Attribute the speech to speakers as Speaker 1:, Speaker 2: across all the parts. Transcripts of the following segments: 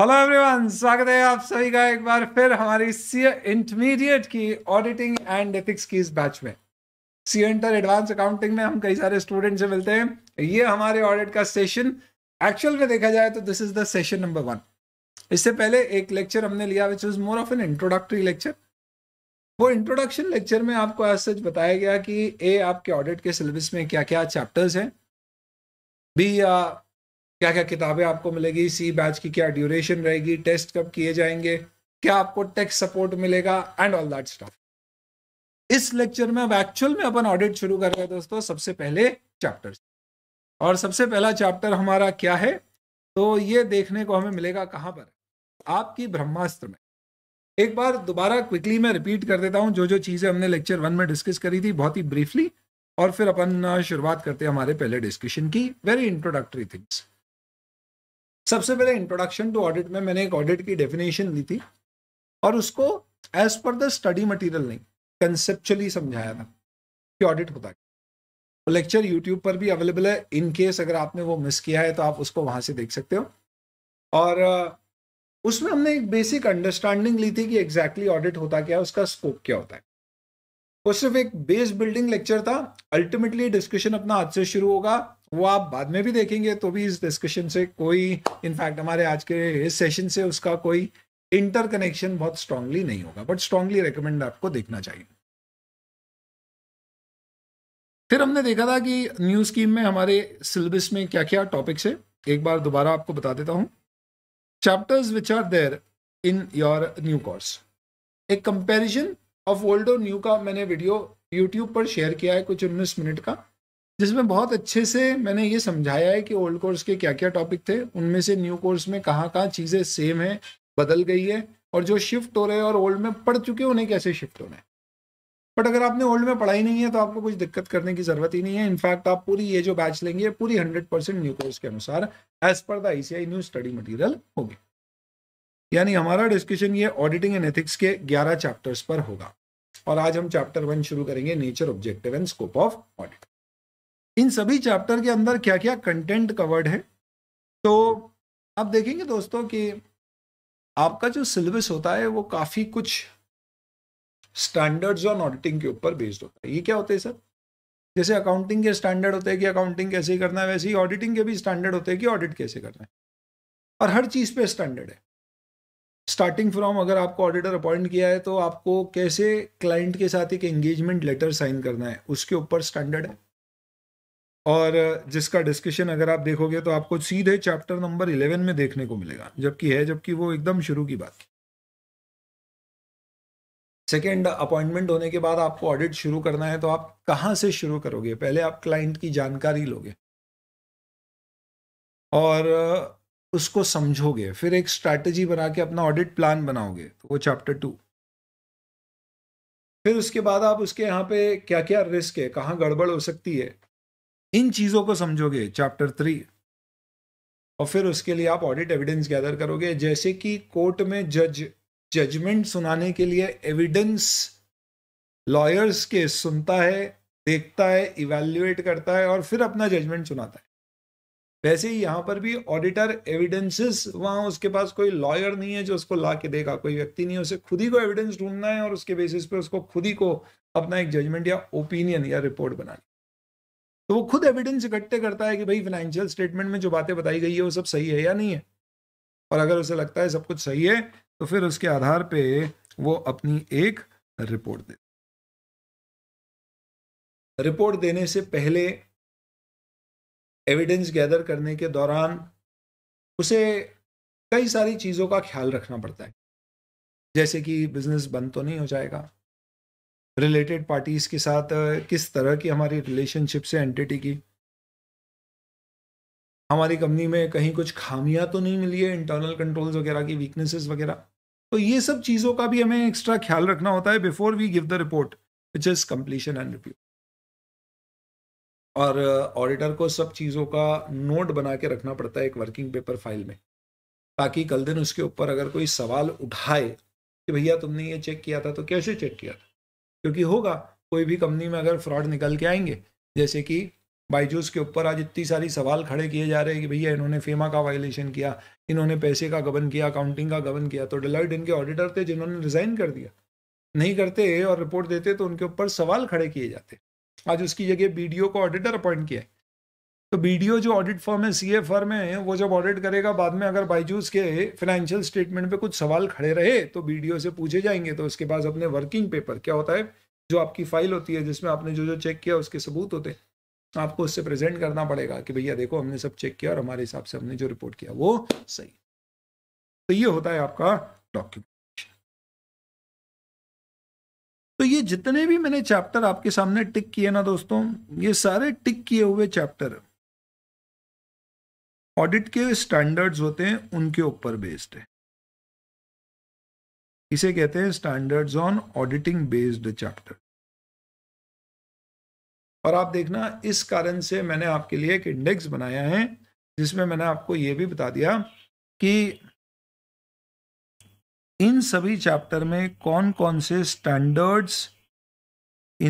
Speaker 1: Hello everyone स्वागत है आप सभी का एक बार फिर हमारी सी इंटरमीडिएट की ऑडिटिंग एंड एथिक्स की इस बैच में सी इंटर एडवांस अकाउंटिंग में हम कई सारे स्टूडेंट से मिलते हैं ये हमारे ऑडिट का सेशन एक्चुअल में देखा जाए तो this is the session number one इससे पहले एक लेक्चर हमने लिया which is more of an introductory lecture वो इंट्रोडक्शन लेक्चर में आपको आज सच बताया गया कि ए आपके ऑडिट के सिलेबस में क्या क्या चैप्टर्स हैं बी क्या क्या किताबें आपको मिलेगी सी बैच की क्या ड्यूरेशन रहेगी टेस्ट कब किए जाएंगे क्या आपको टेक्स सपोर्ट मिलेगा एंड ऑल दैट स्टफ इस लेक्चर में अब एक्चुअल में अपन ऑडिट शुरू कर रहे हैं दोस्तों सबसे पहले चैप्टर और सबसे पहला चैप्टर हमारा क्या है तो ये देखने को हमें मिलेगा कहाँ पर आपकी ब्रह्मास्त्र में एक बार दोबारा क्विकली मैं रिपीट कर देता हूँ जो जो चीज़ें हमने लेक्चर वन में डिस्कस करी थी बहुत ही ब्रीफली और फिर अपन शुरुआत करते हैं हमारे पहले डिस्कशन की वेरी इंट्रोडक्टरी थिंग्स सबसे पहले इंट्रोडक्शन टू ऑडिट में मैंने एक ऑडिट की डेफिनेशन ली थी और उसको as per the study material नहीं कंसेप्चुअली समझाया था कि ऑडिट होता है लेक्चर तो यूट्यूब पर भी अवेलेबल है इन केस अगर आपने वो मिस किया है तो आप उसको वहाँ से देख सकते हो और उसमें हमने एक बेसिक अंडरस्टैंडिंग ली थी कि एग्जैक्टली ऑडिट होता क्या है उसका स्कोप क्या होता है वो सिर्फ एक बेस बिल्डिंग लेक्चर था अल्टीमेटली डिस्कशन अपना आज से शुरू होगा वो आप बाद में भी देखेंगे तो भी इस डिस्कशन से कोई इनफैक्ट हमारे आज के इस सेशन से उसका कोई इंटर कनेक्शन बहुत स्ट्रांगली नहीं होगा बट स्ट्रांगली रिकमेंड आपको देखना चाहिए फिर हमने देखा था कि न्यू स्कीम में हमारे सिलेबस में क्या क्या टॉपिक्स है एक बार दोबारा आपको बता देता हूँ chapters which are there in your new course एक कंपेरिजन ऑफ ओल्ड और न्यू का मैंने वीडियो यूट्यूब पर शेयर किया है कुछ उन्नीस मिनट का जिसमें बहुत अच्छे से मैंने ये समझाया है कि ओल्ड कोर्स के क्या क्या टॉपिक थे उनमें से न्यू कोर्स में कहाँ कहाँ चीज़ें सेम है बदल गई है और जो शिफ्ट हो रहे हैं और ओल्ड में पढ़ चुके उन्हें कैसे शिफ्ट होना है बट अगर आपने ओल्ड में पढ़ाई नहीं है तो आपको कुछ दिक्कत करने की जरूरत ही नहीं है इनफैक्ट आप पूरी ये जो बैच लेंगे पूरी हंड्रेड परसेंट न्यू कोर्स के अनुसार as per the I new study material होगी यानी हमारा डिस्कशन ये ऑडिटिंग एंड एथिक्स के ग्यारह चैप्टर्स पर होगा और आज हम चैप्टर वन शुरू करेंगे nature objective and scope of audit इन सभी चैप्टर के अंदर क्या क्या कंटेंट कवर्ड है तो आप देखेंगे दोस्तों कि आपका जो सिलेबस होता है वो काफ़ी कुछ स्टैंडर्ड्स ऑन ऑडिटिंग के ऊपर बेस्ड होता है ये क्या होते हैं सर जैसे अकाउंटिंग के स्टैंडर्ड होते हैं कि अकाउंटिंग कैसे करना है वैसे ही ऑडिटिंग के भी स्टैंडर्ड होते हैं कि ऑडिट कैसे करना है और हर चीज़ पे स्टैंडर्ड है स्टार्टिंग फ्रॉम अगर आपको ऑडिटर अपॉइंट किया है तो आपको कैसे क्लाइंट के साथ एक एंगेजमेंट लेटर साइन करना है उसके ऊपर स्टैंडर्ड है और जिसका डिस्कशन अगर आप देखोगे तो आपको सीधे चैप्टर नंबर इलेवन में देखने को मिलेगा जबकि है जबकि वो एकदम शुरू की बात सेकेंड अपॉइंटमेंट होने के बाद आपको ऑडिट शुरू करना है तो आप कहाँ से शुरू करोगे पहले आप क्लाइंट की जानकारी लोगे और उसको समझोगे फिर एक स्ट्रैटेजी बना के अपना ऑडिट प्लान बनाओगे तो वो चैप्टर टू फिर उसके बाद आप उसके यहाँ पे क्या क्या रिस्क है कहाँ गड़बड़ हो सकती है इन चीज़ों को समझोगे चैप्टर थ्री और फिर उसके लिए आप ऑडिट एविडेंस गैदर करोगे जैसे कि कोर्ट में जज जजमेंट सुनाने के लिए एविडेंस लॉयर्स के सुनता है देखता है इवेल्युएट करता है और फिर अपना जजमेंट सुनाता है वैसे ही यहां पर भी ऑडिटर एविडेंसेस वहाँ उसके पास कोई लॉयर नहीं है जो उसको ला के देगा कोई व्यक्ति नहीं है उसे खुद ही को एविडेंस ढूंढना है और उसके बेसिस पे उसको खुद ही को अपना एक जजमेंट या ओपिनियन या रिपोर्ट बनानी तो वो खुद एविडेंस इकट्ठे करता है कि भाई फाइनेंशियल स्टेटमेंट में जो बातें बताई गई है वो सब सही है या नहीं है और अगर उसे लगता है सब कुछ सही है तो फिर उसके आधार पे वो अपनी एक रिपोर्ट दे रिपोर्ट देने से पहले एविडेंस गैदर करने के दौरान उसे कई सारी चीज़ों का ख्याल रखना पड़ता है जैसे कि बिजनेस बंद तो नहीं हो जाएगा रिलेटेड पार्टीज के साथ किस तरह की हमारी रिलेशनशिप्स है एंटिटी की हमारी कंपनी में कहीं कुछ खामियां तो नहीं मिली है इंटरनल कंट्रोल्स वगैरह की वीकनेसेस वगैरह तो ये सब चीज़ों का भी हमें एक्स्ट्रा ख्याल रखना होता है before we give the report which is completion and review और ऑडिटर को सब चीज़ों का नोट बना के रखना पड़ता है एक वर्किंग पेपर फाइल में ताकि कल दिन उसके ऊपर अगर कोई सवाल उठाए कि भैया तुमने ये चेक किया था तो कैसे चेक किया था क्योंकि होगा कोई भी कंपनी में अगर फ्रॉड निकल के आएंगे जैसे कि बाईजूस के ऊपर आज इतनी सारी सवाल खड़े किए जा रहे हैं कि भैया इन्होंने फेमा का वायलेशन किया इन्होंने पैसे का गबन किया अकाउंटिंग का गबन किया तो डिलॉइट इनके ऑडिटर थे जिन्होंने रिज़ाइन कर दिया नहीं करते और रिपोर्ट देते तो उनके ऊपर सवाल खड़े किए जाते आज उसकी जगह बी को ऑडिटर अपॉइंट किया है तो बीडीओ जो ऑडिट फॉर्म है सीए फॉर्म है वो जब ऑडिट करेगा बाद में अगर बाइजूस के फाइनेंशियल स्टेटमेंट पे कुछ सवाल खड़े रहे तो बीडीओ से पूछे जाएंगे तो उसके पास अपने वर्किंग पेपर क्या होता है जो आपकी फाइल होती है जिसमें आपने जो जो चेक किया उसके सबूत होते हैं आपको उससे प्रेजेंट करना पड़ेगा कि भैया देखो हमने सब चेक किया और हमारे हिसाब से हमने जो रिपोर्ट किया वो सही तो ये होता है आपका डॉक्यूमेंट तो ये जितने भी मैंने चैप्टर आपके सामने टिक किए ना दोस्तों ये सारे टिक किए हुए चैप्टर ऑडिट के स्टैंडर्ड्स होते हैं
Speaker 2: उनके ऊपर बेस्ड है इसे कहते हैं standards on
Speaker 1: auditing based chapter और आप देखना इस कारण से मैंने आपके लिए एक इंडेक्स बनाया है जिसमें मैंने आपको यह भी बता दिया कि इन सभी चैप्टर में कौन कौन से स्टैंडर्ड्स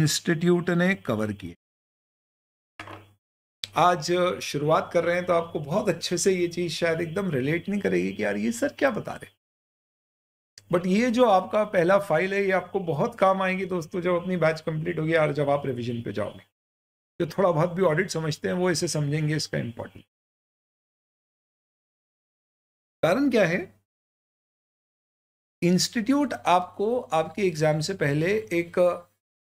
Speaker 1: इंस्टीट्यूट ने कवर किए आज शुरुआत कर रहे हैं तो आपको बहुत अच्छे से ये चीज़ शायद एकदम रिलेट नहीं करेगी कि यार ये सर क्या बता रहे बट ये जो आपका पहला फाइल है ये आपको बहुत काम आएगी दोस्तों जब अपनी बैच कंप्लीट होगी और जब आप रिविजन पे जाओगे जो थोड़ा बहुत भी ऑडिट समझते हैं वो इसे समझेंगे इसका इंपॉर्टेंट कारण क्या है इंस्टीट्यूट आपको आपके एग्जाम से पहले एक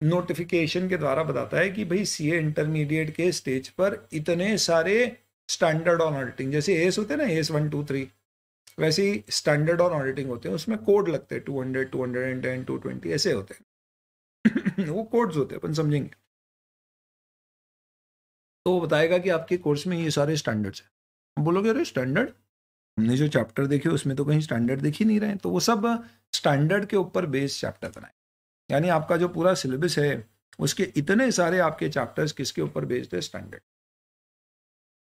Speaker 1: नोटिफिकेशन के द्वारा बताता है कि भाई सीए इंटरमीडिएट के स्टेज पर इतने सारे स्टैंडर्ड ऑन ऑडिटिंग जैसे एस होते हैं ना एस वन टू थ्री वैसे ही स्टैंडर्ड ऑन ऑडिटिंग होते हैं उसमें कोड लगते हैं two hundred two hundred and ten two twenty ऐसे होते हैं वो कोड्स होते हैं अपन समझेंगे तो वो बताएगा कि आपके कोर्स में ये सारे स्टैंडर्ड्स हैं बोलोगे अरे स्टैंडर्ड हमने जो चैप्टर देखे उसमें तो कहीं स्टैंडर्ड दिख ही नहीं रहे तो वो सब स्टैंडर्ड के ऊपर बेस्ड चैप्टर बनाए यानी आपका जो पूरा सिलेबस है उसके इतने सारे आपके चैप्टर्स किसके ऊपर बेस्ड है स्टैंडर्ड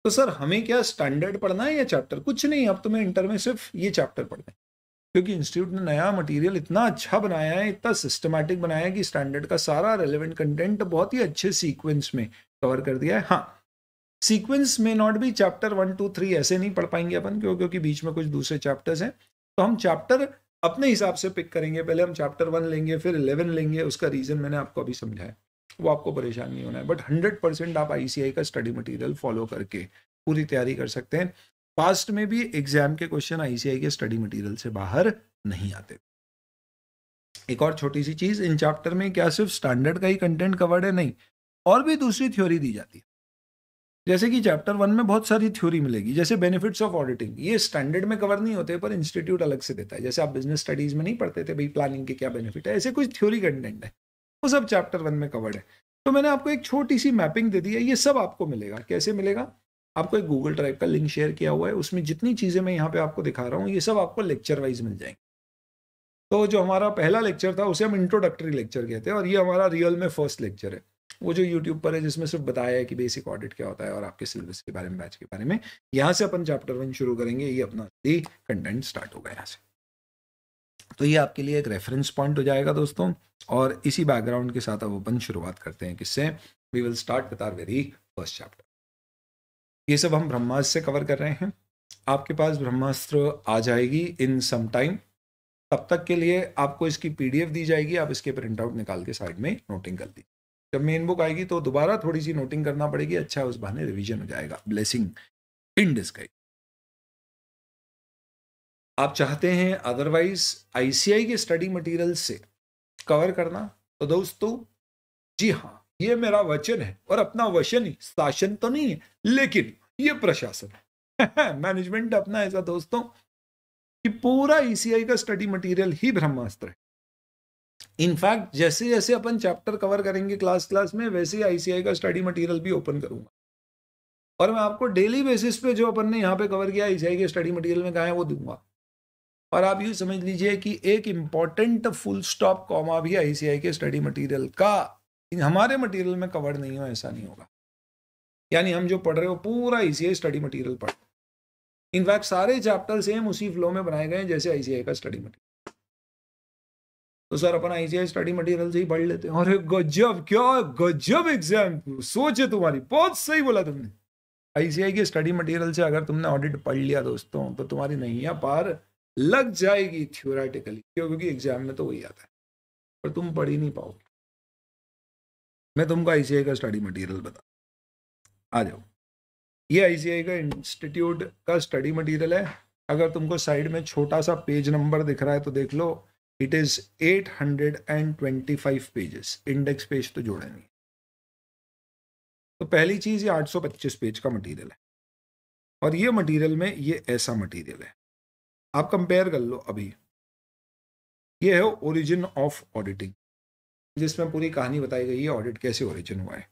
Speaker 1: तो सर हमें क्या स्टैंडर्ड पढ़ना है या चैप्टर कुछ नहीं अब तुम्हें इंटर में सिर्फ ये चैप्टर पढ़ना है क्योंकि इंस्टीट्यूट ने नया मटेरियल इतना अच्छा बनाया है इतना सिस्टमैटिक बनाया है कि स्टैंडर्ड का सारा रेलिवेंट कंटेंट बहुत ही अच्छे सीक्वेंस में कवर कर दिया है हाँ सीक्वेंस में नॉट भी चैप्टर वन टू थ्री ऐसे नहीं पढ़ पाएंगे अपन क्यों क्योंकि बीच में कुछ दूसरे चैप्टर्स हैं तो हम चैप्टर अपने हिसाब से पिक करेंगे पहले हम चैप्टर वन लेंगे फिर इलेवन लेंगे उसका रीज़न मैंने आपको अभी समझाया वो आपको परेशान नहीं होना है बट हंड्रेड परसेंट आप आईसीआई का स्टडी मटेरियल फॉलो करके पूरी तैयारी कर सकते हैं पास्ट में भी एग्जाम के क्वेश्चन आईसीआई के स्टडी मटेरियल से बाहर नहीं आते एक और छोटी सी चीज इन चैप्टर में क्या सिर्फ स्टैंडर्ड का ही कंटेंट कवर्ड है नहीं और भी दूसरी थ्योरी दी जाती है जैसे कि चैप्टर वन में बहुत सारी थ्योरी मिलेगी जैसे बेनिफिट्स ऑफ ऑडिटिंग ये स्टैंडर्ड में कवर नहीं होते पर इंस्टीट्यूट अलग से देता है जैसे आप बिजनेस स्टडीज में नहीं पढ़ते थे भाई प्लानिंग के क्या बेनिफिट है ऐसे कुछ थ्योरी कंटेंट है वो सब चैप्टर वन में कवर्ड है तो मैंने आपको एक छोटी सी मैपिंग दे दी है ये सब आपको मिलेगा कैसे मिलेगा आपको एक गूगल ड्राइव का लिंक शेयर किया हुआ है उसमें जितनी चीज़ें मैं यहाँ पे आपको दिखा रहा हूँ ये सब आपको लेक्चर वाइज मिल जाएंगे तो जो हमारा पहला लेक्चर था उसे हम इंट्रोडक्टरी लेक्चर कहते हैं और ये हमारा रियल में फर्स्ट लेक्चर है वो जो यूट्यूब पर है जिसमें सिर्फ बताया है कि बेसिक ऑडिट क्या होता है और आपके सिलेबस के बारे में बैच के बारे में यहाँ से अपन चैप्टर वन शुरू करेंगे ये अपना कंटेंट स्टार्ट होगा यहाँ से तो ये आपके लिए एक रेफरेंस पॉइंट हो जाएगा दोस्तों और इसी बैकग्राउंड के साथ अब अपन शुरुआत करते हैं किससे we will start with our very first chapter ये सब हम ब्रह्मास्त्र से कवर कर रहे हैं आपके पास ब्रह्मास्त्र आ जाएगी इन सम टाइम तब तक के लिए आपको इसकी पीडीएफ दी जाएगी आप इसके प्रिंटआउट निकाल के साइड में नोटिंग कर दीजिए जब मेन बुक आएगी तो दोबारा थोड़ी सी नोटिंग करना पड़ेगी अच्छा उस बहाने रिविजन हो जाएगा ब्लेसिंग इन डिस्काइज आप चाहते हैं अदरवाइज आईसीआई के स्टडी मटेरियल से कवर करना तो दोस्तों जी हाँ ये मेरा वचन है और अपना वचन ही शासन तो नहीं है लेकिन ये प्रशासन है मैनेजमेंट अपना ऐसा दोस्तों कि पूरा ईसीआई e का स्टडी मटेरियल ही ब्रह्मास्त्र है इनफैक्ट जैसे जैसे अपन चैप्टर कवर करेंगे क्लास क्लास में वैसे ही आईसीआई का स्टडी मटेरियल भी ओपन करूंगा और मैं आपको डेली बेसिस पे जो अपन ने यहाँ पे कवर किया आईसीआई के स्टडी मटेरियल में कहा है वो दूंगा और आप ये समझ लीजिए कि एक इम्पॉर्टेंट फुल स्टॉप कॉमा भी आईसीआई के स्टडी मटीरियल का हमारे मटीरियल में कवर नहीं हो ऐसा नहीं होगा यानी हम जो पढ़ रहे हो पूरा आईसीआई स्टडी मटीरियल पढ़ इनफैक्ट सारे चैप्टर सेम उसी फ्लो में बनाए गए हैं जैसे आईसीआई का स्टडी मटीरियल तो सर अपना ईजीआई स्टडी मटेरियल से ही पढ़ लेते हैं अरे गजब क्या गजब एग्जाम सोचे तुम्हारी बहुत सही बोला तुमने आईसीआई के स्टडी मटेरियल से अगर तुमने ऑडिट पढ़ लिया दोस्तों तो तुम्हारी नैया पार लग जाएगी थ्योरेटिकली क्योंकि एग्जाम में तो वही आता है पर तुम पढ़ ही नहीं पाओगे मैं तुमको आईसीआई का स्टडी मटेरियल बता आ जाओ ये आईसीआई का इंस्टीट्यूट का स्टडी मटेरियल है अगर तुमको साइड में छोटा सा पेज नंबर दिख रहा है तो देख लो it is 825 pages index page तो जोड़ा नहीं तो पहली चीज ये 825 पेज का मटेरियल है और ये मटेरियल में ये ऐसा मटेरियल है आप कंपेयर कर लो अभी ये है ओरिजिन ऑफ ऑडिटिंग जिसमें पूरी कहानी बताई गई है ऑडिट कैसे ओरिजिन हुआ है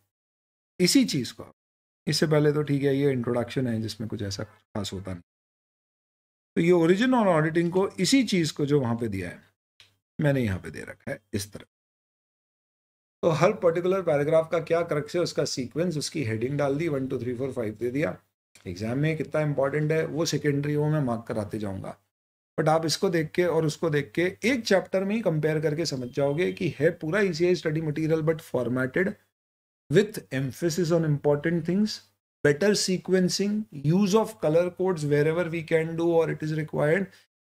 Speaker 1: इसी चीज को इससे पहले तो ठीक है ये इंट्रोडक्शन है जिसमें कुछ ऐसा खास होता नहीं तो ये ओरिजिन और ऑडिटिंग को इसी चीज को जो वहां पे दिया है मैंने यहाँ पे दे रखा है इस तरह तो हर पर्टिकुलर पैराग्राफ का क्या करक्स है उसका सीक्वेंस उसकी हेडिंग डाल दी one two three four five दे दिया एग्जाम में कितना इंपॉर्टेंट है वो सेकेंडरी वो मैं मार्क कराते जाऊँगा बट आप इसको देख के और उसको देख के एक चैप्टर में ही कंपेयर करके समझ जाओगे कि है पूरा ई study material but formatted with emphasis on important things better sequencing use of colour codes wherever we can do और it is required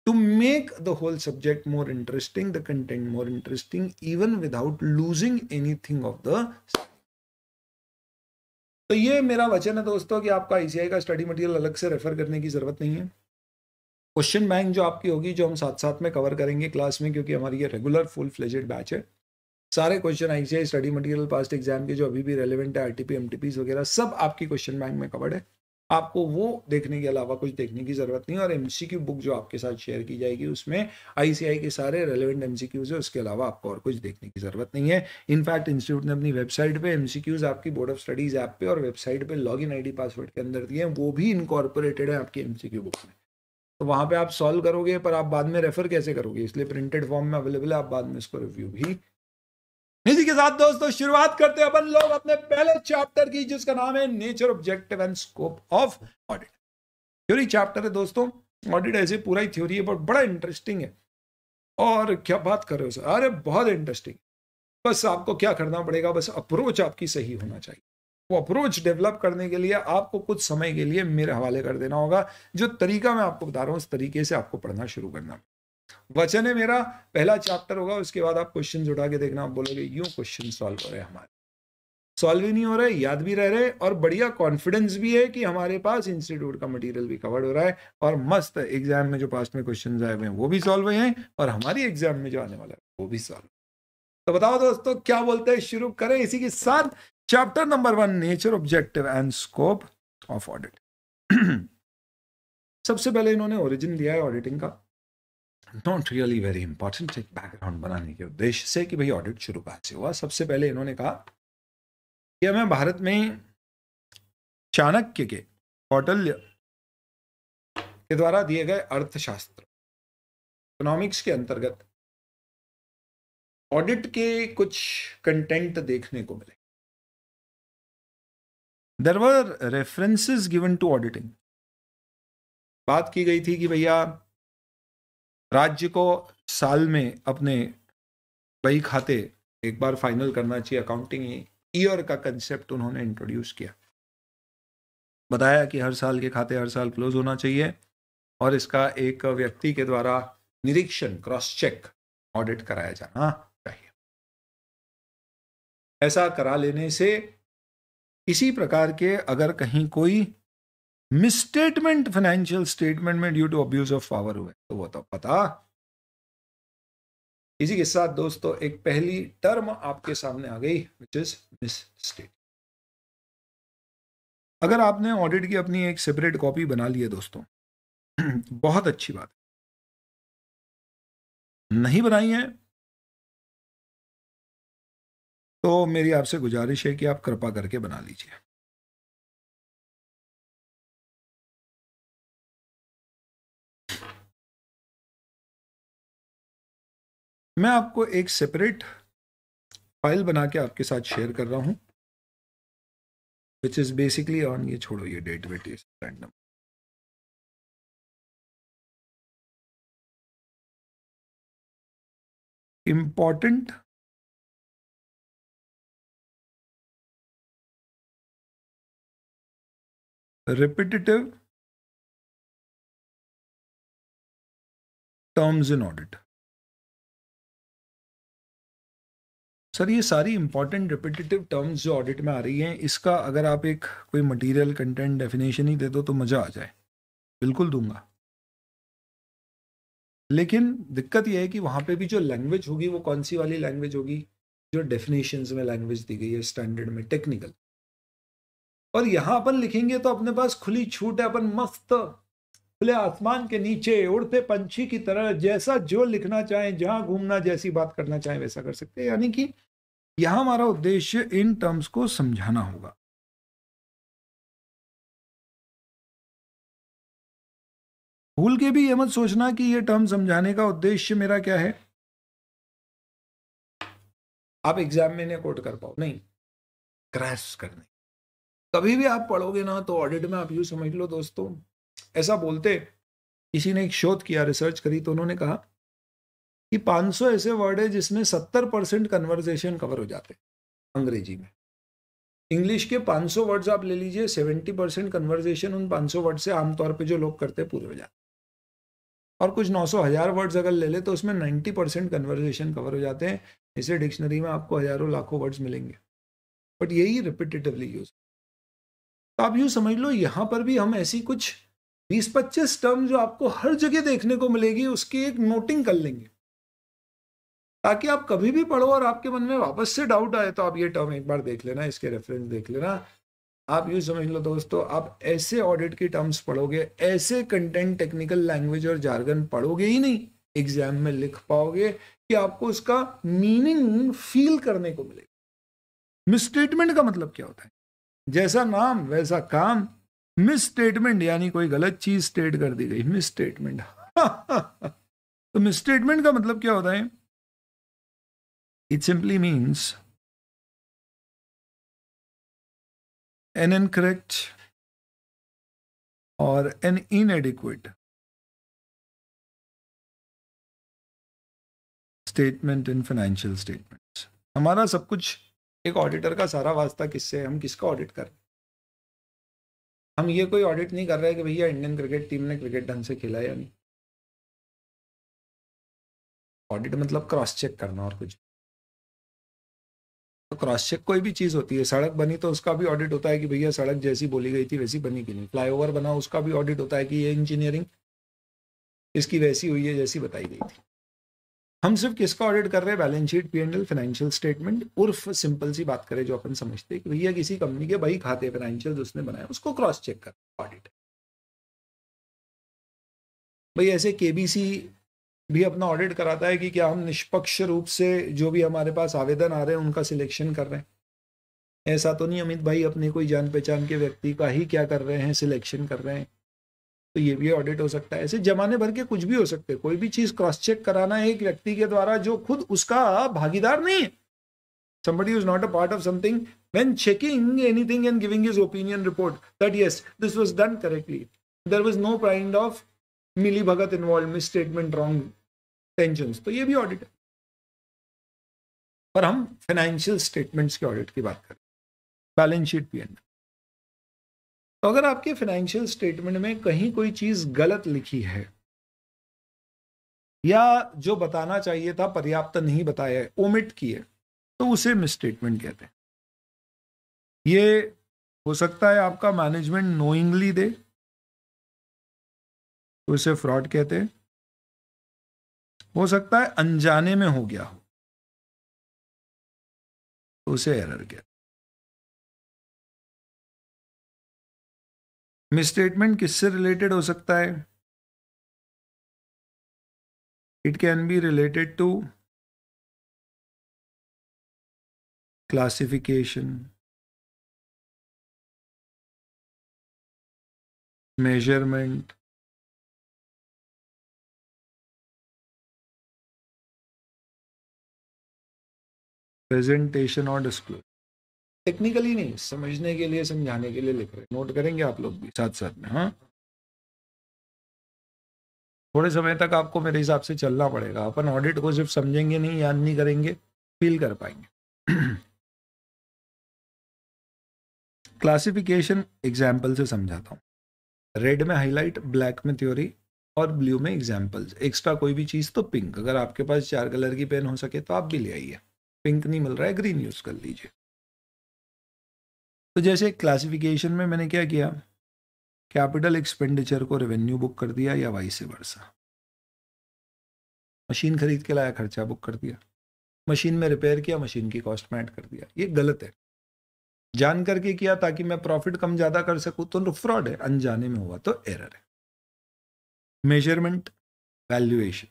Speaker 1: to make the whole subject more interesting, the content more interesting, even without losing anything of the तो ये मेरा वचन है दोस्तों कि आपका ICAI e का स्टडी मटेरियल अलग से रेफर करने की ज़रूरत नहीं है क्वेश्चन बैंक जो आपकी होगी जो हम साथ साथ में कवर करेंगे क्लास में क्योंकि हमारी ये रेगुलर फुल फ्लेजेड बैच है सारे question ICAI study material past exam के जो अभी भी रेलिवेंट है आरटीपी एमटीपीज वगैरह सब आपकी क्वेश्चन बैंक में कवर्ड है आपको वो देखने के अलावा कुछ देखने की ज़रूरत नहीं और एम बुक जो आपके साथ शेयर की जाएगी उसमें आई के सारे रेलिवेंट एम है उसके अलावा आपको और कुछ देखने की ज़रूरत नहीं है इनफैक्ट इंस्टीट्यूट ने अपनी वेबसाइट पे एम आपकी बोर्ड ऑफ स्टडीज़ ऐप पे और वेबसाइट पे लॉग इन आई पासवर्ड के अंदर दिए हैं वो भी इनकॉर्पोरेटेड है आपकी एम बुक में तो वहाँ पर आप सॉल्व करोगे पर आप बाद में रेफ़र कैसे करोगे इसलिए प्रिंटेड फॉर्म में अवेलेबल है आप बाद में इसको रिव्यू भी इसी के साथ दोस्तों शुरुआत करते हैं अपन लोग अपने पहले चैप्टर की जिसका नाम है nature objective and scope of audit theory chapter है दोस्तों ऑडिट ऐसे पूरा ही थ्योरी है बट बड़ा इंटरेस्टिंग है और क्या बात कर रहे हो सर अरे बहुत इंटरेस्टिंग बस आपको क्या करना पड़ेगा बस अप्रोच आपकी सही होना चाहिए वो अप्रोच डेवलप करने के लिए आपको कुछ समय के लिए मेरे हवाले कर देना होगा जो तरीका मैं आपको बता रहा हूँ उस तरीके से आपको पढ़ना शुरू करना वचन है मेरा पहला चैप्टर होगा उसके बाद आप क्वेश्चन उठा के देखना आप बोलोगे यू क्वेश्चन सॉल्व हो रहे हमारे सॉल्व ही नहीं हो रहे याद भी रह रहे और बढ़िया कॉन्फिडेंस भी है कि हमारे पास इंस्टीट्यूट का मटेरियल भी कवर्ड हो रहा है और मस्त एग्जाम में जो पास्ट में क्वेश्चन आए हुए हैं वो भी सॉल्व हुए हैं और हमारी एग्जाम में जो आने वाला है वो भी सॉल्व तो बताओ दोस्तों क्या बोलते हैं शुरू करें इसी के साथ chapter number one nature objective and scope of audit सबसे पहले इन्होंने ओरिजिन लिया है ऑडिटिंग का नॉट रियली वेरी इंपॉर्टेंट एक बैकग्राउंड बनाने के उद्देश्य से कि भाई ऑडिट शुरू कहाँ से हुआ सबसे पहले इन्होंने कहा कि हमें भारत में चाणक्य के कौटल्य के द्वारा दिए गए अर्थशास्त्र
Speaker 2: इकोनॉमिक्स के अंतर्गत ऑडिट के कुछ कंटेंट देखने को मिले there were
Speaker 1: references given to auditing बात की गई थी कि भैया राज्य को साल में अपने बही खाते एक बार फाइनल करना चाहिए अकाउंटिंग ईयर का कंसेप्ट उन्होंने इंट्रोड्यूस किया बताया कि हर साल के खाते हर साल क्लोज होना चाहिए और इसका एक व्यक्ति के द्वारा निरीक्षण क्रॉस चेक ऑडिट कराया जाना चाहिए ऐसा करा लेने से किसी प्रकार के अगर कहीं कोई मिसस्टेटमेंट फाइनेंशियल स्टेटमेंट में due to abuse of power हुए तो वो तो पता इसी के साथ दोस्तों एक पहली टर्म आपके सामने आ गई विच इज मिसस्टेट अगर आपने ऑडिट की अपनी एक सेपरेट कॉपी बना ली है दोस्तों बहुत अच्छी बात
Speaker 2: है नहीं बनाई है तो मेरी आपसे गुजारिश है कि आप कृपा करके बना लीजिए मैं आपको एक सेपरेट फाइल बना के आपके साथ शेयर कर रहा हूँ विच इज़ बेसिकली ऑन ये छोड़ो ये डेट वेट is random important repetitive terms in audit
Speaker 1: sir ये सारी इंपॉर्टेंट रिपीटेटिव टर्म्स जो ऑडिट में आ रही हैं इसका अगर आप एक कोई मटेरियल कंटेंट डेफिनेशन ही दे दो तो मज़ा आ जाए बिल्कुल दूंगा लेकिन दिक्कत यह है कि वहाँ पे भी जो लैंग्वेज होगी वो कौन सी वाली लैंग्वेज होगी जो डेफिनेशन में लैंग्वेज दी गई है स्टैंडर्ड में टेक्निकल और यहाँ अपन लिखेंगे तो अपने पास खुली छूट है अपन मस्त खुले आसमान के नीचे उड़ते पंछी की तरह जैसा जो लिखना चाहें जहाँ घूमना जैसी बात करना चाहें वैसा कर सकते हैं यानी कि यह हमारा उद्देश्य इन टर्म्स को समझाना होगा
Speaker 2: भूल के भी ये मत सोचना
Speaker 1: कि ये टर्म समझाने का उद्देश्य मेरा क्या है आप एग्जाम में नहीं कोट कर पाओ नहीं क्रैश करने कभी भी आप पढ़ोगे ना तो ऑडिट में आप यू समझ लो दोस्तों ऐसा बोलते किसी ने एक शोध किया रिसर्च करी तो उन्होंने कहा कि 500 ऐसे वर्ड है जिसमें 70 परसेंट कन्वर्जेशन कवर हो जाते हैं अंग्रेजी में इंग्लिश के 500 वर्ड्स आप ले लीजिए 70 परसेंट कन्वर्जेशन उन 500 वर्ड से आमतौर पे जो लोग करते हैं पूरे हो जाते और कुछ 900 हजार वर्ड्स अगर ले ले तो उसमें 90 परसेंट कन्वर्जेशन कवर हो जाते हैं इसे डिक्शनरी में आपको हजारों लाखों वर्ड्स मिलेंगे बट यही रिपीटेटिवली यूज तो आप यूँ समझ लो यहाँ पर भी हम ऐसी कुछ बीस पच्चीस टर्म जो आपको हर जगह देखने को मिलेगी उसकी एक नोटिंग कर लेंगे ताकि आप कभी भी पढ़ो और आपके मन में वापस से डाउट आए तो आप ये टर्म एक बार देख लेना इसके रेफरेंस देख लेना आप यूँ समझ लो दोस्तों आप ऐसे ऑडिट की टर्म्स पढ़ोगे ऐसे कंटेंट टेक्निकल लैंग्वेज और जार्गन पढ़ोगे ही नहीं एग्जाम में लिख पाओगे कि आपको उसका मीनिंग फील करने को मिलेगा मिसस्टेटमेंट का मतलब क्या होता है जैसा नाम वैसा काम मिसस्टेटमेंट यानी कोई गलत चीज स्टेट कर दी गई मिसस्टेटमेंट तो मिसस्टेटमेंट का मतलब क्या होता है It simply
Speaker 2: means an incorrect or an inadequate statement in financial statements
Speaker 1: हमारा सब कुछ एक ऑडिटर का सारा वास्ता किससे हम किसका ऑडिट कर रहे हैं हम ये कोई ऑडिट नहीं कर रहे कि भैया इंडियन क्रिकेट टीम ने क्रिकेट ढंग से खेला या नहीं
Speaker 2: ऑडिट मतलब क्रॉस चेक करना और कुछ
Speaker 1: क्रॉस चेक कोई भी चीज़ होती है सड़क बनी तो उसका भी ऑडिट होता है कि भैया सड़क जैसी बोली गई थी वैसी बनी कि नहीं फ्लाईओवर बना उसका भी ऑडिट होता है कि ये इंजीनियरिंग इसकी वैसी हुई है जैसी बताई गई थी हम सिर्फ किसका ऑडिट कर रहे हैं balance sheet P and L financial statement उर्फ सिंपल सी बात करें जो अपन समझते हैं कि भैया किसी कंपनी के भाई खाते फाइनेंशियल उसने बनाया उसको क्रॉस चेक कर ऑडिट भाई ऐसे केबीसी भी अपना ऑडिट कराता है कि क्या हम निष्पक्ष रूप से जो भी हमारे पास आवेदन आ रहे हैं उनका सिलेक्शन कर रहे हैं ऐसा तो नहीं अमित भाई अपने कोई जान पहचान के व्यक्ति का ही क्या कर रहे हैं सिलेक्शन कर रहे हैं तो ये भी ऑडिट हो सकता है ऐसे जमाने भर के कुछ भी हो सकते हैं कोई भी चीज क्रॉस चेक कराना एक व्यक्ति के द्वारा जो खुद उसका भागीदार नहीं है somebody is not a part of something when checking anything and giving his opinion report that yes this was done correctly there was no kind of milli bhagat involved misstatement wrong pension तो ये भी audit है पर हम financial statements के audit की बात करें बैलेंस शीट पी एंड तो अगर आपके फाइनेंशियल स्टेटमेंट में कहीं कोई चीज गलत लिखी है या जो बताना चाहिए था पर्याप्त नहीं बताया है ओमिट किए तो उसे मिसस्टेटमेंट कहते हैं ये हो सकता है आपका
Speaker 2: मैनेजमेंट नोइंगली दे तो इसे फ्रॉड कहते हैं हो सकता है अनजाने में हो गया हो तो उसे एरर गया मिसस्टेटमेंट किससे रिलेटेड हो सकता है it can be related to classification measurement
Speaker 1: presentation और डिस्क्लोज टेक्निकली नहीं समझने के लिए समझाने के लिए लिख रहे नोट करेंगे आप लोग भी साथ साथ में हाँ थोड़े समय तक आपको मेरे हिसाब से चलना पड़ेगा अपन ऑडिट को सिर्फ समझेंगे नहीं याद नहीं करेंगे फील कर पाएंगे क्लासिफिकेशन एग्जाम्पल से समझाता हूँ रेड में हाईलाइट ब्लैक में थ्योरी और ब्लू में एग्जाम्पल्स एक्स्ट्रा कोई भी चीज़ तो पिंक अगर आपके पास चार कलर की पेन हो सके तो आप भी ले आइए पिंक नहीं मिल रहा है ग्रीन यूज़ कर लीजिए तो जैसे क्लासिफिकेशन में मैंने क्या किया कैपिटल एक्सपेंडिचर को रेवेन्यू बुक कर दिया या वाई से वर्षा मशीन खरीद के लाया खर्चा बुक कर दिया मशीन में रिपेयर किया मशीन की कॉस्ट में ऐड कर दिया ये गलत है जान करके किया ताकि मैं प्रॉफिट कम ज़्यादा कर सकूँ तो फ्रॉड है अनजाने में हुआ तो एरर है मेजरमेंट वैल्यूएशन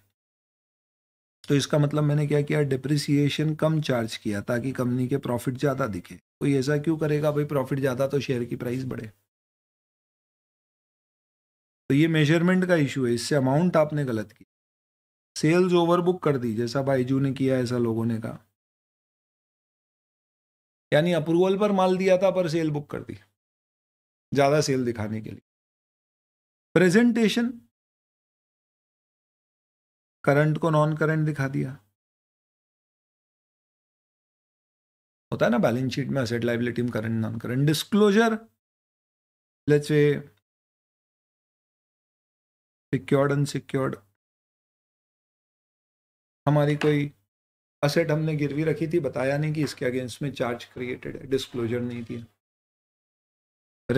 Speaker 1: तो इसका मतलब मैंने क्या किया डिप्रिसिएशन कम चार्ज किया ताकि कंपनी के प्रॉफिट ज़्यादा दिखे कोई ऐसा क्यों करेगा भाई प्रॉफिट ज़्यादा तो शेयर की प्राइस बढ़े तो ये मेजरमेंट का इशू है इससे अमाउंट आपने गलत किया सेल्स ओवरबुक कर दी जैसा बाईजू ने किया ऐसा लोगों ने कहा यानी अप्रूवल पर माल दिया था पर सेल बुक कर दी
Speaker 2: ज़्यादा सेल दिखाने के लिए प्रेजेंटेशन करंट को नॉन करंट दिखा दिया होता है ना बैलेंस शीट में असेट लाइबिलिटी में current non current disclosure let's से सिक्योर्ड अनसिक्योर्ड
Speaker 1: हमारी कोई असेट हमने गिरवी रखी थी बताया नहीं कि इसके अगेंस्ट में चार्ज क्रिएटेड है डिस्क्लोजर नहीं दिया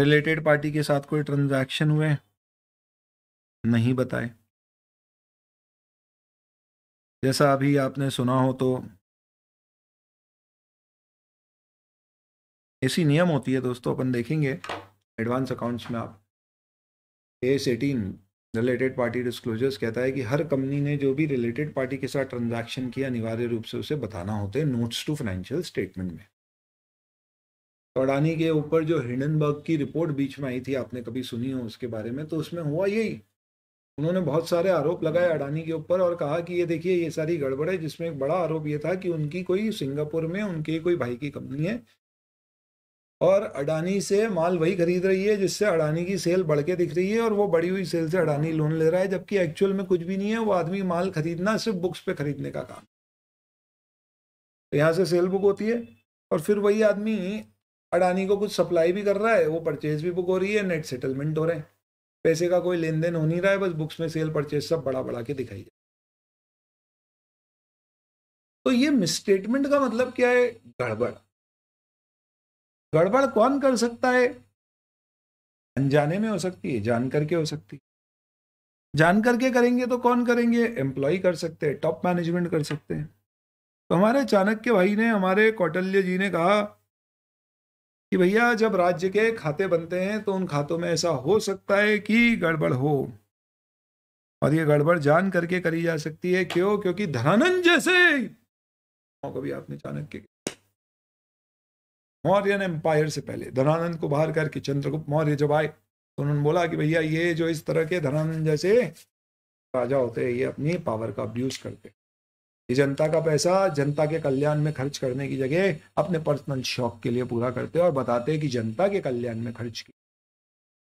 Speaker 1: रिलेटेड पार्टी के साथ कोई ट्रांजैक्शन हुए नहीं बताए
Speaker 2: जैसा अभी आपने सुना हो तो
Speaker 1: ऐसी नियम होती है दोस्तों अपन देखेंगे एडवांस अकाउंट्स में आप S eighteen related party disclosures कहता है कि हर कंपनी ने जो भी रिलेटेड पार्टी के साथ ट्रांजैक्शन किया अनिवार्य रूप से उसे बताना होते हैं नोट्स टू फाइनेंशियल स्टेटमेंट में तो अडानी के ऊपर जो हिंडनबर्ग की रिपोर्ट बीच में आई थी आपने कभी सुनी हो उसके बारे में तो उसमें हुआ यही उन्होंने बहुत सारे आरोप लगाए अडानी के ऊपर और कहा कि ये देखिए ये सारी गड़बड़ है जिसमें एक बड़ा आरोप ये था कि उनकी कोई सिंगापुर में उनके कोई भाई की कंपनी है और अडानी से माल वही खरीद रही है जिससे अडानी की सेल बढ़ के दिख रही है और वो बढ़ी हुई सेल से अडानी लोन ले रहा है जबकि एक्चुअल में कुछ भी नहीं है वो आदमी माल खरीदना सिर्फ बुक्स पे खरीदने का काम तो यहाँ से सेल बुक होती है और फिर वही आदमी अडानी को कुछ सप्लाई भी कर रहा है वो परचेज भी बुक हो रही है नेट सेटलमेंट हो रहे हैं पैसे का कोई लेन देन हो नहीं रहा है बस बुक्स में सेल परचेज सब बड़ा बड़ा के दिखाई जाए तो ये मिसस्टेटमेंट का मतलब क्या
Speaker 2: है गड़बड़ गड़बड़ कौन कर सकता है
Speaker 1: अनजाने में हो सकती है जान करके हो सकती है जान करके करेंगे तो कौन करेंगे एम्प्लॉय कर सकते हैं टॉप मैनेजमेंट कर सकते हैं तो हमारे चाणक्य भाई ने हमारे कौटल्य जी ने कहा कि भैया जब राज्य के खाते बनते हैं तो उन खातों में ऐसा हो सकता है कि गड़बड़ हो और ये गड़बड़ जान करके करी जा सकती है क्यों क्योंकि धनानंद जैसे कभी आपने चाणक्य मौर्यन एम्पायर से पहले धनानंद को बाहर करके चंद्रगुप्त मौर्य जब आए तो उन्होंने बोला कि भैया ये जो इस तरह के धनानंद जैसे राजा होते हैं ये अपनी पावर का अब्यूज करते ये जनता का पैसा जनता के कल्याण में खर्च करने की जगह अपने पर्सनल शौक के लिए पूरा करते हैं और बताते हैं कि जनता के कल्याण में खर्च की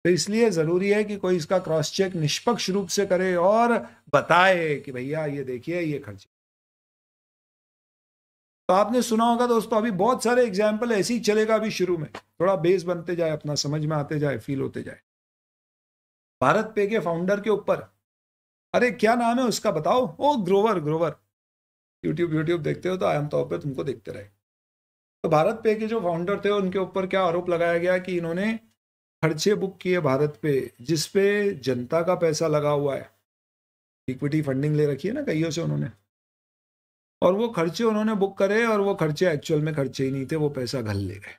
Speaker 1: तो इसलिए ज़रूरी है कि कोई इसका क्रॉस चेक निष्पक्ष रूप से करे और बताए कि भैया ये देखिए ये खर्च तो आपने सुना होगा दोस्तों अभी बहुत सारे एग्जाम्पल ऐसे ही चलेगा अभी शुरू में थोड़ा बेस बनते जाए अपना समझ में आते जाए फील होते जाए भारत पे के फाउंडर के ऊपर अरे क्या नाम है उसका बताओ ओ ग्रोवर ग्रोवर यूट्यूब यूट्यूब देखते हो तो आम तौर पर तुमको देखते रहे तो भारत पे के जो फाउंडर थे उनके ऊपर क्या आरोप लगाया गया कि इन्होंने खर्चे बुक किए भारत पे जिसपे जनता का पैसा लगा हुआ है इक्विटी फंडिंग ले रखी है ना कईयों से उन्होंने और वो खर्चे उन्होंने बुक करे और वो खर्चे एक्चुअल में खर्चे ही नहीं थे वो पैसा घल ले गए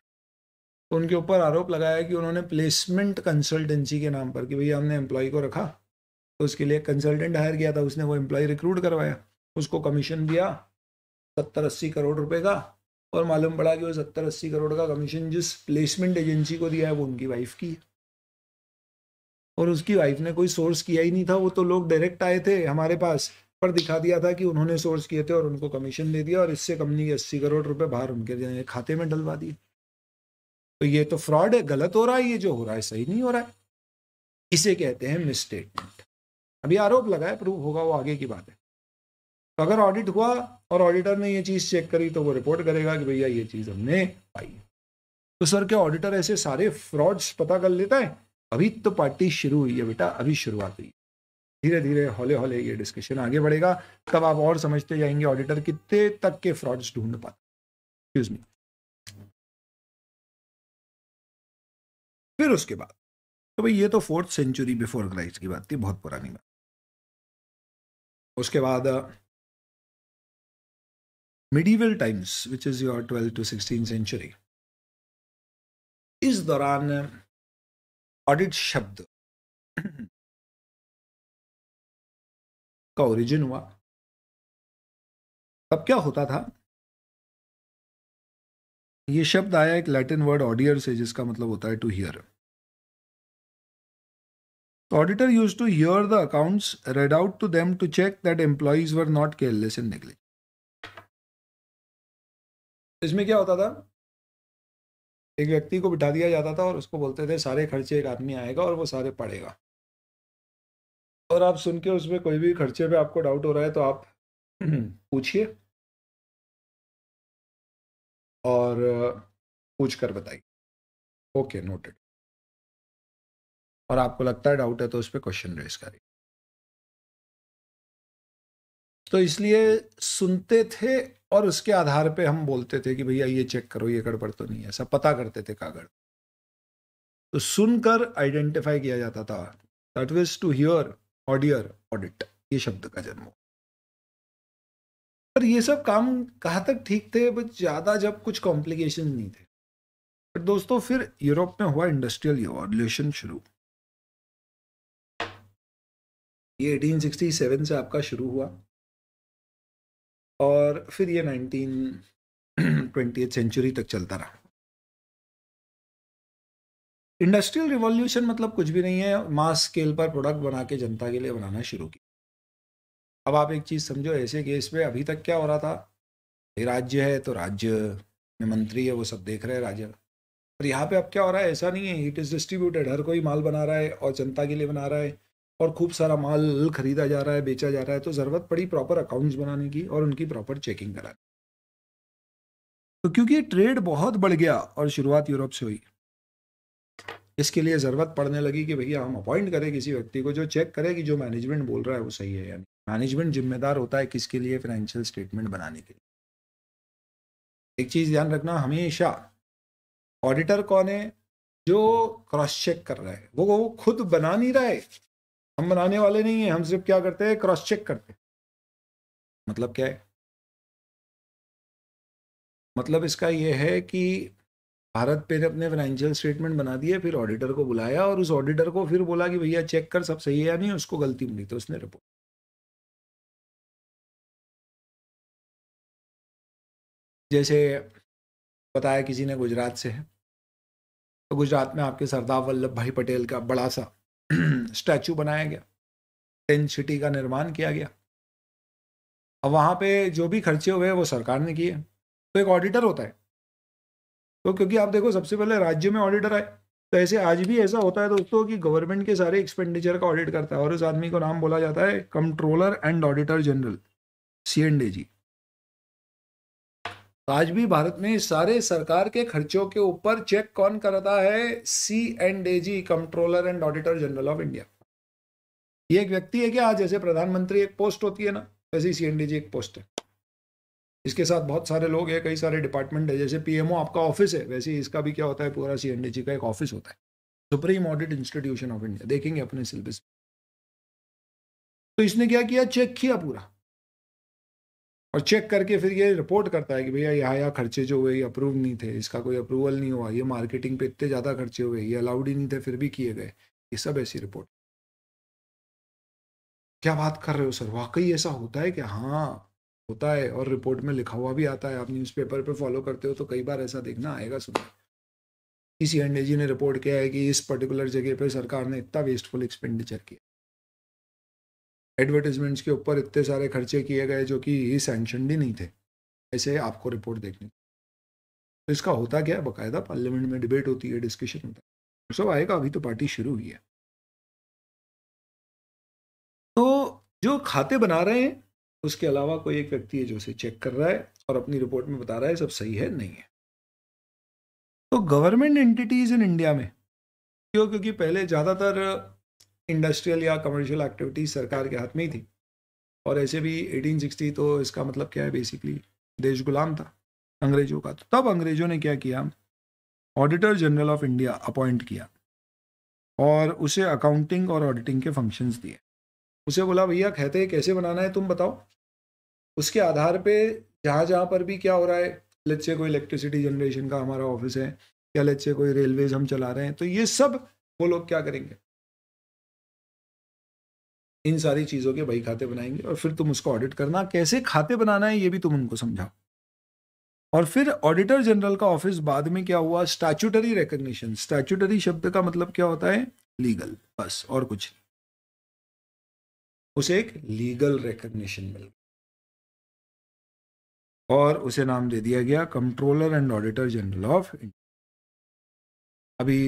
Speaker 1: तो उनके ऊपर आरोप लगाया कि उन्होंने प्लेसमेंट कंसल्टेंसी के नाम पर कि भैया हमने एम्प्लॉय को रखा तो उसके लिए कंसल्टेंट हायर किया था उसने वो एम्प्लॉय रिक्रूट करवाया उसको कमीशन दिया सत्तर अस्सी करोड़ रुपए का और मालूम पड़ा कि वो सत्तर अस्सी करोड़ का कमीशन जिस प्लेसमेंट एजेंसी को दिया है वो उनकी वाइफ की है और उसकी वाइफ ने कोई सोर्स किया ही नहीं था वो तो लोग डायरेक्ट आए थे हमारे पास पर दिखा दिया था कि उन्होंने सोर्स किए थे और उनको कमीशन दे दिया और इससे कंपनी के अस्सी करोड़ रुपए बाहर उनके खाते में डलवा दिए तो ये तो फ्रॉड है गलत हो रहा है ये जो हो रहा है सही नहीं हो रहा है इसे कहते हैं मिसस्टेटमेंट अभी आरोप लगा है प्रूफ होगा वो आगे की बात है तो अगर ऑडिट हुआ और ऑडिटर ने ये चीज़ चेक करी तो वो रिपोर्ट करेगा कि भैया ये चीज़ हमने पाई तो सर क्या ऑडिटर ऐसे सारे फ्रॉड्स पता कर लेता है अभी तो पार्टी शुरू हुई है बेटा अभी शुरुआत हुई धीरे धीरे हौले हौले ये डिस्कशन आगे बढ़ेगा तब आप और समझते जाएंगे ऑडिटर कितने तक के फ्रॉड्स ढूंढ पाते
Speaker 2: एक्सक्यूज मी फिर उसके बाद तो भाई ये तो फोर्थ सेंचुरी बिफोर क्राइस्ट की बात थी बहुत पुरानी बात उसके बाद medieval times which is your twelfth to sixteen century इस दौरान ऑडिट शब्द का ओरिजिन हुआ तब क्या होता था
Speaker 1: ये शब्द आया एक लैटिन वर्ड ऑडियर से जिसका मतलब होता है to hear auditor use to hear the accounts read out to them to
Speaker 2: check that employees were not careless in neglect
Speaker 1: इसमें क्या होता था एक व्यक्ति को बिठा दिया जाता था और उसको बोलते थे सारे खर्चे एक आदमी आएगा और वो सारे पढ़ेगा और आप सुन के उसमें कोई भी खर्चे पे
Speaker 2: आपको डाउट हो रहा है तो आप पूछिए और पूछ कर बताइए ओके नोटेड और आपको लगता है डाउट है तो उस पर क्वेश्चन रेज करिए
Speaker 1: तो इसलिए सुनते थे और उसके आधार पे हम बोलते थे कि भैया ये चेक करो ये गड़बड़ तो नहीं है सब पता करते थे कागड़ तो सुनकर आइडेंटिफाई किया जाता था दैट विज टू हियर ऑडियर ऑडिट ये शब्द का जन्म पर ये सब काम कहाँ तक ठीक थे बट ज़्यादा जब कुछ कॉम्प्लिकेशन नहीं थे पर दोस्तों फिर यूरोप में हुआ इंडस्ट्रियल रिवॉल्यूशन शुरू ये 1867 से आपका
Speaker 2: शुरू हुआ और फिर ये नाइनटीन ट्वेंटी
Speaker 1: सेंचुरी तक चलता रहा इंडस्ट्रियल रिवॉल्यूशन मतलब कुछ भी नहीं है मास स्केल पर प्रोडक्ट बना के जनता के लिए बनाना शुरू किया अब आप एक चीज़ समझो ऐसे केस पे अभी तक क्या हो रहा था राज्य है तो राज्य में मंत्री है वो सब देख रहे हैं राज्य पर यहाँ पे अब क्या हो रहा है ऐसा नहीं है इट इज़ डिस्ट्रीब्यूटेड हर कोई माल बना रहा है और जनता के लिए बना रहा है और खूब सारा माल खरीदा जा रहा है बेचा जा रहा है तो ज़रूरत पड़ी प्रॉपर अकाउंट्स बनाने की और उनकी प्रॉपर चेकिंग कराने तो क्योंकि ट्रेड बहुत बढ़ गया और शुरुआत यूरोप से हुई इसके लिए ज़रूरत पड़ने लगी कि भैया हम अपॉइंट करें किसी व्यक्ति को जो चेक करे कि जो मैनेजमेंट बोल रहा है वो सही है यानी मैनेजमेंट जिम्मेदार होता है किसके लिए फाइनेंशियल स्टेटमेंट बनाने के लिए एक चीज़ ध्यान रखना हमेशा ऑडिटर कौन है जो क्रॉस चेक कर रहा है वो खुद बना नहीं रहा है हम बनाने वाले नहीं है हम सिर्फ क्या करते हैं क्रॉस चेक
Speaker 2: करते हैं मतलब क्या है मतलब
Speaker 1: इसका यह है कि भारत पे अपने फाइनेंशियल स्टेटमेंट बना दिए फिर ऑडिटर को बुलाया और उस ऑडिटर को फिर बोला कि भैया चेक कर सब सही है या नहीं उसको गलती मिली तो उसने रिपोर्ट जैसे बताया किसी ने गुजरात से है तो गुजरात में आपके सरदार वल्लभ भाई पटेल का बड़ा सा स्टैचू बनाया गया टेंट सिटी का निर्माण किया गया अब वहाँ पे जो भी खर्चे हुए वो सरकार ने किए तो एक ऑडिटर होता है तो क्योंकि आप देखो सबसे पहले राज्य में ऑडिटर आए तो ऐसे आज भी ऐसा होता है दोस्तों कि गवर्नमेंट के सारे एक्सपेंडिचर का ऑडिट करता है और उस आदमी को नाम बोला जाता है controller and auditor general C N D G आज भी भारत में सारे सरकार के खर्चों के ऊपर चेक कौन करता है C and AG controller and auditor general of India ये एक व्यक्ति है क्या जैसे प्रधानमंत्री एक पोस्ट होती है ना वैसे ही सी एंड एजी एक पोस्ट है इसके साथ बहुत सारे लोग हैं कई सारे डिपार्टमेंट है जैसे पीएमओ आपका ऑफिस है वैसे ही इसका भी क्या होता है पूरा सी एंड का एक ऑफिस होता है supreme audit institution of India देखेंगे अपने सिलेबस तो इसने क्या किया चेक किया पूरा और चेक करके फिर ये रिपोर्ट करता है कि भैया यहाँ यहाँ खर्चे जो हुए ये अप्रूव नहीं थे इसका कोई अप्रूवल नहीं हुआ ये मार्केटिंग पे इतने ज़्यादा खर्चे हुए ये अलाउड ही नहीं थे फिर भी किए गए ये सब ऐसी रिपोर्ट क्या बात कर रहे हो सर वाकई ऐसा होता है कि हाँ होता है और रिपोर्ट में लिखा हुआ भी आता है आप न्यूज़पेपर पे फॉलो करते हो तो कई बार ऐसा देखना आएगा सुबह किसी एन ने रिपोर्ट किया है कि इस पर्टिकुलर जगह पर सरकार ने इतना वेस्टफुल एक्सपेंडिचर किया एडवर्टीजमेंट्स के ऊपर इतने सारे खर्चे किए गए जो कि ये सैंक्शनड ही नहीं थे ऐसे आपको रिपोर्ट देखने तो इसका होता क्या बाकायदा पार्लियामेंट में डिबेट होती है डिस्कशन होता है सब आएगा अभी तो पार्टी शुरू हुई है तो जो खाते बना रहे हैं उसके अलावा कोई एक व्यक्ति है जो उसे चेक कर रहा है और अपनी रिपोर्ट में बता रहा है सब सही है नहीं है तो गवर्नमेंट एंटिटीज इन इंडिया में क्यों क्योंकि पहले ज़्यादातर इंडस्ट्रियल या कमर्शियल एक्टिविटीज सरकार के हाथ में ही थी और ऐसे भी 1860 तो इसका मतलब क्या है बेसिकली देश गुलाम था अंग्रेजों का तो तब अंग्रेजों ने क्या किया auditor general of India appoint किया और उसे अकाउंटिंग और ऑडिटिंग के फंक्शंस दिए उसे बोला भैया कहते कैसे बनाना है तुम बताओ उसके आधार पे जहाँ जहाँ पर भी क्या हो रहा है लच्चे कोई इलेक्ट्रिसिटी जनरेशन का हमारा ऑफिस है या लच्चे कोई रेलवेज हम चला रहे हैं तो ये सब वो लोग क्या करेंगे इन सारी चीज़ों के बही खाते बनाएंगे और फिर तुम उसको ऑडिट करना कैसे खाते बनाना है ये भी तुम उनको समझाओ और फिर ऑडिटर जनरल का ऑफिस बाद में क्या हुआ स्टैचुटरी रिकग्निशन स्टैचुटरी शब्द का मतलब क्या होता है लीगल बस और कुछ नहीं उसे एक लीगल
Speaker 2: रिकग्निशन मिल और उसे नाम दे दिया गया controller
Speaker 1: and auditor general of India अभी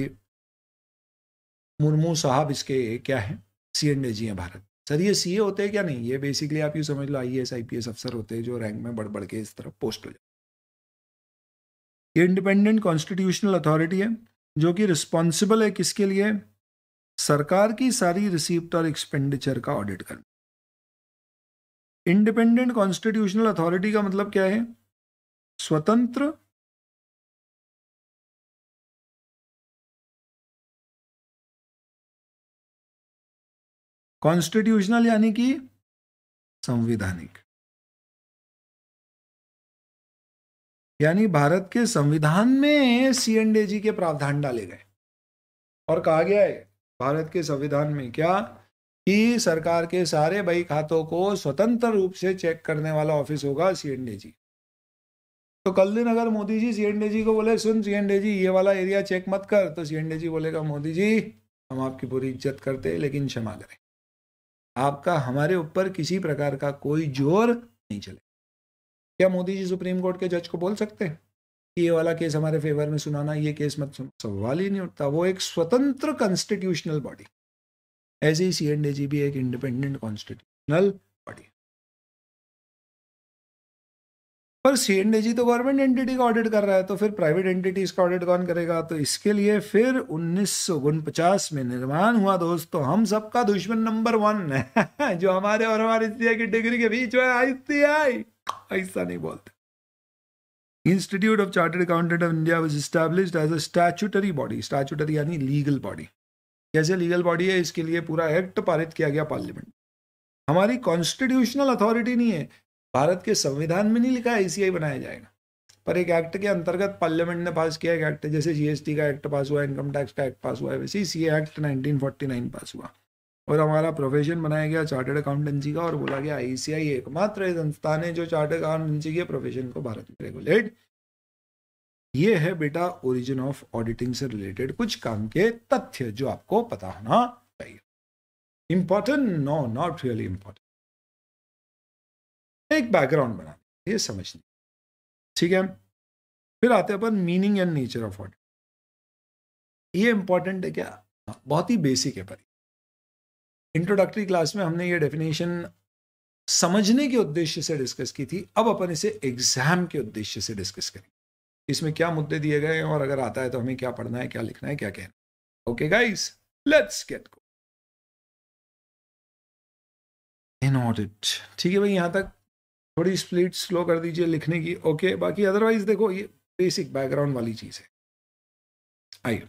Speaker 1: मुर्मू साहब इसके क्या है सी एंड जी हैं भारत सर ये सीए होते हैं क्या नहीं ये बेसिकली आप ये समझ लो आईएएस आईपीएस अफसर होते हैं जो रैंक में बढ़ बढ़ के इस तरफ पोस्ट हो जाते इंडिपेंडेंट कॉन्स्टिट्यूशनल अथॉरिटी है जो कि रिस्पॉन्सिबल है किसके लिए सरकार की सारी रिसिप्ट और एक्सपेंडिचर का ऑडिट करना इंडिपेंडेंट कॉन्स्टिट्यूशनल अथॉरिटी का मतलब क्या है स्वतंत्र
Speaker 2: कॉन्स्टिट्यूशनल यानी कि संविधानिक यानी
Speaker 1: भारत के संविधान में सी जी के प्रावधान डाले गए और कहा गया है भारत के संविधान में क्या कि सरकार के सारे बही खातों को स्वतंत्र रूप से चेक करने वाला ऑफिस होगा सीएनडे जी तो कल दिन अगर मोदी जी सी जी को बोले सुन सी जी ये वाला एरिया चेक मत कर तो सी जी बोलेगा मोदी जी हम आपकी पूरी इज्जत करते लेकिन क्षमा करें आपका हमारे ऊपर किसी प्रकार का कोई जोर नहीं चले क्या मोदी जी सुप्रीम कोर्ट के जज को बोल सकते हैं कि ये वाला केस हमारे फेवर में सुनाना ये केस मत सवाल ही नहीं उठता वो एक स्वतंत्र कॉन्स्टिट्यूशनल बॉडी ऐसे ही सी एंड ए जी भी एक इंडिपेंडेंट कॉन्स्टिट्यूशनल बॉडी पर सीएनडीजी तो गवर्नमेंट एंटिटी का ऑडिट कर रहा है तो फिर प्राइवेट एंटिटी इसका ऑडिट कौन करेगा तो इसके लिए फिर उन्नीस में निर्माण हुआ दोस्तों तो हम सबका दुश्मन नंबर वन है जो हमारे और हमारे इस की डिग्री के बीच है आई ऐसा नहीं बोलते institute of chartered accountant of India was established as a statutory body statutory यानी लीगल बॉडी कैसे लीगल बॉडी है इसके लिए पूरा एक्ट पारित किया गया पार्लियामेंट हमारी कॉन्स्टिट्यूशनल अथॉरिटी नहीं है भारत के संविधान में नहीं लिखा है बनाया जाएगा पर एक एक्ट के अंतर्गत पार्लियामेंट ने पास किया एक एक्ट जैसे जीएसटी का एक्ट पास हुआ इनकम टैक्स का एक्ट पास हुआ है वैसे ही सी एक्ट 1949 पास हुआ और हमारा प्रोफेशन बनाया गया चार्टर्ड अकाउंटेंसी का और बोला गया आईसीआई एकमात्र संस्थान है जो चार्टर्ड अकाउंटेंसी के प्रोफेशन को भारत में रेगुलेट ये है बेटा ओरिजिन ऑफ ऑडिटिंग से रिलेटेड कुछ काम के तथ्य जो आपको पता होना चाहिए important no not really important
Speaker 2: एक बैकग्राउंड बना ये समझना ठीक है
Speaker 1: फिर आते हैं अपन meaning and nature of order ये इंपॉर्टेंट है क्या हाँ, बहुत ही बेसिक है पर इंट्रोडक्टरी क्लास में हमने ये डेफिनेशन समझने के उद्देश्य से डिस्कस की थी अब अपन इसे एग्जाम के उद्देश्य से डिस्कस करेंगे इसमें क्या मुद्दे दिए गए हैं और अगर आता है तो हमें क्या पढ़ना है क्या लिखना है क्या कहना है okay guys let's get go in audit ठीक है भाई यहां तक थोड़ी स्प्लिट स्लो कर दीजिए लिखने की ओके बाकी अदरवाइज देखो ये बेसिक बैकग्राउंड वाली चीज है आइए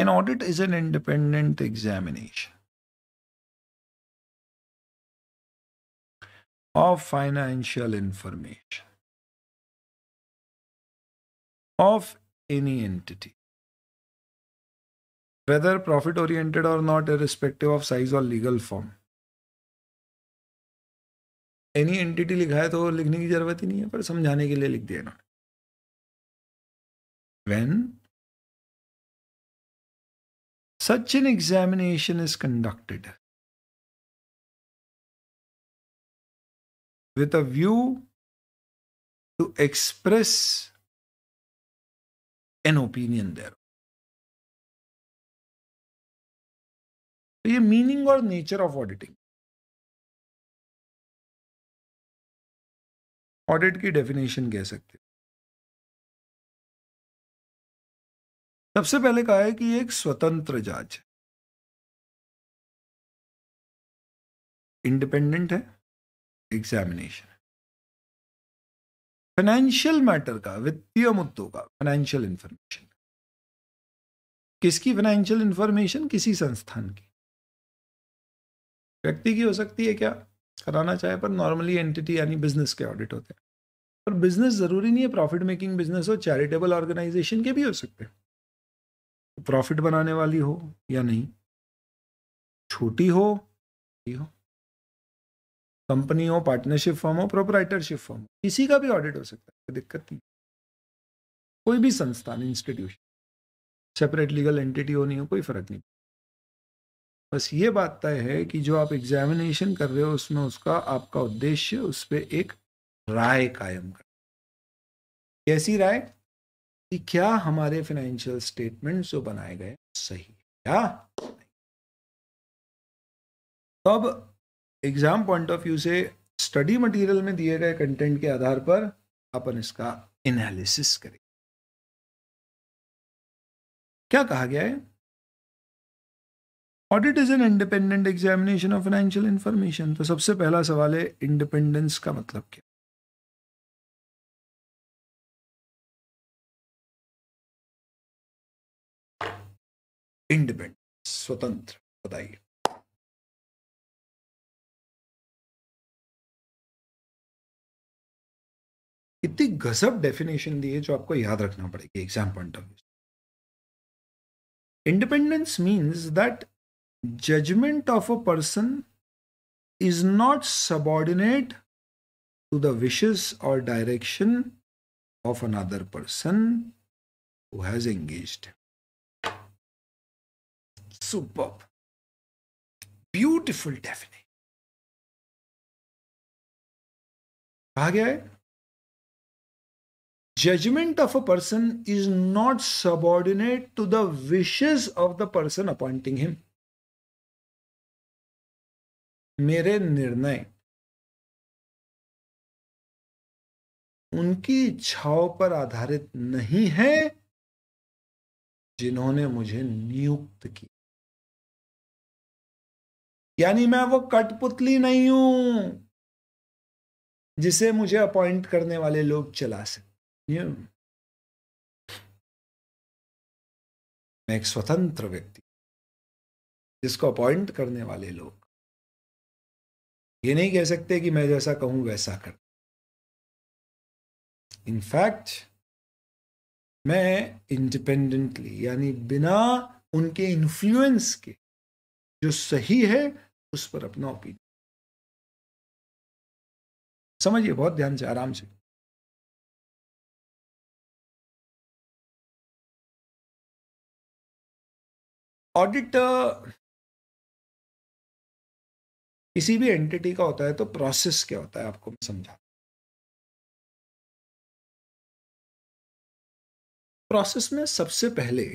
Speaker 2: an audit is an independent examination of financial information of any entity whether profit oriented or not irrespective of size और लीगल फॉर्म एनी एंटिटी लिखा है तो लिखने की जरूरत ही नहीं है पर समझाने के लिए लिख दिया इन्होंने when such an examination is conducted with a view to express an opinion there ये मीनिंग और नेचर ऑफ ऑडिटिंग ऑडिट की डेफिनेशन कह सकते सबसे पहले कहा है कि एक स्वतंत्र जांच इंडिपेंडेंट है एग्जामिनेशन फाइनेंशियल मैटर का वित्तीय मुद्दों का फाइनेंशियल इंफॉर्मेशन
Speaker 1: किसकी फाइनेंशियल इंफॉर्मेशन किसी संस्थान की व्यक्ति की हो सकती है क्या कराना चाहे पर नॉर्मली एंटिटी यानी बिजनेस के ऑडिट होते हैं पर बिजनेस ज़रूरी नहीं है प्रॉफिट मेकिंग बिजनेस हो चैरिटेबल ऑर्गेनाइजेशन के भी हो सकते हैं प्रॉफिट बनाने वाली हो या नहीं छोटी हो हो कंपनी हो पार्टनरशिप फॉर्म हो प्रोपराइटरशिप फॉर्म हो किसी का भी
Speaker 2: ऑडिट हो सकता है दिक्कत नहीं कोई भी संस्थान इंस्टीट्यूशन
Speaker 1: सेपरेट लीगल एंटिटी होनी हो कोई फर्क नहीं बस ये बात तय है कि जो आप एग्जामिनेशन कर रहे हो उसमें उसका आपका उद्देश्य उस पर एक राय कायम कर कैसी राय कि क्या हमारे फाइनेंशियल स्टेटमेंट जो बनाए गए सही क्या तो अब एग्जाम पॉइंट ऑफ व्यू से स्टडी मटेरियल में दिए गए कंटेंट के आधार पर अपन इसका एनालिसिस करें क्या कहा गया है audit is an independent examination of financial information तो सबसे पहला सवाल है इंडिपेंडेंस का मतलब क्या
Speaker 2: इंडिपेंडेंट स्वतंत्र बताइए
Speaker 1: इतनी गजब डेफिनेशन दी है जो आपको याद रखना पड़ेगी exam point of view independence means that judgment of a person is not subordinate to the wishes or direction of another person who has engaged.
Speaker 2: Superb. Beautiful definition. कहा गया है
Speaker 1: judgment of a person is not subordinate to the wishes of the person appointing
Speaker 2: मेरे निर्णय उनकी इच्छाओं पर आधारित नहीं है जिन्होंने मुझे नियुक्त की यानी मैं वो कठपुतली नहीं हूं जिसे मुझे अपॉइंट करने वाले लोग चला सकते मैं एक स्वतंत्र व्यक्ति जिसको अपॉइंट करने वाले लोग ये नहीं कह सकते कि मैं जैसा कहूं वैसा कर
Speaker 1: इनफैक्ट मैं इंडिपेंडेंटली यानी बिना उनके इन्फ्लुएंस के जो सही है उस पर
Speaker 2: अपना ओपिनियन समझिए बहुत ध्यान से आराम से ऑडिटर किसी भी एंटिटी का होता है तो प्रोसेस क्या होता है आपको मैं समझा प्रोसेस में सबसे पहले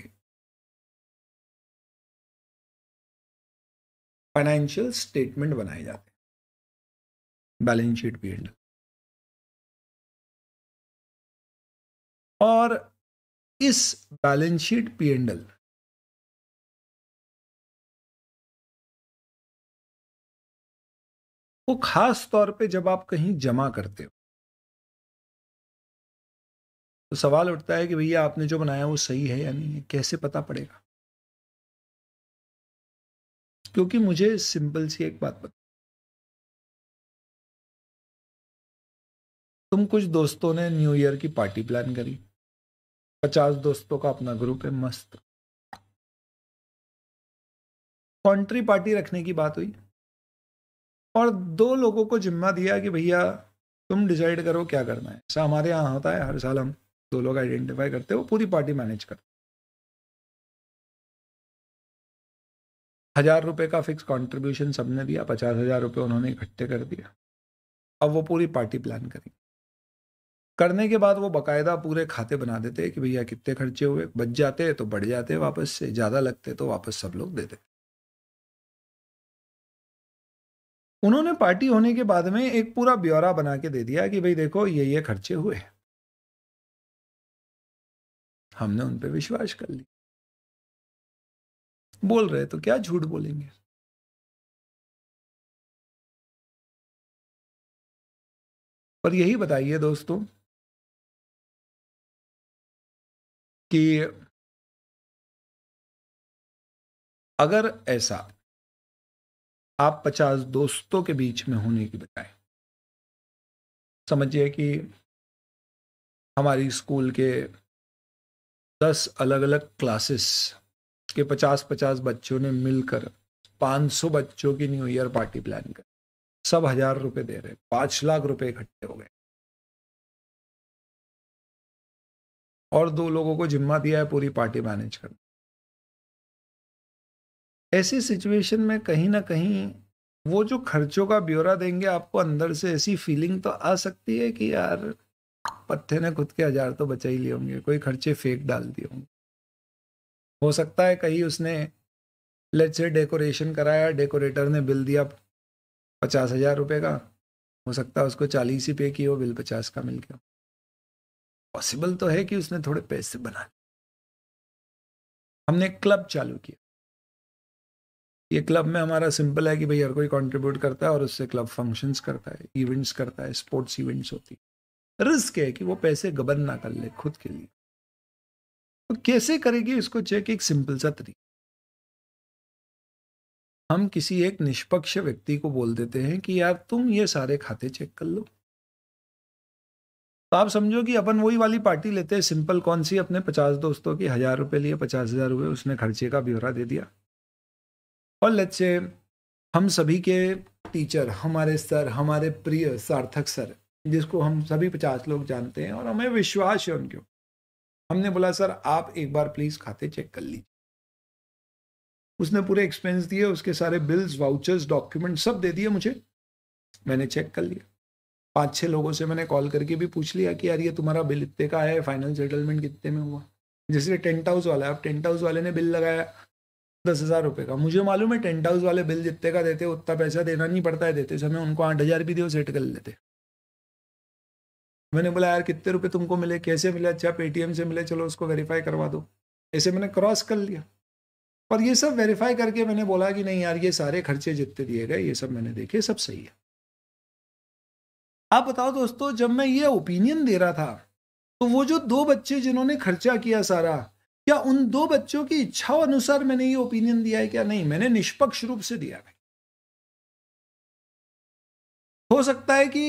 Speaker 2: फाइनेंशियल स्टेटमेंट बनाए जाते हैं बैलेंस शीट भी एंड और इस बैलेंस शीट पी एंडल
Speaker 1: वो खास तौर पे जब आप कहीं जमा करते हो तो सवाल उठता है कि भैया आपने जो बनाया वो सही है या नहीं है कैसे पता पड़ेगा क्योंकि मुझे सिंपल सी एक बात
Speaker 2: बता तुम कुछ दोस्तों ने न्यू ईयर की पार्टी प्लान करी पचास दोस्तों का अपना ग्रुप है मस्त
Speaker 1: कंट्री पार्टी रखने की बात हुई और दो लोगों को जिम्मा दिया कि भैया तुम डिसाइड करो क्या करना है ऐसा हमारे यहाँ होता है हर साल हम दो लोग आइडेंटिफाई करते वो पूरी पार्टी मैनेज करते
Speaker 2: हजार रुपये का फिक्स कंट्रीब्यूशन सबने दिया
Speaker 1: पचास हजार रुपये उन्होंने इकट्ठे कर दिया अब वो पूरी पार्टी प्लान करी करने के बाद वो बकायदा पूरे खाते बना देते कि भैया कितने खर्चे हुए बच जाते तो बढ़ जाते वापस से ज़्यादा लगते तो वापस सब लोग देते उन्होंने पार्टी होने के बाद में एक पूरा ब्यौरा बना के दे दिया कि भाई देखो ये ये खर्चे हुए हैं हमने उन पर विश्वास कर लिया
Speaker 2: बोल रहे तो क्या झूठ बोलेंगे पर यही बताइए दोस्तों कि अगर ऐसा आप पचास दोस्तों के बीच में होने की बजाय समझिए कि
Speaker 1: हमारी स्कूल के दस अलग अलग क्लासेस के पचास पचास बच्चों ने मिलकर पाँच सौ बच्चों की न्यू ईयर पार्टी प्लान कर सब हजार रुपए दे रहे पाँच लाख रुपए इकट्ठे हो गए
Speaker 2: और दो लोगों को जिम्मा दिया है पूरी पार्टी मैनेज करने
Speaker 1: ऐसी सिचुएशन में कहीं ना कहीं वो जो खर्चों का ब्यौरा देंगे आपको अंदर से ऐसी फीलिंग तो आ सकती है कि यार पत्थे ने खुद के हजार तो बचा ही लिए होंगे कोई खर्चे फेक डाल दिए होंगे हो सकता है कहीं उसने लेट से डेकोरेशन कराया डेकोरेटर ने बिल दिया पचास हजार रुपये का हो सकता है उसको चालीस ही पे की हो बिल पचास का मिल गया
Speaker 2: पॉसिबल तो है कि उसने थोड़े पैसे बना लिए
Speaker 1: हमने क्लब चालू किया ये क्लब में हमारा सिंपल है कि भाई हर कोई कंट्रीब्यूट करता है और उससे क्लब फंक्शंस करता है इवेंट्स करता है स्पोर्ट्स इवेंट्स होती है रिस्क है कि वो पैसे गबन ना कर ले खुद के लिए तो कैसे करेगी इसको चेक एक सिंपल सा तरीका हम किसी एक निष्पक्ष व्यक्ति को बोल देते हैं कि यार तुम ये सारे खाते चेक कर लो तो आप समझो कि अपन वही वाली पार्टी लेते हैं सिंपल कौन सी अपने पचास दोस्तों की हजार रुपए लिए पचास हजार रुपए उसने खर्चे का ब्यौरा दे दिया और लेट्स से हम सभी के टीचर हमारे सर हमारे प्रिय सार्थक सर जिसको हम सभी पचास लोग जानते हैं और हमें विश्वास है उनके हमने बोला सर आप एक बार प्लीज खाते चेक कर लीजिए उसने पूरे एक्सपेंस दिए उसके सारे बिल्स वाउचर्स डॉक्यूमेंट सब दे दिए मुझे मैंने चेक कर लिया पाँच छः लोगों से मैंने कॉल करके भी पूछ लिया कि यार ये तुम्हारा बिल इतने का है फाइनल सेटलमेंट कितने में हुआ जैसे टेंट हाउस वाला है अब टेंट हाउस वाले ने बिल लगाया दस हज़ार रुपये का मुझे मालूम है टेंट हाउस वाले बिल जितने का देते उतना पैसा देना नहीं पड़ता है देते समय उनको आठ हज़ार भी दे सेट कर लेते मैंने बोला यार कितने रुपए तुमको मिले कैसे मिले अच्छा पेटीएम से मिले चलो उसको वेरीफाई करवा दो ऐसे मैंने क्रॉस कर लिया पर ये सब वेरीफाई करके मैंने बोला कि नहीं यार ये सारे खर्चे जितने दिए गए ये सब मैंने देखे सब सही है आप बताओ दोस्तों जब मैं ये ओपिनियन दे रहा था तो वो जो दो बच्चे जिन्होंने खर्चा किया सारा क्या उन दो बच्चों की इच्छाओं अनुसार मैंने ये ओपिनियन दिया है क्या नहीं मैंने निष्पक्ष रूप से दिया है हो सकता है कि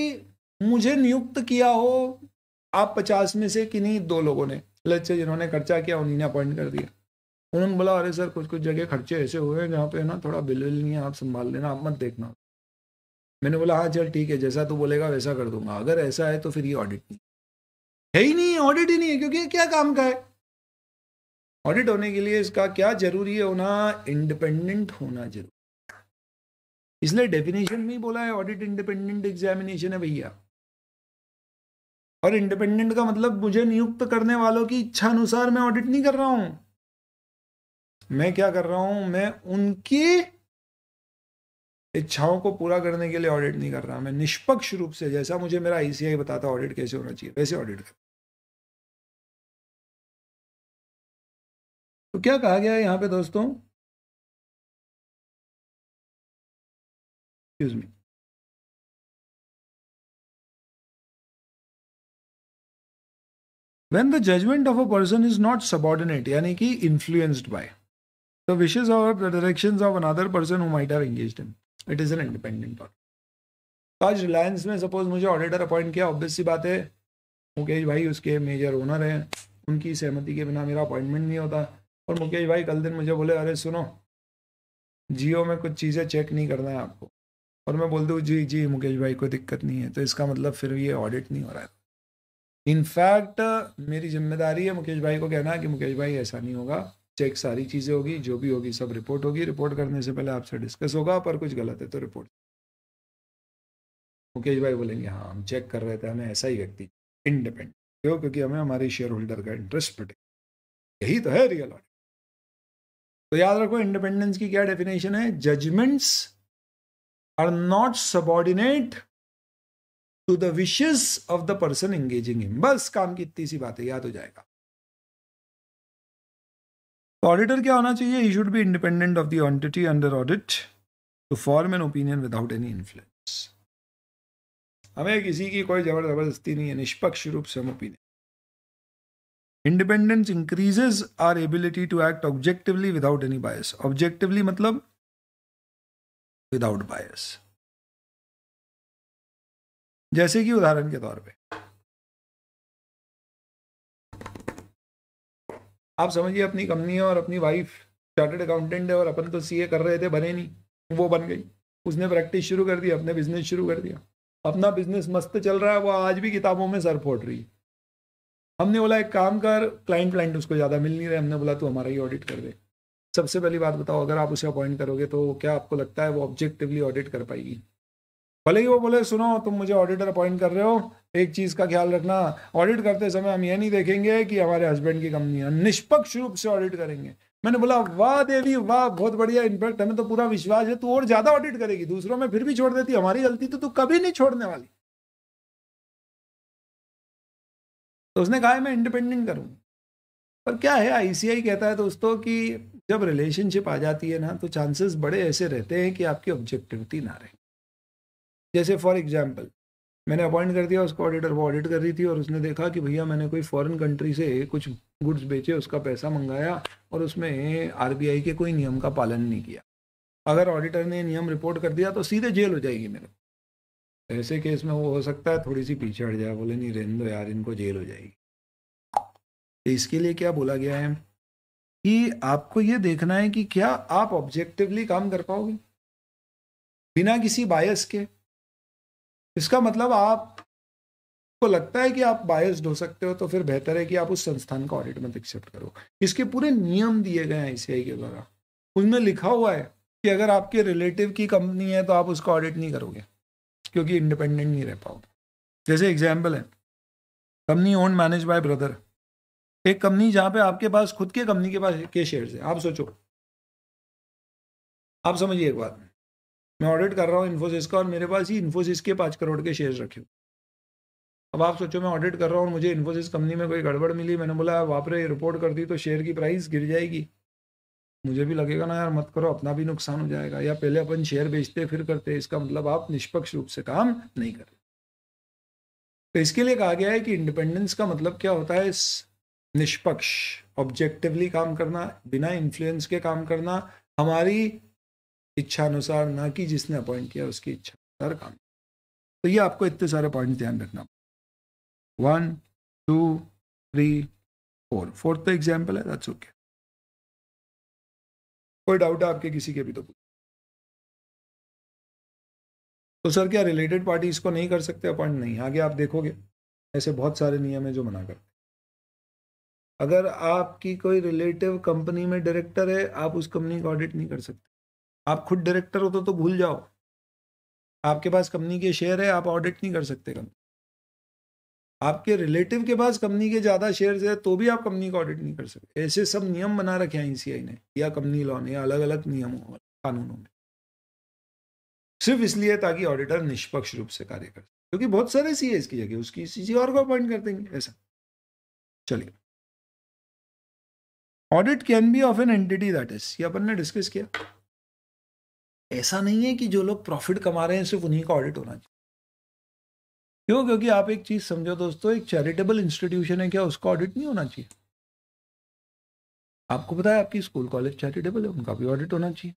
Speaker 1: मुझे नियुक्त किया हो आप पचास में से किन्हीं दो लोगों ने लच्चे जिन्होंने खर्चा किया उन्हीं ने अपॉइंट कर दिया उन्होंने बोला अरे सर कुछ कुछ जगह खर्चे ऐसे हुए हैं जहाँ पे ना थोड़ा बिल विल नहीं है आप संभाल लेना आप मत देखना मैंने बोला हाँ चल ठीक है जैसा तो बोलेगा वैसा कर दूंगा अगर ऐसा है तो फिर ये ऑडिट नहीं है ही नहीं ऑडिट ही नहीं है क्योंकि क्या काम का है ऑडिट होने के लिए इसका क्या जरूरी है होना इंडिपेंडेंट होना जरूरी इसने डेफिनेशन में ही बोला है ऑडिट इंडिपेंडेंट एग्जामिनेशन है भैया और इंडिपेंडेंट का मतलब मुझे नियुक्त करने वालों की इच्छा अनुसार मैं ऑडिट नहीं कर रहा हूं मैं क्या कर रहा हूं मैं उनकी इच्छाओं को पूरा करने के लिए ऑडिट नहीं कर रहा मैं निष्पक्ष रूप से जैसा मुझे मेरा आईसीआई बताता ऑडिट कैसे होना चाहिए वैसे ऑडिट कर तो क्या कहा
Speaker 2: गया है यहाँ पे दोस्तों
Speaker 1: when the judgment of a person is not subordinate यानी कि इन्फ्लुएंस्ड बाय द विशेज और production of another person who might have engage in it is an independent order आज रिलायंस में सपोज मुझे ऑडिटर अपॉइंट किया obvious सी बात है मुकेश भाई उसके मेजर ओनर हैं उनकी सहमति के बिना मेरा अपॉइंटमेंट नहीं होता और मुकेश भाई कल दिन मुझे बोले अरे सुनो जियो में कुछ चीज़ें चेक नहीं करना है आपको और मैं बोल दूँ जी जी मुकेश भाई कोई दिक्कत नहीं है तो इसका मतलब फिर ये ऑडिट नहीं हो रहा है इनफैक्ट मेरी जिम्मेदारी है मुकेश भाई को कहना है कि मुकेश भाई ऐसा नहीं होगा चेक सारी चीज़ें होगी जो भी होगी सब रिपोर्ट होगी रिपोर्ट करने से पहले आपसे डिस्कस होगा पर कुछ गलत है तो रिपोर्ट मुकेश भाई बोलेंगे हाँ हम चेक कर रहे थे हमें ऐसा ही व्यक्ति इंडिपेंडेंट क्यों क्योंकि हमें हमारे शेयर होल्डर का इंटरेस्ट पटे यही तो है रियल ऑडिट तो याद रखो इंडिपेंडेंस की क्या डेफिनेशन है judgments are not subordinate to the wishes of the person engaging him बस काम की इतनी सी बात है याद हो जाएगा ऑडिटर तो क्या होना चाहिए he should be independent of दिटी under audit to form an opinion without any influence हमें किसी की कोई जबरदस्ती नहीं है निष्पक्ष रूप से हम opinion independence increases our ability to act objectively without any bias objectively मतलब विदाउट बायस
Speaker 2: जैसे कि उदाहरण के तौर पे
Speaker 1: आप समझिए अपनी कंपनी और अपनी वाइफ चार्टर्ड अकाउंटेंट है और अपन तो सीए कर रहे थे बने नहीं वो बन गई उसने प्रैक्टिस शुरू कर दी अपने बिजनेस शुरू कर दिया अपना बिजनेस मस्त चल रहा है वो आज भी किताबों में सर फोड़ रही है हमने बोला एक काम कर क्लाइंट क्लाइंट उसको ज़्यादा मिल नहीं रहे हमने बोला तू हमारा ही ऑडिट कर दे सबसे पहली बात बताओ अगर आप उसे अपॉइंट करोगे तो क्या आपको लगता है वो ऑब्जेक्टिवली ऑडिट कर पाएगी भले ही वो बोले सुनो तुम मुझे ऑडिटर अपॉइंट कर रहे हो एक चीज़ का ख्याल रखना ऑडिट करते समय हम ये नहीं देखेंगे कि हमारे हस्बैंड की कंपनी है निष्पक्ष रूप से ऑडिट करेंगे मैंने बोला वाह देवी वाह बहुत बढ़िया इनफैक्ट हमें तो पूरा विश्वास है तू और ज़्यादा ऑडिट करेगी दूसरों में फिर भी छोड़ देती हमारी गलती तो तू कभी नहीं छोड़ने वाली तो उसने कहा है मैं इंडिपेंडेंट करूँ पर क्या है आईसीआई कहता है दोस्तों कि जब रिलेशनशिप आ जाती है ना तो चांसेस बड़े ऐसे रहते हैं कि आपकी ऑब्जेक्टिविटी ना रहे जैसे फॉर एग्जाम्पल मैंने अपॉइंट कर दिया उसको ऑडिटर वो ऑडिट कर रही थी और उसने देखा कि भैया मैंने कोई फॉरेन कंट्री से कुछ गुड्स बेचे उसका पैसा मंगाया और उसमें आर के कोई नियम का पालन नहीं किया अगर ऑडिटर ने नियम रिपोर्ट कर दिया तो सीधे जेल हो जाएगी मेरे को ऐसे केस में वो हो सकता है थोड़ी सी पीछे हट जाए बोले नहीं रहने दो यार इनको जेल हो जाएगी तो इसके लिए क्या बोला गया है कि आपको ये देखना है कि क्या आप ऑब्जेक्टिवली काम कर पाओगे बिना किसी बायस के इसका मतलब आप को लगता है कि आप बायस्ड हो सकते हो तो फिर बेहतर है कि आप उस संस्थान का ऑडिट मत एक्सेप्ट करो इसके पूरे नियम दिए गए हैं आईसीआई के द्वारा उनमें लिखा हुआ है कि अगर आपके रिलेटिव की कंपनी है तो आप उसका ऑडिट नहीं करोगे क्योंकि इंडिपेंडेंट नहीं रह पाओगे जैसे एग्जाम्पल है company own manage by brother एक कंपनी जहां पे आपके पास खुद के कंपनी के पास के शेयर्स है आप सोचो आप समझिए एक बात मैं ऑडिट कर रहा हूँ इन्फोसिस का और मेरे पास ही इन्फोसिस के पाँच करोड़ के शेयर्स रखे हुए अब आप सोचो मैं ऑडिट कर रहा हूँ मुझे इन्फोसिस कंपनी में कोई गड़बड़ मिली मैंने बोला वापरे रिपोर्ट कर दी तो शेयर की प्राइस गिर जाएगी मुझे भी लगेगा ना यार मत करो अपना भी नुकसान हो जाएगा या पहले अपन शेयर बेचते फिर करते इसका मतलब आप निष्पक्ष रूप से काम नहीं कर रहे तो इसके लिए कहा गया है कि इंडिपेंडेंस का मतलब क्या होता है निष्पक्ष ऑब्जेक्टिवली काम करना बिना इन्फ्लुएंस के काम करना हमारी इच्छा अनुसार ना कि जिसने अपॉइंट किया उसकी इच्छा अनुसार काम तो ये आपको इतने सारे पॉइंट ध्यान रखना one
Speaker 2: two three four fourth तो एग्जाम्पल है दैट्स ओके कोई डाउट है आपके किसी के भी तो
Speaker 1: तो सर क्या रिलेटेड पार्टी इसको नहीं कर सकते अपॉइंट नहीं आगे आप देखोगे ऐसे बहुत सारे नियम है जो मना करते अगर आपकी कोई रिलेटिव कंपनी में डायरेक्टर है आप उस कंपनी का ऑडिट नहीं कर सकते आप खुद डायरेक्टर हो तो, तो भूल जाओ आपके पास कंपनी के शेयर है आप ऑडिट नहीं कर सकते कंपनी आपके रिलेटिव के पास कंपनी के ज़्यादा शेयर है तो भी आप कंपनी का ऑडिट नहीं कर सकते ऐसे सब नियम बना रखे हैं आई ने या कंपनी लॉ ने अलग अलग नियमों कानूनों में सिर्फ इसलिए ताकि ऑडिटर निष्पक्ष रूप से कार्य कर क्योंकि बहुत सारे सी की जगह उसकी किसी और को अपॉइंट कर देंगे ऐसा चलिए audit can be of an entity that is ये अपन ने डिस्कस किया ऐसा नहीं है कि जो लोग प्रॉफिट कमा रहे हैं सिर्फ उन्हीं का ऑडिट होना चाहिए क्यों क्योंकि आप एक चीज समझो दोस्तों एक चैरिटेबल इंस्टीट्यूशन है क्या उसका ऑडिट नहीं होना चाहिए आपको पता है आपकी स्कूल कॉलेज चैरिटेबल है उनका भी ऑडिट होना चाहिए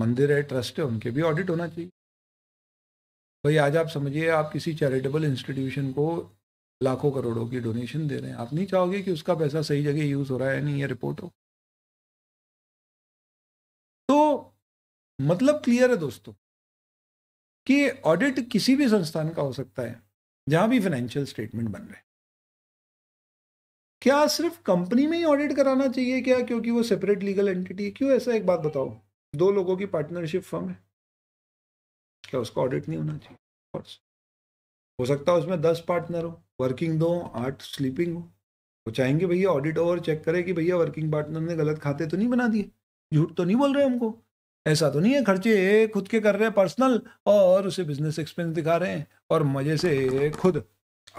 Speaker 1: मंदिर है ट्रस्ट है उनके भी ऑडिट होना चाहिए भाई आज आप समझिए आप किसी चैरिटेबल इंस्टीट्यूशन को लाखों करोड़ों की डोनेशन दे रहे हैं आप नहीं चाहोगे कि उसका पैसा सही जगह यूज हो रहा है नहीं ये रिपोर्ट हो तो मतलब क्लियर है दोस्तों कि ऑडिट किसी भी संस्थान का हो सकता है जहां भी फाइनेंशियल स्टेटमेंट बन रहे क्या सिर्फ कंपनी में ही ऑडिट कराना चाहिए क्या क्योंकि वो सेपरेट लीगल एंटिटी है क्यों ऐसा एक बात बताओ दो लोगों की पार्टनरशिप फर्म है क्या उसका ऑडिट नहीं होना चाहिए हो सकता है उसमें दस पार्टनर हो वर्किंग दो आठ स्लीपिंग हो वो चाहेंगे भैया ऑडिट ओवर चेक करे कि भैया वर्किंग पार्टनर ने गलत खाते तो नहीं बना दिए झूठ तो नहीं बोल रहे हमको ऐसा तो नहीं है खर्चे खुद के कर रहे हैं पर्सनल और उसे बिजनेस एक्सपेंस दिखा रहे हैं और मज़े से खुद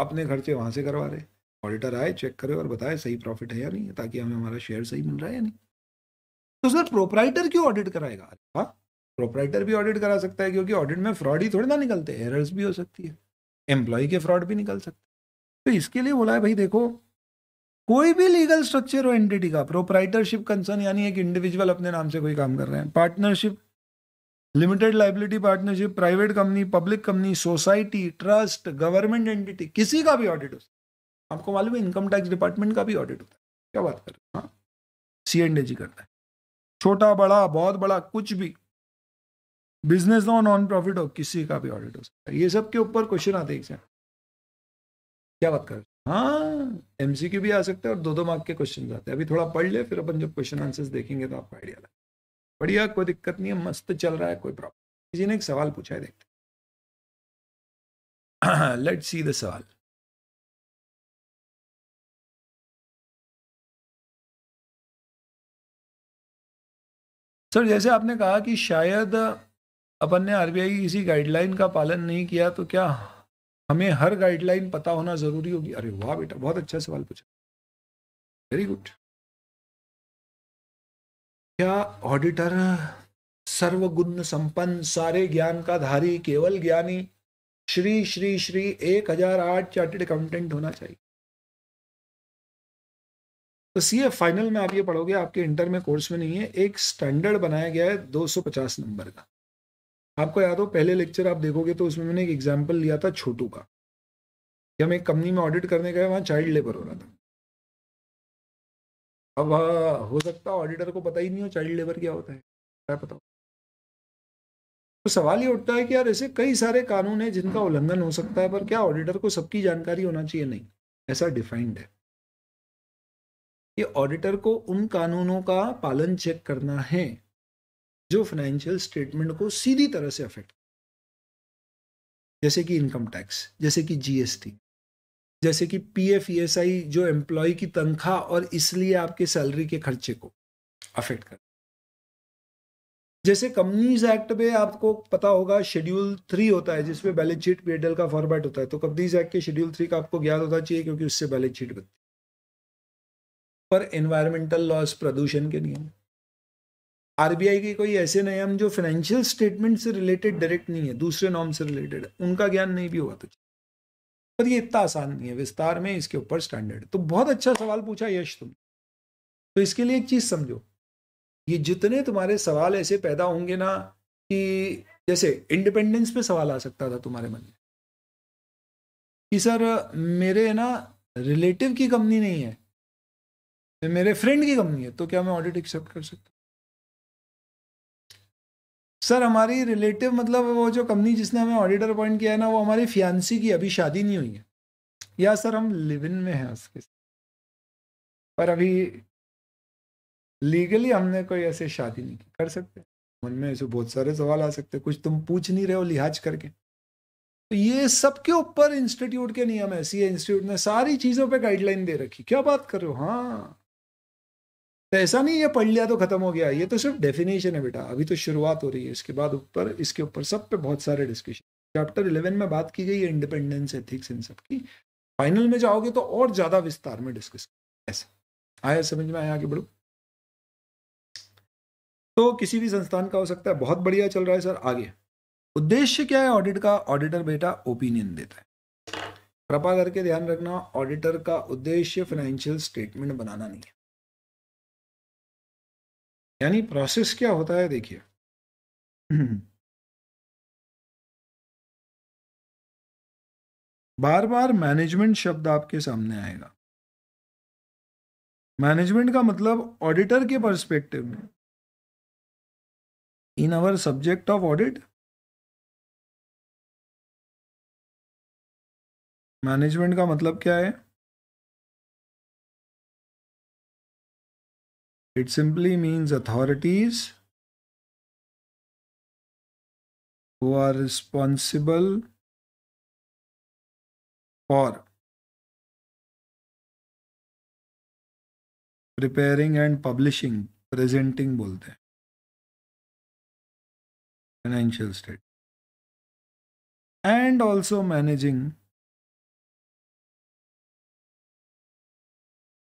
Speaker 1: अपने खर्चे वहाँ से करवा रहे हैं ऑडिटर आए चेक करे और बताए सही प्रॉफिट है या नहीं ताकि हमें हमारा शेयर सही मिल रहा है या नहीं तो सर प्रोपराइटर क्यों ऑडिट कराएगा हाँ प्रोपराइटर भी ऑडिट करा सकता है क्योंकि ऑडिट में फ्रॉड ही थोड़े ना निकलते एरर्स भी हो सकती है एम्प्लॉय के फ्रॉड भी निकल सकते तो इसके लिए बोला है भाई देखो कोई भी लीगल स्ट्रक्चर हो एंटिटी का प्रोपराइटरशिप कंसर्न यानी एक इंडिविजुअल अपने नाम से कोई काम कर रहे हैं partnership limited liability partnership private company public company society trust government entity किसी का भी ऑडिट हो सकता है आपको मालूम है इनकम टैक्स डिपार्टमेंट का भी ऑडिट होता है क्या बात कर रहे हैं हाँ सी एंड जी करता है छोटा बड़ा बहुत बड़ा कुछ भी बिजनेस हो नॉन प्रॉफिट हो किसी का भी ऑडिट हो सकता है ये सब के ऊपर क्वेश्चन आते हैं क्या बात कर रहे हाँ एमसीक्यू भी आ सकते हैं और दो दो मार्क के क्वेश्चन आते हैं अभी थोड़ा पढ़ ले फिर अपन जब क्वेश्चन आंसर्स देखेंगे तो आपको आइडिया लगे बढ़िया कोई दिक्कत नहीं है मस्त चल रहा है कोई प्रॉब्लम किसी ने एक सवाल पूछा है देखते लेट सी द सवाल सर जैसे आपने कहा कि शायद अपन ने आरबीआई की किसी गाइडलाइन का पालन नहीं किया तो क्या हमें हर गाइडलाइन पता होना जरूरी होगी अरे वाह बेटा बहुत अच्छा सवाल पूछा वेरी गुड क्या ऑडिटर सर्वगुण संपन्न सारे ज्ञान का धारी केवल ज्ञानी श्री श्री श्री एक हजार आठ चार्टेड अकाउंटेंट होना चाहिए तो सीए फाइनल में आप ये पढ़ोगे आपके इंटर में कोर्स में नहीं है एक स्टैंडर्ड बनाया गया है 250 नंबर का आपको याद हो पहले लेक्चर आप देखोगे तो उसमें मैंने एक एग्जाम्पल लिया था छोटू का कि हम एक कंपनी में ऑडिट करने गए वहाँ चाइल्ड लेबर हो रहा था अब हो सकता है ऑडिटर को पता ही नहीं हो चाइल्ड लेबर क्या होता है क्या पता हो तो सवाल ये उठता है कि यार ऐसे कई सारे कानून हैं जिनका उल्लंघन हो सकता है पर क्या ऑडिटर को सबकी जानकारी होना चाहिए नहीं ऐसा डिफाइंड है ये ऑडिटर को उन कानूनों का पालन चेक करना है जो फाइनेंशियल स्टेटमेंट को सीधी तरह से अफेक्ट जैसे कि इनकम टैक्स जैसे कि जीएसटी जैसे कि P F E S I जो एम्प्लॉय की तनख्वाह और इसलिए आपके सैलरी के खर्चे को अफेक्ट कर जैसे कंपनीज एक्ट में आपको पता होगा शेड्यूल थ्री होता है जिसमें बैलेंस शीट पीएडल का फॉर्मेट होता है तो कंपनीज एक्ट के शेड्यूल थ्री का आपको ज्ञात होना चाहिए क्योंकि उससे बैलेंस शीट बनती है पर एनवायरमेंटल लॉस प्रदूषण के नियम आरबीआई के कोई ऐसे नियम जो फाइनेंशियल स्टेटमेंट से रिलेटेड डायरेक्ट नहीं है दूसरे नॉर्म से रिलेटेड है उनका ज्ञान नहीं भी होगा तो पर ये इतना आसान नहीं है विस्तार में इसके ऊपर स्टैंडर्ड तो बहुत अच्छा सवाल पूछा यश तुम तो इसके लिए एक चीज समझो ये जितने तुम्हारे सवाल ऐसे पैदा होंगे ना कि जैसे इंडिपेंडेंस पे सवाल आ सकता था तुम्हारे मन में कि सर मेरे ना रिलेटिव की कंपनी नहीं है मेरे फ्रेंड की कंपनी है तो क्या मैं ऑडिट एक्सेप्ट कर सकता सर हमारी रिलेटिव मतलब वो जो कंपनी जिसने हमें ऑडिटर अपॉइंट किया है ना वो हमारी फियांसी की अभी शादी नहीं हुई है या सर हम लिव इन में हैं उसके पर अभी लीगली हमने कोई ऐसे शादी नहीं की कर सकते मन में ऐसे बहुत सारे सवाल आ सकते कुछ तुम पूछ नहीं रहे हो लिहाज करके तो ये सबके ऊपर इंस्टीट्यूट के नियम है इंस्टीट्यूट ने सारी चीज़ों पे गाइडलाइन दे रखी क्या बात कर रहे हो हाँ तो ऐसा नहीं है पढ़ लिया तो खत्म हो गया ये तो सिर्फ डेफिनेशन है बेटा अभी तो शुरुआत हो रही है इसके बाद ऊपर इसके ऊपर सब पे बहुत सारे डिस्कशन चैप्टर इलेवन में बात की गई है इंडिपेंडेंस एथिक्स इन सब की फाइनल में जाओगे तो और ज़्यादा विस्तार में डिस्कस ऐसा आया समझ में आया आगे बढ़ो तो किसी भी संस्थान का हो सकता है बहुत बढ़िया चल रहा है सर आगे उद्देश्य क्या है ऑडिट का ऑडिटर बेटा ओपिनियन देता है कृपा करके ध्यान रखना ऑडिटर का उद्देश्य फाइनेंशियल स्टेटमेंट बनाना नहीं है
Speaker 2: यानी प्रोसेस क्या होता है देखिए बार बार मैनेजमेंट शब्द आपके सामने आएगा मैनेजमेंट का मतलब ऑडिटर के पर्सपेक्टिव में in our subject of audit management का मतलब क्या है It simply means authorities who are responsible for preparing and publishing presenting बोलते financial state and also managing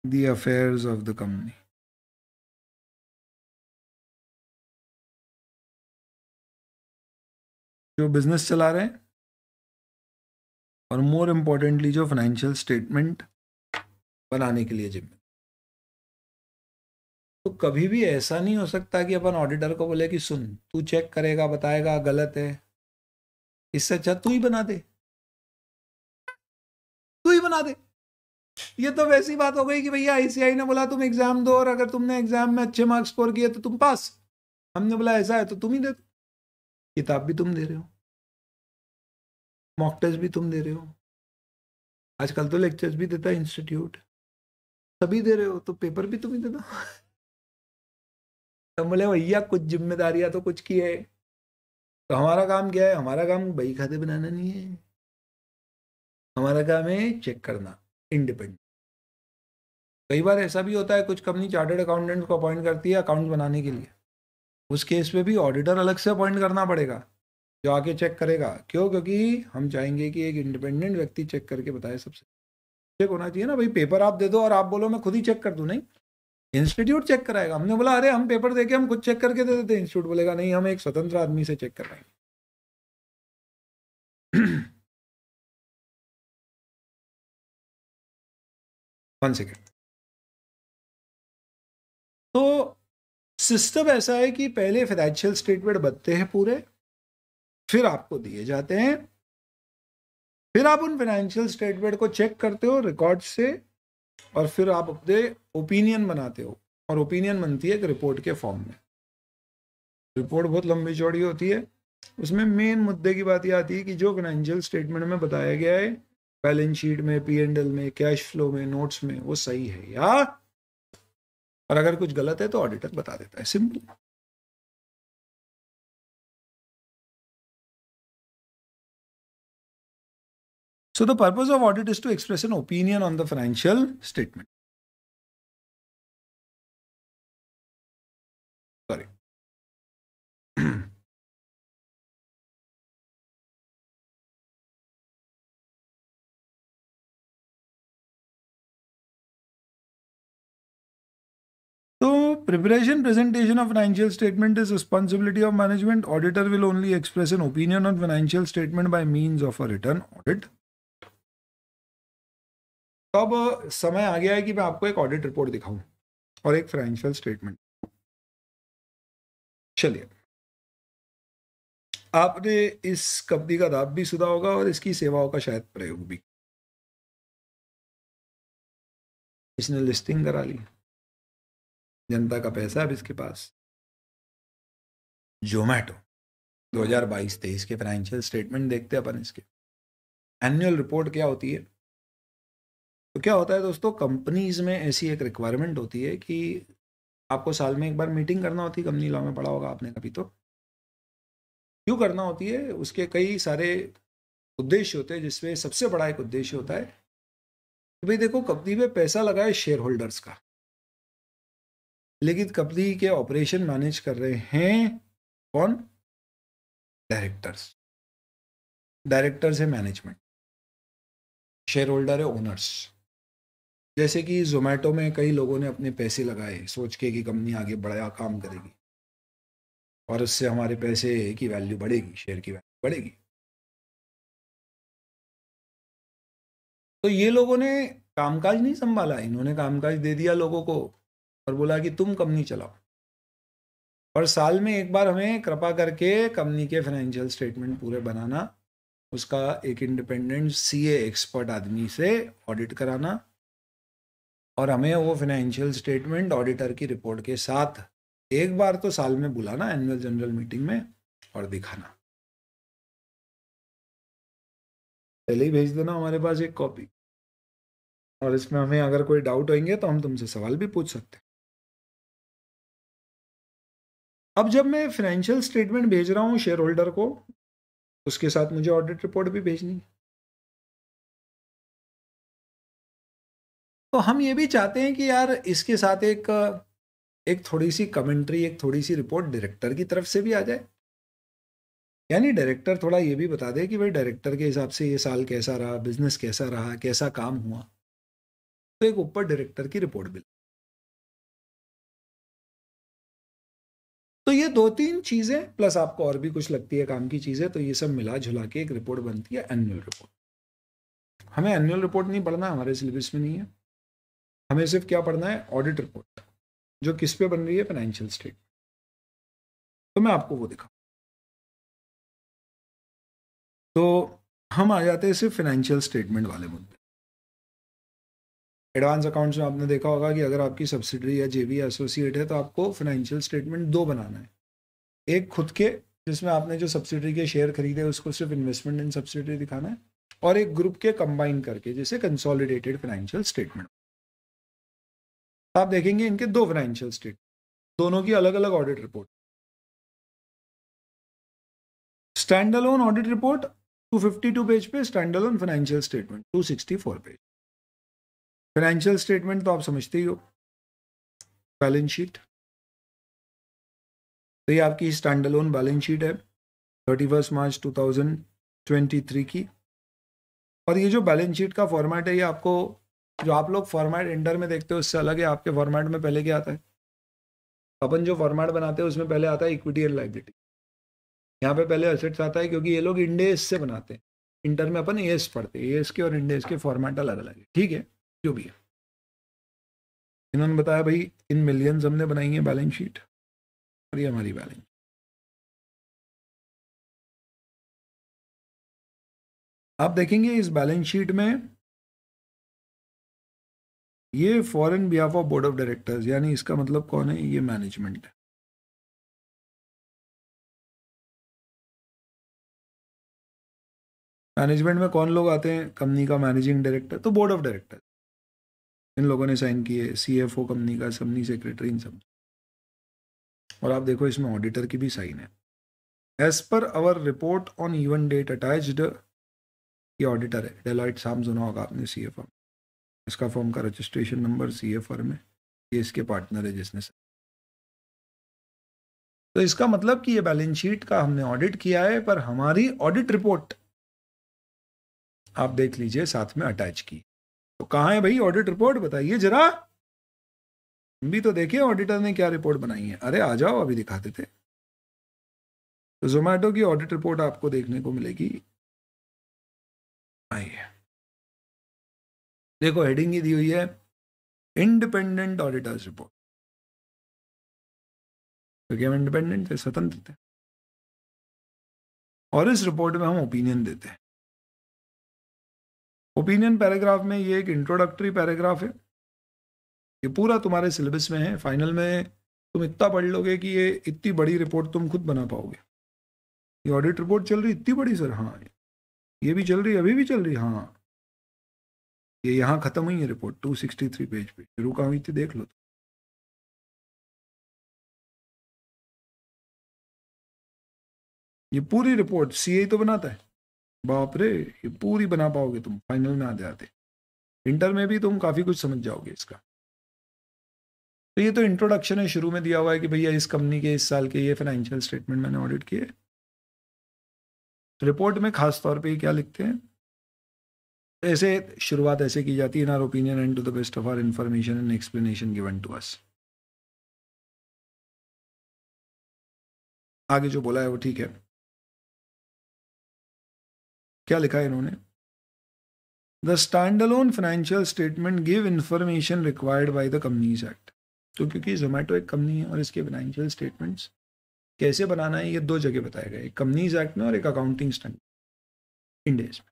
Speaker 2: the affairs of the company जो बिजनेस चला रहे हैं और मोर इम्पोर्टेंटली जो फाइनेंशियल
Speaker 1: स्टेटमेंट बनाने के लिए जिम्मे तो कभी भी ऐसा नहीं हो सकता कि अपन ऑडिटर को बोले कि सुन तू चेक करेगा बताएगा गलत है इससे अच्छा तू ही बना दे तू ही बना दे ये तो वैसी बात हो गई कि भैया आईसीआई ने बोला तुम एग्जाम दो और अगर तुमने एग्जाम में अच्छे मार्क्स स्कोर किए तो तुम पास हमने बोला ऐसा है तो तुम ही दे दो किताब भी तुम
Speaker 2: दे रहे हो मॉक टेस्ट भी तुम दे रहे हो आजकल तो
Speaker 1: लेक्चर्स भी देता है इंस्टीट्यूट सभी दे रहे हो तो पेपर भी तुम ही दे तो बोले भैया कुछ जिम्मेदारियां तो कुछ की है तो हमारा काम क्या है हमारा काम बही खाते बनाना नहीं है हमारा काम है चेक करना इंडिपेंडेंट कई बार ऐसा भी होता है कुछ कंपनी चार्टर्ड अकाउंटेंट को अपॉइंट करती है अकाउंट बनाने के लिए उस केस पे भी ऑडिटर अलग से अपॉइंट करना पड़ेगा जो आके चेक करेगा क्यों क्योंकि हम चाहेंगे कि एक इंडिपेंडेंट व्यक्ति चेक करके बताए सबसे चेक होना चाहिए ना भाई पेपर आप दे दो और आप बोलो मैं खुद ही चेक कर दूँ नहीं इंस्टीट्यूट चेक कराएगा हमने बोला अरे हम पेपर देके हम खुद चेक करके दे देते इंस्टीट्यूट बोलेगा नहीं हम एक स्वतंत्र आदमी से चेक कराएंगे
Speaker 2: वन सेकेंड तो
Speaker 1: सिस्टम ऐसा है कि पहले फाइनेंशियल स्टेटमेंट बनते हैं पूरे फिर आपको दिए जाते हैं फिर आप उन फाइनेंशियल स्टेटमेंट को चेक करते हो रिकॉर्ड से और फिर आप अपने ओपिनियन बनाते हो और ओपिनियन बनती है एक रिपोर्ट के फॉर्म में रिपोर्ट बहुत लंबी चौड़ी होती है उसमें मेन मुद्दे की बात यह आती है कि जो फाइनेंशियल स्टेटमेंट में बताया गया है बैलेंस शीट में पी एंड एल में कैश फ्लो में नोट्स में वो सही है या और अगर कुछ गलत है
Speaker 2: तो ऑडिटर बता देता है simple So the purpose of audit is to express an opinion on the financial statement. Sorry. So
Speaker 1: preparation presentation of financial statement is responsibility of management. Auditor will only express an opinion on financial statement by means of a written audit तो अब समय आ गया है कि मैं आपको एक audit report दिखाऊं और एक फाइनेंशियल स्टेटमेंट
Speaker 2: चलिए आपने इस कंपनी का दाब भी सुना होगा और इसकी सेवाओं का शायद प्रयोग भी इसने लिस्टिंग करा ली जनता का पैसा अब इसके पास जोमैटो 2022-23
Speaker 1: के फाइनेंशियल स्टेटमेंट देखते हैं अपन इसके एनुअल रिपोर्ट क्या होती है तो क्या होता है दोस्तों कंपनीज में ऐसी एक रिक्वायरमेंट होती है कि आपको साल में एक बार मीटिंग करना होती है कंपनी लॉ में पढ़ा होगा आपने कभी तो क्यों करना होती है उसके कई सारे उद्देश्य होते हैं जिसमें सबसे बड़ा एक उद्देश्य होता है कि भाई देखो कंपनी में पैसा लगा है शेयर होल्डर्स का लेकिन कंपनी के ऑपरेशन मैनेज कर रहे हैं कौन डायरेक्टर्स डायरेक्टर्स है मैनेजमेंट शेयर होल्डर है ओनर्स जैसे कि जोमेटो में कई लोगों ने अपने पैसे लगाए सोच के कि कंपनी आगे बढ़ा काम करेगी और उससे हमारे पैसे की वैल्यू बढ़ेगी शेयर की
Speaker 2: वैल्यू बढ़ेगी तो ये लोगों
Speaker 1: ने कामकाज नहीं संभाला इन्होंने कामकाज दे दिया लोगों को और बोला कि तुम कंपनी चलाओ और साल में एक बार हमें कृपा करके कंपनी के फाइनेंशियल स्टेटमेंट पूरे बनाना उसका एक इंडिपेंडेंट सीए एक्सपर्ट आदमी से ऑडिट कराना और हमें वो फिनेंशियल स्टेटमेंट ऑडिटर की रिपोर्ट के साथ एक बार तो साल में बुलाना एनुअल जनरल मीटिंग में और दिखाना
Speaker 2: पहले ही भेज देना हमारे पास एक कॉपी
Speaker 1: और इसमें हमें अगर कोई डाउट होंगे तो हम तुमसे सवाल भी पूछ सकते हैं अब जब मैं फाइनेंशियल स्टेटमेंट भेज रहा हूँ शेयर होल्डर को
Speaker 2: उसके साथ मुझे ऑडिट रिपोर्ट भी भेजनी है
Speaker 1: तो हम ये भी चाहते हैं कि यार इसके साथ एक एक थोड़ी सी कमेंट्री एक थोड़ी सी रिपोर्ट डायरेक्टर की तरफ से भी आ जाए यानी डायरेक्टर थोड़ा ये भी बता दे कि भाई डायरेक्टर के हिसाब से ये साल कैसा रहा बिजनेस कैसा रहा कैसा काम हुआ तो एक ऊपर डायरेक्टर की रिपोर्ट मिले तो ये दो तीन चीजें प्लस आपको और भी कुछ लगती है काम की चीजें तो ये सब मिला जुला के एक रिपोर्ट बनती है एनुअल रिपोर्ट हमें एनुअल रिपोर्ट नहीं पढ़ना हमारे सिलेबस में नहीं है हमें सिर्फ क्या पढ़ना है ऑडिट रिपोर्ट जो किस पे बन रही
Speaker 2: है फाइनेंशियल स्टेट तो मैं आपको वो दिखा
Speaker 1: तो हम आ जाते हैं सिर्फ फाइनेंशियल स्टेटमेंट वाले मुद्दे एडवांस अकाउंट्स में आपने देखा होगा कि अगर आपकी सब्सिडी या जेबी एसोसिएट है तो आपको फाइनेंशियल स्टेटमेंट दो बनाना है एक खुद के जिसमें आपने जो सब्सिडी के शेयर खरीदे उसको सिर्फ इन्वेस्टमेंट इन सब्सिडी दिखाना है और एक ग्रुप के कंबाइन करके जैसे कंसोलिडेटेड फाइनेंशियल स्टेटमेंट तो आप देखेंगे इनके दो फाइनेंशियल स्टेट
Speaker 2: दोनों की अलग अलग audit report 
Speaker 1: standalone audit report 252 page पे standalone financial statement 264 page financial statement तो आप समझते ही हो बैलेंस शीट तो ये आपकी स्टैंड अलोन बैलेंस शीट है थर्टी फर्स्ट मार्च 2023 की और ये जो बैलेंस शीट का फॉर्मेट है ये आपको जो आप लोग फॉर्मेट इंटर में देखते हो उससे अलग है आपके फॉर्मेट में पहले क्या आता है अपन जो फॉर्मेट बनाते हैं उसमें पहले आता है इक्विटी एंड लाइबिलिटी यहाँ पे पहले असेट्स आता है क्योंकि ये लोग इंडेस से बनाते हैं इंटर में अपन एस पढ़ते हैं एस के और इंडेस के फॉर्मेट अलग अलग है ठीक है जो भी है इन्होंने बताया भाई इन मिलियंस हमने बनाई है
Speaker 2: बैलेंस शीट और ये हमारी बैलेंस आप देखेंगे इस बैलेंस शीट में ये for and behalf of board of directors यानी इसका मतलब कौन है ये मैनेजमेंट है
Speaker 1: मैनेजमेंट में कौन लोग आते हैं कंपनी का मैनेजिंग डायरेक्टर तो बोर्ड ऑफ डायरेक्टर इन लोगों ने साइन किए सी एफ ओ कंपनी का सबनी सेक्रेटरी इन सब और आप देखो इसमें ऑडिटर की भी साइन है as per our report on even date attached ये ऑडिटर है डेलॉइट साम सुना होगा आपने सी एफ ओ इसका फॉर्म का registration number C A form है ये इसके पार्टनर है जिसने सर तो इसका मतलब कि ये बैलेंस शीट का हमने ऑडिट किया है पर हमारी ऑडिट रिपोर्ट आप देख लीजिए साथ में अटैच की तो कहाँ है भाई ऑडिट रिपोर्ट बताइए जरा हम भी तो देखिए ऑडिटर ने क्या रिपोर्ट बनाई है अरे आ जाओ अभी दिखाते थे तो जोमेटो की ऑडिट रिपोर्ट आपको
Speaker 2: देखने को मिलेगी देखो हेडिंग ही दी हुई है इंडिपेंडेंट ऑडिटर्स रिपोर्ट क्योंकि हम इंडिपेंडेंट थे स्वतंत्र थे और इस
Speaker 1: रिपोर्ट में हम ओपिनियन देते हैं ओपिनियन पैराग्राफ में ये एक इंट्रोडक्टरी पैराग्राफ है ये पूरा तुम्हारे सिलेबस में है फाइनल में तुम इतना पढ़ लोगे कि ये इतनी बड़ी रिपोर्ट तुम खुद बना पाओगे ये ऑडिट रिपोर्ट चल रही इतनी बड़ी सर हाँ ये भी चल रही अभी भी चल रही हाँ ये यहाँ
Speaker 2: खत्म हुई है रिपोर्ट 263 पेज पे शुरू कहाँ हुई थी देख लो ये पूरी रिपोर्ट आई
Speaker 1: तो बनाता है बाप रे ये पूरी बना पाओगे तुम फाइनल में आ जाते इंटर में भी तुम काफी कुछ समझ जाओगे इसका तो ये तो इंट्रोडक्शन है शुरू में दिया हुआ है कि भैया इस कंपनी के इस साल के ये फाइनेंशियल स्टेटमेंट मैंने ऑडिट किए रिपोर्ट में खास तौर पे क्या लिखते हैं ऐसे शुरुआत ऐसे की जाती है in our opinion and to the best of our information and explanation given to us
Speaker 2: आगे जो बोला है वो ठीक है
Speaker 1: क्या लिखा है इन्होंने the standalone financial statement give information required by the Companies Act तो क्योंकि जोमेटो एक कंपनी है और इसके फाइनेंशियल स्टेटमेंट्स कैसे बनाना है ये दो जगह बताया गया एक कंपनीज एक्ट में और एक अकाउंटिंग स्टैंडर्ड इंडेज में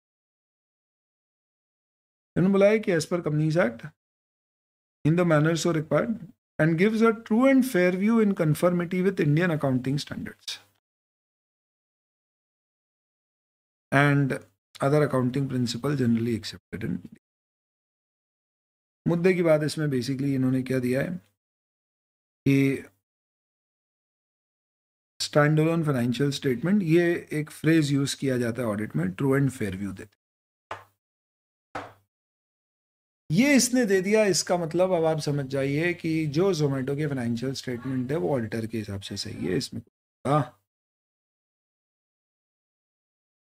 Speaker 1: इन्होंने बुलाया कि as per Companies Act in the manner so required and gives a true and fair view in conformity with Indian accounting standards
Speaker 2: and other accounting principle generally accepted in मुद्दे की बात इसमें basically इन्होंने क्या दिया है कि ऑन फाइनेंशियल स्टेटमेंट ये एक फ्रेज यूज
Speaker 1: किया जाता है ऑडिट में ट्रू एंड फेयर व्यू देते ये इसने दे दिया इसका मतलब अब आप समझ जाइए कि जो जोमेटो के फाइनेंशियल स्टेटमेंट है वो ऑडिटर के हिसाब से सही है इसमें आ, हाँ।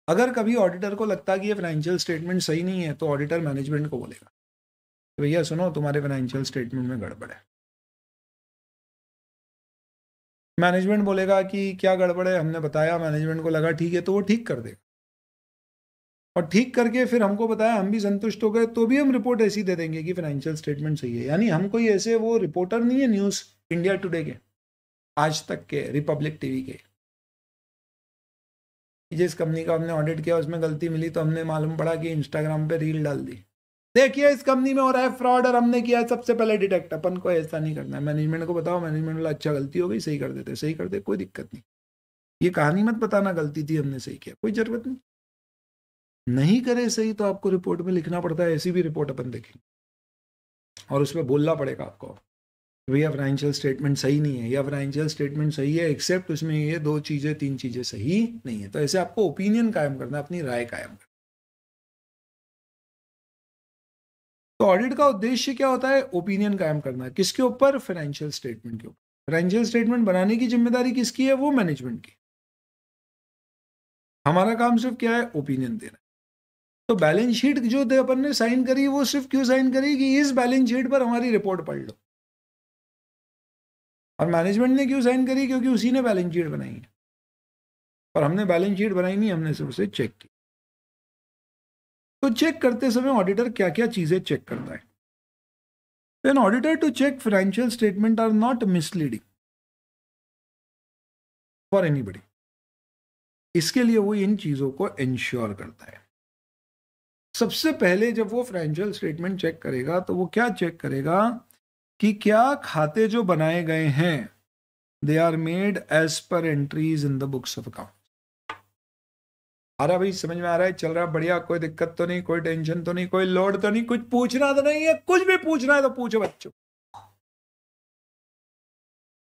Speaker 1: अगर कभी ऑडिटर को लगता कि ये फाइनेंशियल स्टेटमेंट सही नहीं है तो ऑडिटर मैनेजमेंट को बोलेगा तो भैया सुनो तुम्हारे फाइनेंशियल स्टेटमेंट में गड़बड़ है मैनेजमेंट बोलेगा कि क्या गड़बड़ है हमने बताया मैनेजमेंट को लगा ठीक है तो वो ठीक कर देगा और ठीक करके फिर हमको बताया हम भी संतुष्ट हो गए तो भी हम रिपोर्ट ऐसी दे देंगे कि फाइनेंशियल स्टेटमेंट सही है यानी हम कोई ऐसे वो रिपोर्टर नहीं है न्यूज़ इंडिया टुडे के आज तक के रिपब्लिक टीवी के जिस कंपनी का हमने ऑडिट किया उसमें गलती मिली तो हमने मालूम पड़ा कि इंस्टाग्राम पे रील डाल दी देखिए इस कंपनी में हो रहा है फ्रॉड और हमने किया सबसे पहले डिटेक्ट अपन को ऐसा नहीं करना है मैनेजमेंट को बताओ मैनेजमेंट वाला अच्छा गलती हो गई सही कर देते सही कर दे कोई दिक्कत नहीं ये कहानी मत बताना गलती थी हमने सही किया कोई जरूरत नहीं नहीं करे सही तो आपको रिपोर्ट में लिखना पड़ता है ऐसी भी रिपोर्ट अपन देखेंगे और उसमें बोलना पड़ेगा आपको भैया फाइनेंशियल स्टेटमेंट सही नहीं है या फाइनेंशियल स्टेटमेंट सही है एक्सेप्ट उसमें ये दो चीज़ें तीन चीज़ें सही नहीं है तो ऐसे आपको ओपिनियन कायम करना अपनी राय कायम करना तो ऑडिट का उद्देश्य क्या होता है ओपिनियन कायम करना किसके ऊपर फाइनेंशियल स्टेटमेंट के ऊपर फाइनेंशियल स्टेटमेंट बनाने की जिम्मेदारी किसकी है वो मैनेजमेंट की हमारा काम सिर्फ क्या है ओपिनियन देना तो बैलेंस शीट जो अपन ने साइन करी वो सिर्फ क्यों साइन करी कि इस बैलेंस शीट पर हमारी रिपोर्ट पढ़ लो और मैनेजमेंट ने क्यों साइन करी क्योंकि उसी ने बैलेंस शीट बनाई है और हमने बैलेंस शीट बनाई नहीं हमने सिर्फ उसे चेक की तो चेक करते समय ऑडिटर क्या क्या चीज़ें चेक करता है an auditor to check financial statement are not misleading
Speaker 2: for any इसके लिए वो इन चीजों
Speaker 1: को इंश्योर करता है सबसे पहले जब वो फाइनेंशियल स्टेटमेंट चेक करेगा तो वो क्या चेक करेगा कि क्या खाते जो बनाए गए हैं they are made as per entries in the books of account आ रहा भाई समझ में आ रहा है चल रहा है बढ़िया कोई दिक्कत तो नहीं कोई टेंशन तो नहीं कोई लोड तो नहीं कुछ पूछना तो नहीं है कुछ भी पूछना है तो पूछो बच्चों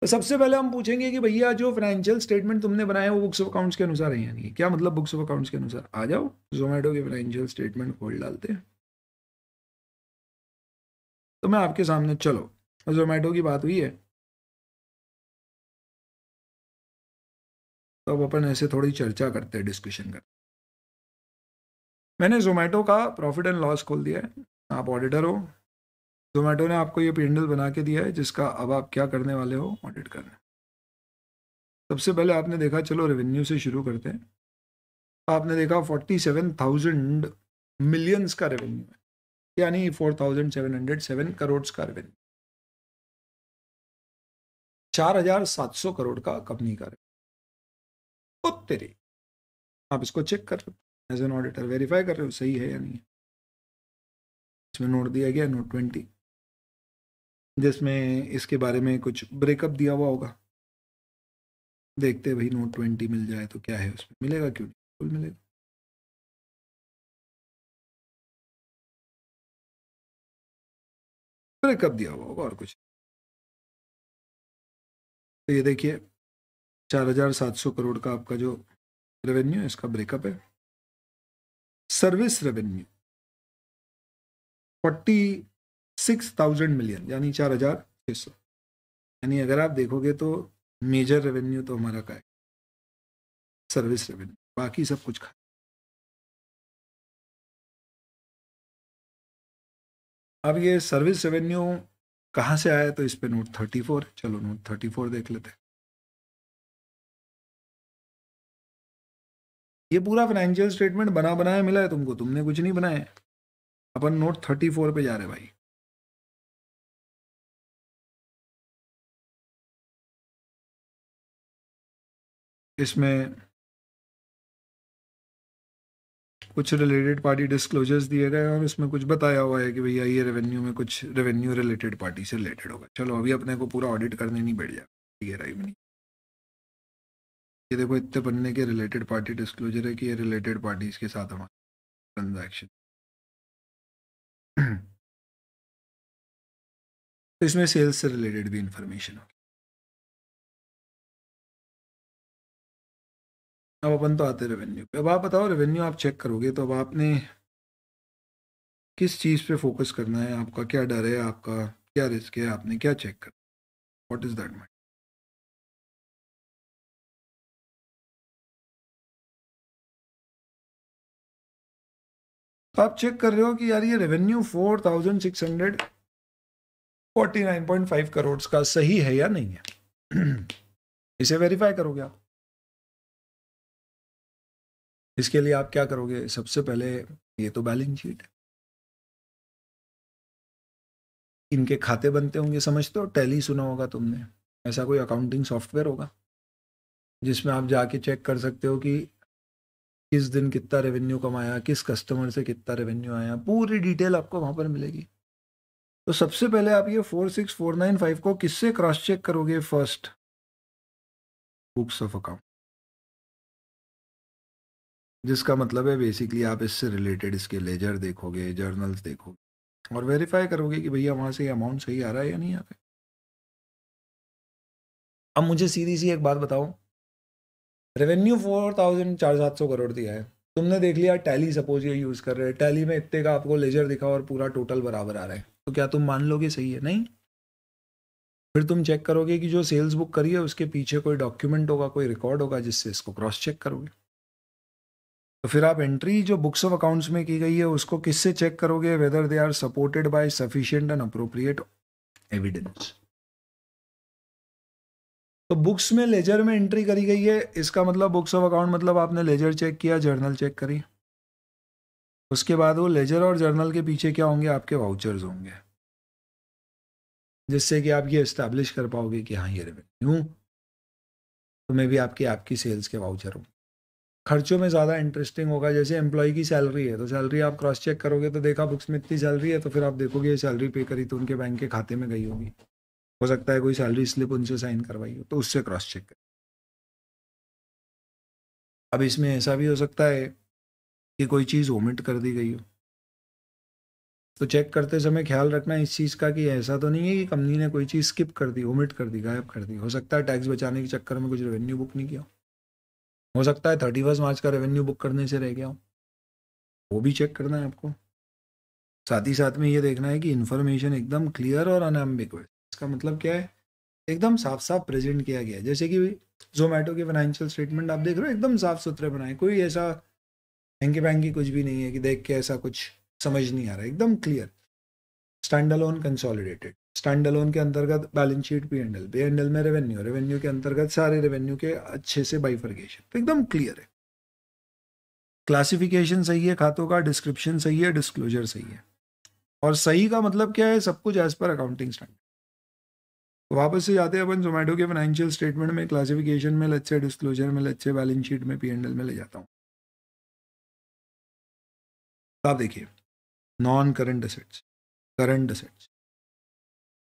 Speaker 1: तो सबसे पहले हम पूछेंगे कि भैया जो फाइनेंशियल स्टेटमेंट तुमने बनाया वो बुक्स ऑफ अकाउंट्स के अनुसार है यानी क्या मतलब बुक्स ऑफ अकाउंट्स के अनुसार आ जाओ जोमेटो के फाइनेंशियल स्टेटमेंट खोल डालते हैं
Speaker 2: तो मैं आपके सामने चलो जोमेटो की बात हुई है तो अब अपन ऐसे थोड़ी चर्चा करते हैं डिस्कशन करते
Speaker 1: मैंने जोमेटो का प्रॉफिट एंड लॉस खोल दिया है आप ऑडिटर हो जोमेटो ने आपको ये पेंडल बना के दिया है जिसका अब आप क्या करने वाले हो ऑडिट करना सबसे पहले आपने देखा चलो रेवेन्यू से शुरू करते हैं आपने देखा फोर्टी सेवन थाउजेंड मिलियंस का रेवेन्यू है यानी four thousand seven hundred seven crore का रेवेन्यू चार
Speaker 2: हजार सात सौ करोड़ का कंपनी का रेवेन्यू तो तेरे आप इसको
Speaker 1: चेक कर रहे हो एज एन ऑडिटर वेरीफाई कर रहे हो सही है या नहीं इसमें नोट दिया गया नोट ट्वेंटी जिसमें इसके बारे में कुछ ब्रेकअप दिया हुआ होगा देखते भाई नोट ट्वेंटी मिल जाए तो क्या है उसमें मिलेगा क्यों नहीं
Speaker 2: मिलेगा ब्रेकअप दिया हुआ होगा और कुछ तो ये देखिए चार हजार सात सौ करोड़ का आपका जो रेवेन्यू है इसका ब्रेकअप है service revenue forty
Speaker 1: six thousand million यानी चार हजार छः सौ यानी अगर आप देखोगे तो मेजर रेवेन्यू तो हमारा का है सर्विस रेवेन्यू बाकी सब कुछ
Speaker 2: खा अब ये सर्विस रेवेन्यू कहाँ से आया तो इस पे नोट थर्टी फोर चलो नोट थर्टी फोर देख लेते हैं ये पूरा फाइनेंशियल स्टेटमेंट बना बनाया मिला है तुमको तुमने कुछ नहीं बनाया अपन नोट थर्टी फोर पे जा रहे भाई इसमें
Speaker 1: कुछ रिलेटेड पार्टी डिस्क्लोजर्स दिए गए और इसमें कुछ बताया हुआ है कि भैया ये रेवेन्यू में कुछ रेवेन्यू रिलेटेड पार्टी से रिलेटेड होगा चलो अभी अपने को पूरा ऑडिट करने नहीं बैठ जाए गहराई में नहीं ये देखो इतने पन्ने के रिलेटेड पार्टी डिस्क्लोजर है कि ये
Speaker 2: रिलेटेड पार्टीज के साथ हमारे ट्रांजेक्शन तो इसमें सेल्स से रिलेटेड भी इंफॉर्मेशन होगी अब अपन तो आते रेवेन्यू पे अब आप
Speaker 1: बताओ रेवेन्यू आप चेक करोगे तो अब आपने किस चीज़ पे फोकस करना है आपका क्या डर है आपका क्या रिस्क है आपने क्या चेक करना वॉट इज़ दैट माइंड तो आप चेक कर रहे हो कि यार ये revenue four thousand six hundred forty nine point five crore का सही है या नहीं
Speaker 2: है इसे वेरीफाई करोगे आप
Speaker 1: इसके लिए आप क्या करोगे सबसे पहले ये तो बैलेंस शीट इनके खाते बनते होंगे समझते हो टैली सुना होगा तुमने ऐसा कोई अकाउंटिंग सॉफ्टवेयर होगा जिसमें आप जाके चेक कर सकते हो कि किस दिन कितना रेवेन्यू कमाया किस कस्टमर से कितना रेवेन्यू आया पूरी डिटेल आपको वहां पर मिलेगी तो सबसे पहले आप ये four six four nine five को किससे क्रॉस चेक करोगे फर्स्ट
Speaker 2: बुक्स ऑफ अकाउंट
Speaker 1: जिसका मतलब है बेसिकली आप इससे रिलेटेड इसके लेजर देखोगे जर्नल्स देखोगे और वेरीफाई करोगे कि भैया वहाँ से अमाउंट सही आ रहा है या नहीं आ रहा है अब मुझे सीधी सी एक बात बताओ रेवेन्यू फोर थाउजेंड चार सात सौ करोड़ दिया है तुमने देख लिया टैली सपोज ये यूज़ कर रहे हैं टैली में इतने का आपको लेजर दिखा और पूरा टोटल बराबर आ रहा है तो क्या तुम मान लोगे सही है नहीं फिर तुम चेक करोगे कि जो सेल्स बुक करी है उसके पीछे कोई डॉक्यूमेंट होगा कोई रिकॉर्ड होगा जिससे इसको क्रॉस चेक करोगे तो फिर आप एंट्री जो बुक्स ऑफ अकाउंट्स में की गई है उसको किससे चेक करोगे whether they are supported by sufficient and appropriate evidence तो बुक्स में लेजर में एंट्री करी गई है इसका मतलब बुक्स ऑफ अकाउंट मतलब आपने लेजर चेक किया जर्नल चेक करी उसके बाद वो लेजर और जर्नल के पीछे क्या होंगे आपके वाउचर्स होंगे जिससे कि आप ये इस्टेब्लिश कर पाओगे कि हाँ ये रेवेन्यू तो मे भी आपकी आपकी सेल्स के वाउचर होंगे खर्चों में ज़्यादा इंटरेस्टिंग होगा जैसे एम्प्लॉय की सैलरी है तो सैलरी आप क्रॉस चेक करोगे तो देखा बुक्स में इतनी सैलरी है तो फिर आप देखोगे ये सैलरी पे करी तो उनके बैंक के खाते में गई होगी हो सकता है कोई सैलरी स्लिप उनसे साइन करवाई हो तो उससे क्रॉस चेक करें अब इसमें ऐसा भी हो सकता है कि कोई चीज़ ओमिट कर दी गई हो तो चेक करते समय ख्याल रखना इस चीज़ का कि ऐसा तो नहीं है कि कंपनी ने कोई चीज़ स्किप कर दी ओमिट कर दी गायब कर दी हो सकता है टैक्स बचाने के चक्कर में कुछ रेवेन्यू बुक नहीं किया हो सकता है थर्टी फर्स्ट मार्च का रेवेन्यू बुक करने से रह गया हूँ वो भी चेक करना है आपको साथ ही साथ में ये देखना है कि इन्फॉर्मेशन एकदम क्लियर और अनएम्बिगस इसका मतलब क्या है एकदम साफ साफ प्रेजेंट किया गया है जैसे कि जोमेटो के फाइनेंशियल स्टेटमेंट आप देख रहे हो एकदम साफ सुथरे बनाए कोई ऐसा हैंकी पैंकी कुछ भी नहीं है कि देख के ऐसा कुछ समझ नहीं आ रहा एकदम clear stand alone consolidated stand alone के अंतर्गत balance sheet P and L P and L में रेवेन्यू रेवेन्यू के अंतर्गत सारे रेवेन्यू के अच्छे से बाइफर्गेशन तो एकदम क्लियर है क्लासिफिकेशन सही है खातों का डिस्क्रिप्शन सही है डिस्क्लोजर सही है और सही का मतलब क्या है सब कुछ एज पर अकाउंटिंग स्टैंडर्ड वापस से जाते हैं अपन जोमेटो के फाइनेंशियल स्टेटमेंट में क्लासिफिकेशन में लच्छे डिस्क्लोजर में लच्छे बैलेंस शीट में पी एंड एल में ले जाता हूँ तो आप देखिए
Speaker 2: non current assets
Speaker 1: current assets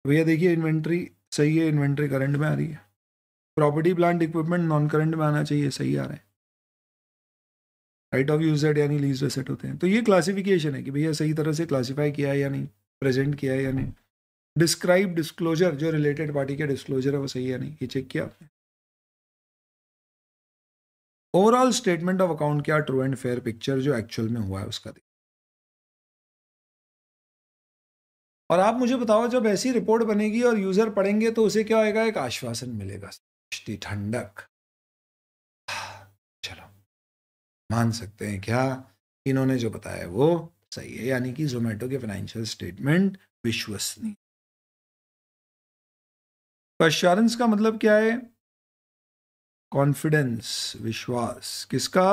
Speaker 1: भैया देखिए इन्वेंट्री सही है इन्वेंट्री करंट में आ रही है property plant equipment non current में आना चाहिए सही आ रहा है राइट ऑफ यूजर यानी लीज एसेट होते हैं तो ये क्लासिफिकेशन है कि भैया सही तरह से क्लासीफाई किया है या नहीं प्रेजेंट किया है या नहीं डिस्क्राइब डिस्क्लोजर जो रिलेटेड पार्टी के डिस्क्लोजर है वो सही है नहीं ये चेक किया आपने ओवरऑल स्टेटमेंट ऑफ अकाउंट क्या ट्रू एंड फेयर पिक्चर जो एक्चुअल में हुआ है उसका और आप मुझे बताओ जब ऐसी रिपोर्ट बनेगी और यूजर पढ़ेंगे तो उसे क्या होएगा एक आश्वासन मिलेगा ठंडक चलो मान सकते हैं क्या इन्होंने जो बताया वो सही है यानी कि जोमेटो के फाइनेंशियल स्टेटमेंट विश्वसनीय तो का मतलब क्या है
Speaker 2: कॉन्फिडेंस विश्वास किसका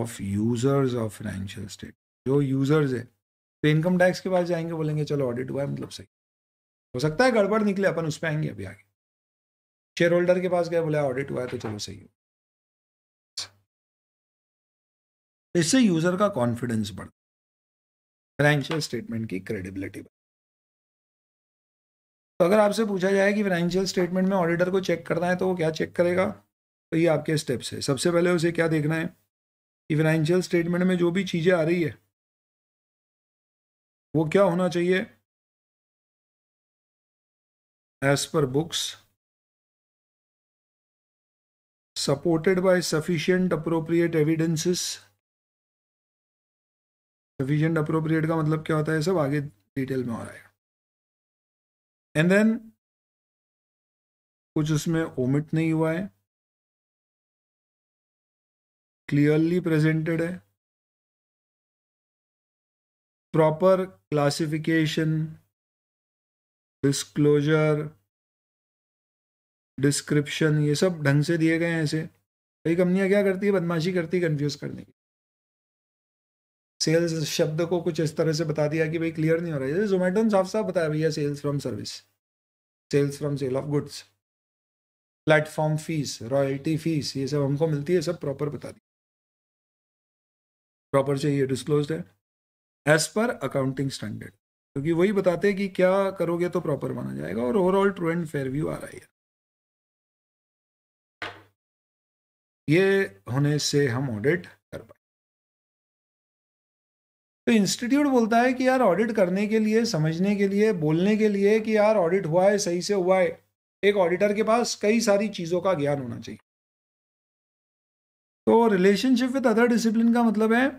Speaker 1: of users of financial state जो यूजर्स है तो इनकम टैक्स के पास जाएंगे बोलेंगे चलो ऑडिट हुआ है मतलब सही हो सकता है गड़बड़ निकले अपन उस पर आएंगे अभी आगे शेयर होल्डर के पास गए बोले ऑडिट हाँ, हुआ है तो चलो सही हो
Speaker 2: इससे यूजर का कॉन्फिडेंस बढ़ता
Speaker 1: फाइनेंशियल स्टेटमेंट की क्रेडिबिलिटी तो अगर आपसे पूछा जाए कि फाइनेंशियल स्टेटमेंट में ऑडिटर को चेक करना है तो वो क्या चेक करेगा तो ये आपके स्टेप्स है सबसे पहले उसे क्या देखना है कि फाइनेंशियल स्टेटमेंट में जो भी चीज़ें आ रही है
Speaker 2: वो क्या होना चाहिए as per books supported by sufficient appropriate evidences sufficient appropriate का मतलब क्या होता है सब आगे डिटेल में हो रहा है एंड देन कुछ उसमें ओमिट नहीं हुआ है क्लियरली प्रेजेंटेड है
Speaker 1: proper classification, डिस्क्लोजर डिस्क्रिप्शन ये सब ढंग से दिए गए हैं ऐसे कई कंपनियां क्या करती है बदमाशी करती है कन्फ्यूज करने की सेल्स शब्द को कुछ इस तरह से बता दिया कि भाई क्लियर नहीं हो रहा है जोमेटो ने साफ साफ बताया भैया sales from service sales from sale of goods platform fees royalty fees ये सब हमको मिलती है सब प्रॉपर बता दी प्रॉपर चाहिए डिस्क्लोज है एज पर अकाउंटिंग स्टैंडर्ड क्योंकि वही बताते हैं कि क्या करोगे तो प्रॉपर माना जाएगा और overall true and fair view आ रहा है ये होने से हम ऑडिट कर पाए तो इंस्टीट्यूट बोलता है कि यार ऑडिट करने के लिए समझने के लिए बोलने के लिए कि यार ऑडिट हुआ है सही से हुआ है एक ऑडिटर के पास कई सारी चीज़ों का ज्ञान होना चाहिए तो रिलेशनशिप विद अदर डिसिप्लिन का मतलब है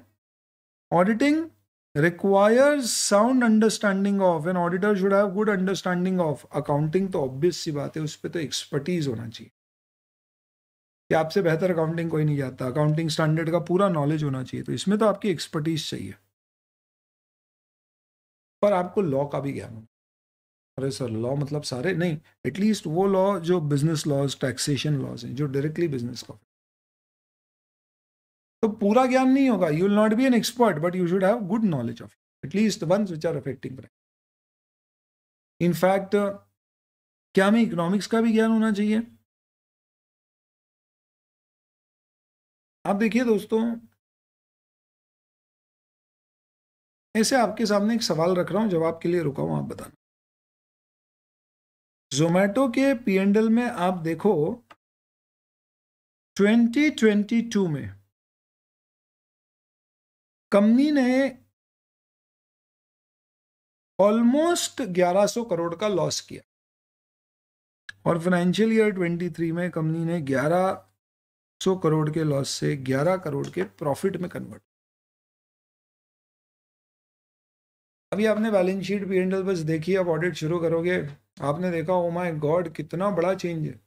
Speaker 1: auditing requires sound understanding of an auditor should have good understanding of accounting तो ऑब्वियस सी बात है उस पर तो एक्सपर्टीज होना चाहिए कि आपसे बेहतर अकाउंटिंग कोई नहीं जाता अकाउंटिंग स्टैंडर्ड का पूरा नॉलेज होना चाहिए तो इसमें तो आपकी एक्सपर्टीज चाहिए पर आपको लॉ का भी ज्ञान होना अरे सर लॉ मतलब सारे नहीं एटलीस्ट वो लॉ जो बिजनेस लॉज टैक्सेशन लॉज हैं जो डायरेक्टली बिजनेस का तो पूरा ज्ञान नहीं होगा you will not be an expert but you should have good knowledge of at least ones which are affecting in fact क्या
Speaker 2: हमें इकोनॉमिक्स का भी ज्ञान होना चाहिए आप देखिए दोस्तों ऐसे आपके
Speaker 1: सामने एक सवाल रख रहा हूं जवाब के लिए रुका हूं आप बताना जोमेटो के पीएनडल में आप देखो 2022
Speaker 2: में कंपनी ने
Speaker 1: ऑलमोस्ट 1100 करोड़ का लॉस किया और फाइनेंशियल ईयर 23 में कंपनी ने 1100 करोड़ के लॉस से 11 करोड़ के प्रॉफिट में कन्वर्ट अभी आपने बैलेंस शीट पी एंडल बस देखी आप ऑडिट शुरू करोगे आपने देखा ओ माय गॉड कितना बड़ा चेंज है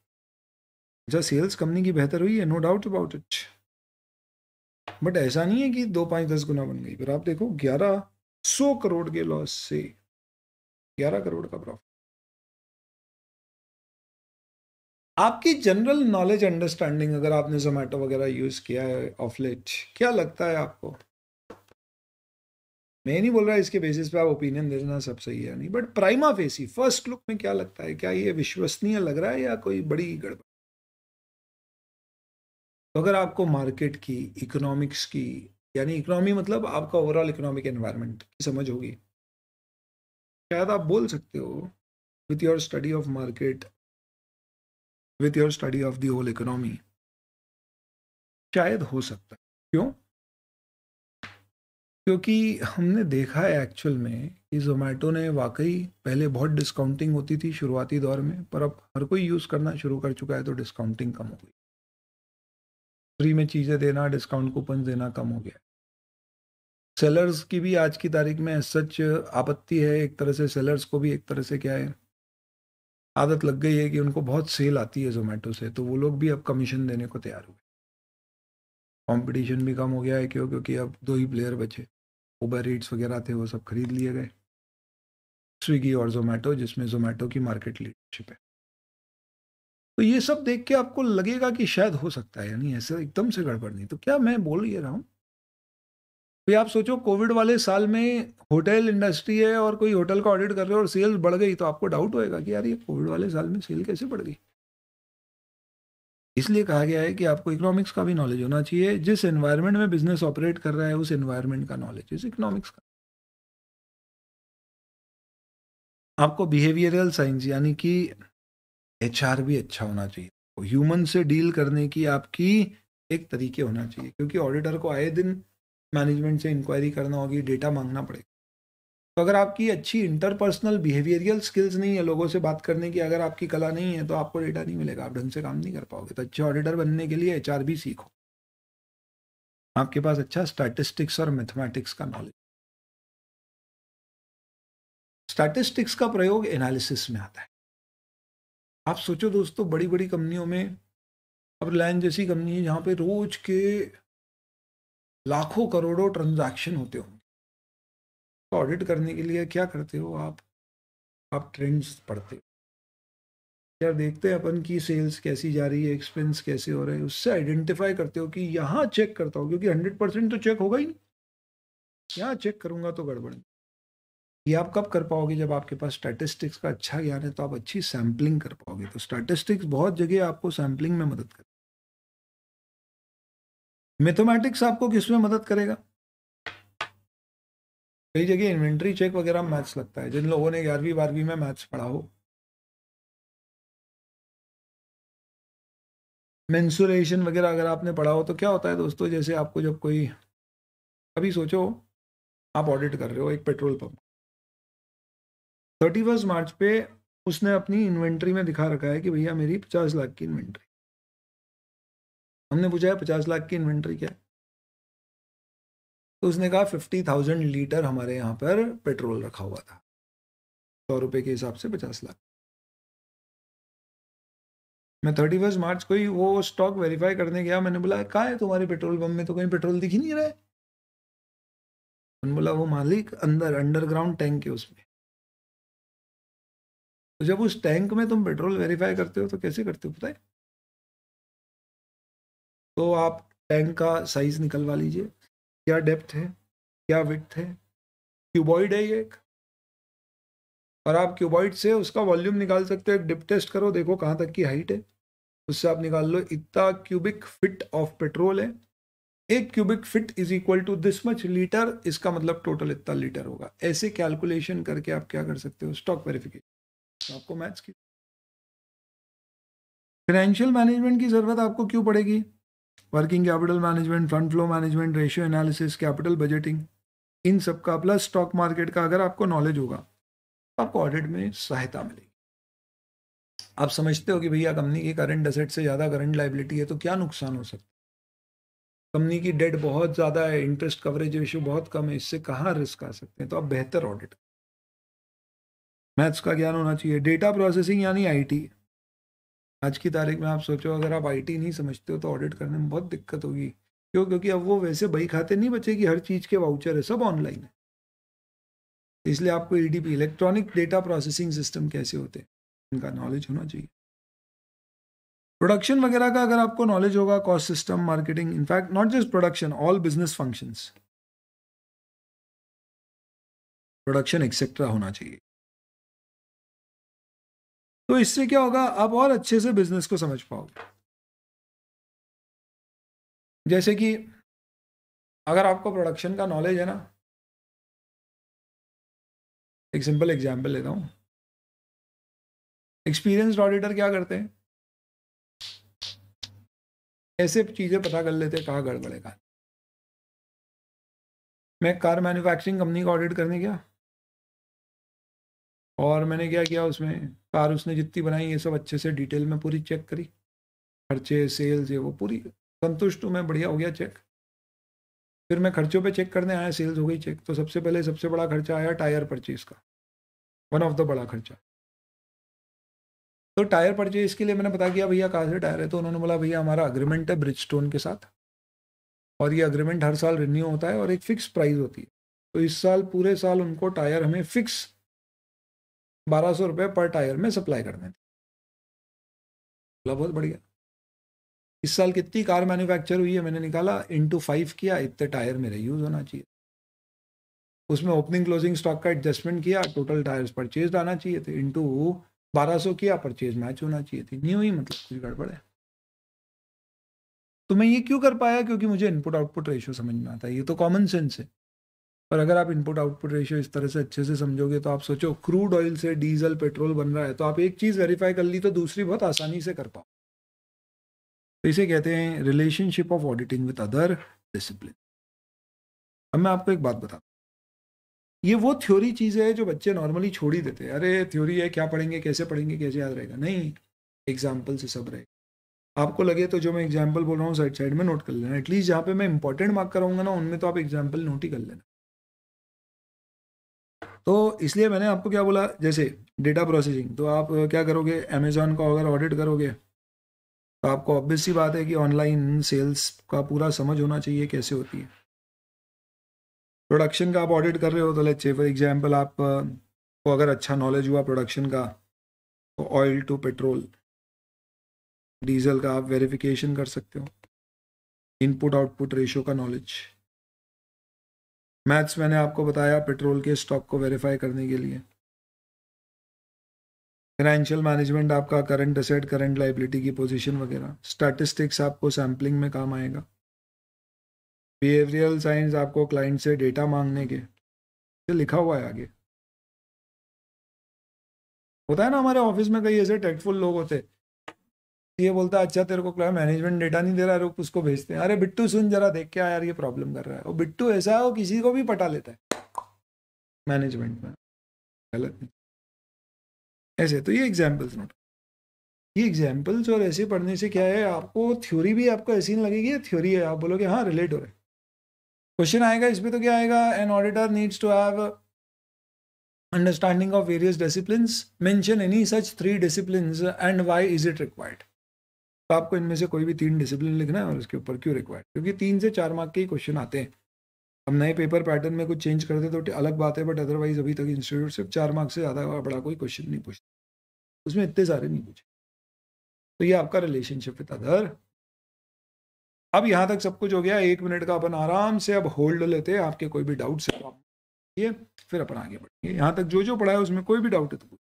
Speaker 1: जब सेल्स कंपनी की बेहतर हुई है no doubt about it but ऐसा नहीं है कि दो पाँच दस गुना बन गई फिर आप देखो ग्यारह
Speaker 2: सौ करोड़ के लॉस से ग्यारह करोड़ का प्रॉफिट
Speaker 1: आपकी जनरल नॉलेज अंडरस्टैंडिंग अगर आपने जोमेटो वगैरह यूज किया है ऑफलेट क्या लगता है आपको मैं नहीं बोल रहा इसके बेसिस पे आप ओपिनियन दे देना सब सही है नहीं but prima facie first look में क्या लगता है क्या ये विश्वसनीय लग रहा है या कोई बड़ी गड़बड़ तो अगर आपको मार्केट की इकोनॉमिक्स की यानी इकोनॉमी मतलब आपका ओवरऑल इकोनॉमिक एनवायरनमेंट की समझ होगी शायद आप बोल सकते हो with your study of market
Speaker 2: with your study of the whole economy
Speaker 1: शायद हो सकता है क्यों क्योंकि हमने देखा है एक्चुअल में कि जोमेटो ने वाकई पहले बहुत डिस्काउंटिंग होती थी शुरुआती दौर में पर अब हर कोई यूज़ करना शुरू कर चुका है तो डिस्काउंटिंग कम हो गई फ्री में चीज़ें देना डिस्काउंट कूपन देना कम हो गया सेलर्स की भी आज की तारीख में सच आपत्ति है एक तरह से सेलर्स को भी एक तरह से क्या है आदत लग गई है कि उनको बहुत सेल आती है जोमेटो से तो वो लोग भी अब कमीशन देने को तैयार हुए कंपटीशन भी कम हो गया है क्यों क्योंकि अब दो ही प्लेयर बचे उबर ईट्स वगैरह थे वो सब खरीद लिए गए स्विगी और जोमेटो जिसमें जोमेटो की मार्केट लीडरशिप है तो ये सब देख के आपको लगेगा कि शायद हो सकता है यानी ऐसा एकदम से गड़बड़ नहीं तो क्या मैं बोल ये रहा हूँ तो आप सोचो कोविड वाले साल में होटल इंडस्ट्री है और कोई होटल का ऑडिट कर रहे हो और सेल्स बढ़ गई तो आपको डाउट होएगा कि यार ये कोविड वाले साल में सेल कैसे बढ़ गई इसलिए कहा गया है कि आपको इकोनॉमिक्स का भी नॉलेज होना चाहिए जिस एनवायरनमेंट में बिजनेस ऑपरेट कर रहा है उस एनवायरनमेंट का नॉलेज इस इकोनॉमिक्स का आपको बिहेवियरल साइंस यानी कि एच भी अच्छा होना चाहिए ह्यूमन से डील करने की आपकी एक तरीके होना चाहिए क्योंकि ऑडिटर को आए दिन मैनेजमेंट से इंक्वायरी करना होगी डेटा मांगना पड़ेगा तो अगर आपकी अच्छी इंटरपर्सनल बिहेवियरियल स्किल्स नहीं है लोगों से बात करने की अगर आपकी कला नहीं है तो आपको डेटा नहीं मिलेगा आप ढंग से काम नहीं कर पाओगे तो अच्छे ऑडिटर बनने के लिए एच भी सीखो आपके पास अच्छा स्टैटिस्टिक्स और मैथमेटिक्स का नॉलेज स्टैटिस्टिक्स का प्रयोग एनालिसिस में आता है आप सोचो दोस्तों बड़ी बड़ी कंपनियों में अब रिलायंस जैसी कंपनी है जहाँ पे रोज के लाखों करोड़ों ट्रांजैक्शन होते होंगे तो ऑडिट करने के लिए क्या करते हो आप आप ट्रेंड्स पढ़ते हो क्या देखते हैं अपन की सेल्स कैसी जा रही है एक्सपेंस कैसे हो रहे हैं उससे आइडेंटिफाई करते हो कि यहाँ चेक करता हो क्योंकि हंड्रेड परसेंट तो चेक होगा ही नहीं यहाँ चेक करूँगा तो गड़बड़ ये आप कब कर पाओगे जब आपके पास स्टैटिस्टिक्स का अच्छा ज्ञान है तो आप अच्छी सैम्पलिंग कर पाओगे तो स्टैटिस्टिक्स बहुत जगह आपको सैम्पलिंग में मदद करेगा मैथमेटिक्स आपको किस में मदद करेगा कई जगह इन्वेंट्री चेक वगैरह मैथ्स लगता है जिन लोगों ने ग्यारहवीं बारहवीं में मैथ्स पढ़ा हो
Speaker 2: मैंसुरेशन वगैरह अगर आपने पढ़ा हो तो क्या होता
Speaker 1: है दोस्तों जैसे आपको जब कोई अभी सोचो आप ऑडिट कर रहे हो एक petrol pump thirty first March पे उसने अपनी इन्वेंट्री में दिखा रखा है कि भैया मेरी पचास लाख की इन्वेंट्री हमने पूछा है पचास लाख की इन्वेंट्री क्या है तो उसने कहा फिफ्टी थाउजेंड लीटर हमारे यहाँ पर पेट्रोल रखा हुआ था सौ रुपये के हिसाब से पचास लाख मैं थर्टी फर्स्ट मार्च को ही वो स्टॉक वेरीफाई करने गया मैंने बोला कहा है तुम्हारे पेट्रोल पंप में तो कहीं पेट्रोल दिख ही नहीं रहा है मैंने बोला वो मालिक अंदर
Speaker 2: अंडरग्राउंड टैंक है उसमें तो जब उस टैंक में तुम पेट्रोल वेरीफाई करते हो तो कैसे करते हो पता है तो आप टैंक
Speaker 1: का साइज निकलवा लीजिए क्या डेप्थ है क्या विथ है क्यूबॉइड है ये एक और आप क्यूबॉइड से उसका वॉल्यूम निकाल सकते हो डिप टेस्ट करो देखो कहाँ तक की हाइट है उससे आप निकाल लो इतना क्यूबिक फिट ऑफ पेट्रोल है एक cubic feet is equal to this much litre इसका मतलब टोटल इतना लीटर होगा ऐसे कैलकुलेशन करके आप क्या कर सकते हो स्टॉक वेरिफिकेशन तो आपको मैथ्स की फाइनेंशियल मैनेजमेंट की ज़रूरत आपको क्यों पड़ेगी working capital management fund flow management ratio analysis capital budgeting इन सब का प्लस स्टॉक मार्केट का अगर आपको नॉलेज होगा तो आपको ऑडिट में सहायता मिलेगी आप समझते हो कि भैया कंपनी की करंट असेट से ज़्यादा करंट लाइबिलिटी है तो क्या नुकसान हो सकता है कंपनी की डेट बहुत ज़्यादा है इंटरेस्ट कवरेज रेशियो बहुत कम है इससे कहाँ रिस्क आ सकते हैं तो आप बेहतर ऑडिट मैथ्स का ज्ञान होना चाहिए डेटा प्रोसेसिंग यानी आईटी आज की तारीख में आप सोचो अगर आप आईटी नहीं समझते हो तो ऑडिट करने में बहुत दिक्कत होगी क्यों क्योंकि अब वो वैसे बही खाते नहीं बचे कि हर चीज़ के वाउचर है सब ऑनलाइन है इसलिए आपको EDP electronic data processing system कैसे होते हैं इनका नॉलेज होना चाहिए प्रोडक्शन वगैरह का अगर आपको नॉलेज होगा cost system marketing in fact
Speaker 2: not just production all business functions production etcetera होना चाहिए तो इससे क्या होगा आप और अच्छे से बिजनेस को समझ पाओगे जैसे कि अगर आपको प्रोडक्शन का नॉलेज है ना एक सिंपल एग्जाम्पल लेता हूँ एक्सपीरियंसड ऑडिटर क्या करते हैं ऐसे चीज़ें पता कर लेते हैं कहाँ गड़बड़े मैं कार मैन्युफैक्चरिंग कंपनी का ऑडिट करने गया
Speaker 1: और मैंने क्या किया उसमें कार उसने जितनी बनाई ये सब अच्छे से डिटेल में पूरी चेक करी खर्चे सेल्स ये वो पूरी संतुष्ट हूँ मैं बढ़िया हो गया चेक फिर मैं खर्चों पे चेक करने आया सेल्स हो गई चेक तो सबसे पहले सबसे बड़ा खर्चा आया टायर परचेज का वन ऑफ द बड़ा खर्चा तो टायर परचेज के लिए मैंने बता किया भैया कहाँ से टायर है तो उन्होंने बोला भैया हमारा अग्रीमेंट है ब्रिज स्टोन के साथ और ये अग्रीमेंट हर साल रिन्यू होता है और एक फ़िक्स प्राइस होती है तो इस साल पूरे साल उनको टायर हमें फ़िक्स बारह सौ रुपये पर टायर में सप्लाई करने बोला बहुत बढ़िया इस साल कितनी कार मैन्युफैक्चर हुई है मैंने निकाला इंटू फाइव किया इतने टायर मेरे यूज़ होना चाहिए उसमें ओपनिंग क्लोजिंग स्टॉक का एडजस्टमेंट किया टोटल टायर्स परचेज आना चाहिए थे इंटू बारह सौ किया परचेज मैच होना चाहिए थी नहीं हुई मतलब कुछ गड़बड़ है तो मैं ये क्यों कर पाया क्योंकि मुझे इनपुट आउटपुट रेशियो समझ में आता है ये तो कॉमन सेंस है पर अगर आप इनपुट आउटपुट रेशियो इस तरह से अच्छे से समझोगे तो आप सोचो क्रूड ऑयल से डीजल पेट्रोल बन रहा है तो आप एक चीज़ वेरीफाई कर ली तो दूसरी बहुत आसानी से कर पाओ तो इसे कहते हैं relationship of auditing with other discipline अब मैं आपको एक बात बता ये वो थ्योरी चीज़ है जो बच्चे नॉर्मली छोड़ ही देते हैं अरे थ्योरी है क्या पढ़ेंगे कैसे पढ़ेंगे कैसे याद रहेगा नहीं एग्जाम्पल से सब रहेगा आपको लगे तो जो मैं एग्जाम्पल बोल रहा हूँ साइड साइड में नोट कर लेना एटलीस्ट जहाँ पे मैं इंपॉर्टेंट मार्क कराऊंगा ना उनमें तो आप एग्जाम्पल नोट ही कर लेना तो इसलिए मैंने आपको क्या बोला जैसे डेटा प्रोसेसिंग तो आप क्या करोगे अमेजोन का अगर ऑडिट करोगे तो आपको ऑब्वियस सी बात है कि ऑनलाइन सेल्स का पूरा समझ होना चाहिए कैसे होती है प्रोडक्शन का आप ऑडिट कर रहे हो तो लेट्स से फॉर एग्जांपल आप को अगर अच्छा नॉलेज हुआ प्रोडक्शन का तो ऑयल टू पेट्रोल डीजल का आप वेरिफिकेशन कर सकते हो इनपुट आउटपुट रेशो का नॉलेज मैथ्स मैंने आपको बताया पेट्रोल के स्टॉक को वेरीफाई करने के लिए फाइनेंशियल मैनेजमेंट आपका करंट असेट करंट लाइबिलिटी की पोजीशन वगैरह स्टैटिस्टिक्स आपको सैम्पलिंग में काम आएगा बिहेवियरल साइंस आपको क्लाइंट से डेटा मांगने के ये लिखा हुआ है आगे होता है ना हमारे ऑफिस में कई ऐसे टेक्टफुल लोग होते हैं ये बोलता है अच्छा तेरे को क्लास मैनेजमेंट डेटा नहीं दे रहा है उसको भेजते हैं अरे बिट्टू सुन जरा देख क्या यार ये प्रॉब्लम कर रहा है और बिट्टू ऐसा है वो किसी को भी पटा लेता है मैनेजमेंट में गलत नहीं ऐसे तो ये एग्जाम्पल्स नोट ये एग्जाम्पल्स और ऐसे पढ़ने से क्या है आपको थ्योरी भी आपको ऐसी नहीं लगेगी थ्योरी है आप बोलोगे हाँ रिलेट हो रहा है क्वेश्चन आएगा इसमें तो क्या आएगा an auditor needs to have understanding of various discipline mention any such three discipline and why is it required तो आपको इनमें से कोई भी तीन डिसिप्लिन लिखना है और उसके ऊपर क्यों रिक्वायर्ड क्योंकि तीन से चार मार्क के ही क्वेश्चन आते हैं हम नए पेपर पैटर्न में कुछ चेंज करते तो अलग बात है बट अदरवाइज अभी तक इंस्टीट्यूट सिर्फ चार मार्क्स से ज़्यादा बड़ा कोई क्वेश्चन नहीं पूछता उसमें इतने सारे नहीं पूछे तो ये आपका रिलेशनशिप विद अदर अब यहाँ तक सब कुछ हो गया एक मिनट का अपन आराम से अब होल्ड लेते हैं आपके कोई भी डाउट्स है ये फिर अपन आगे बढ़ेंगे यहाँ तक जो जो पढ़ा है उसमें कोई भी डाउट है तो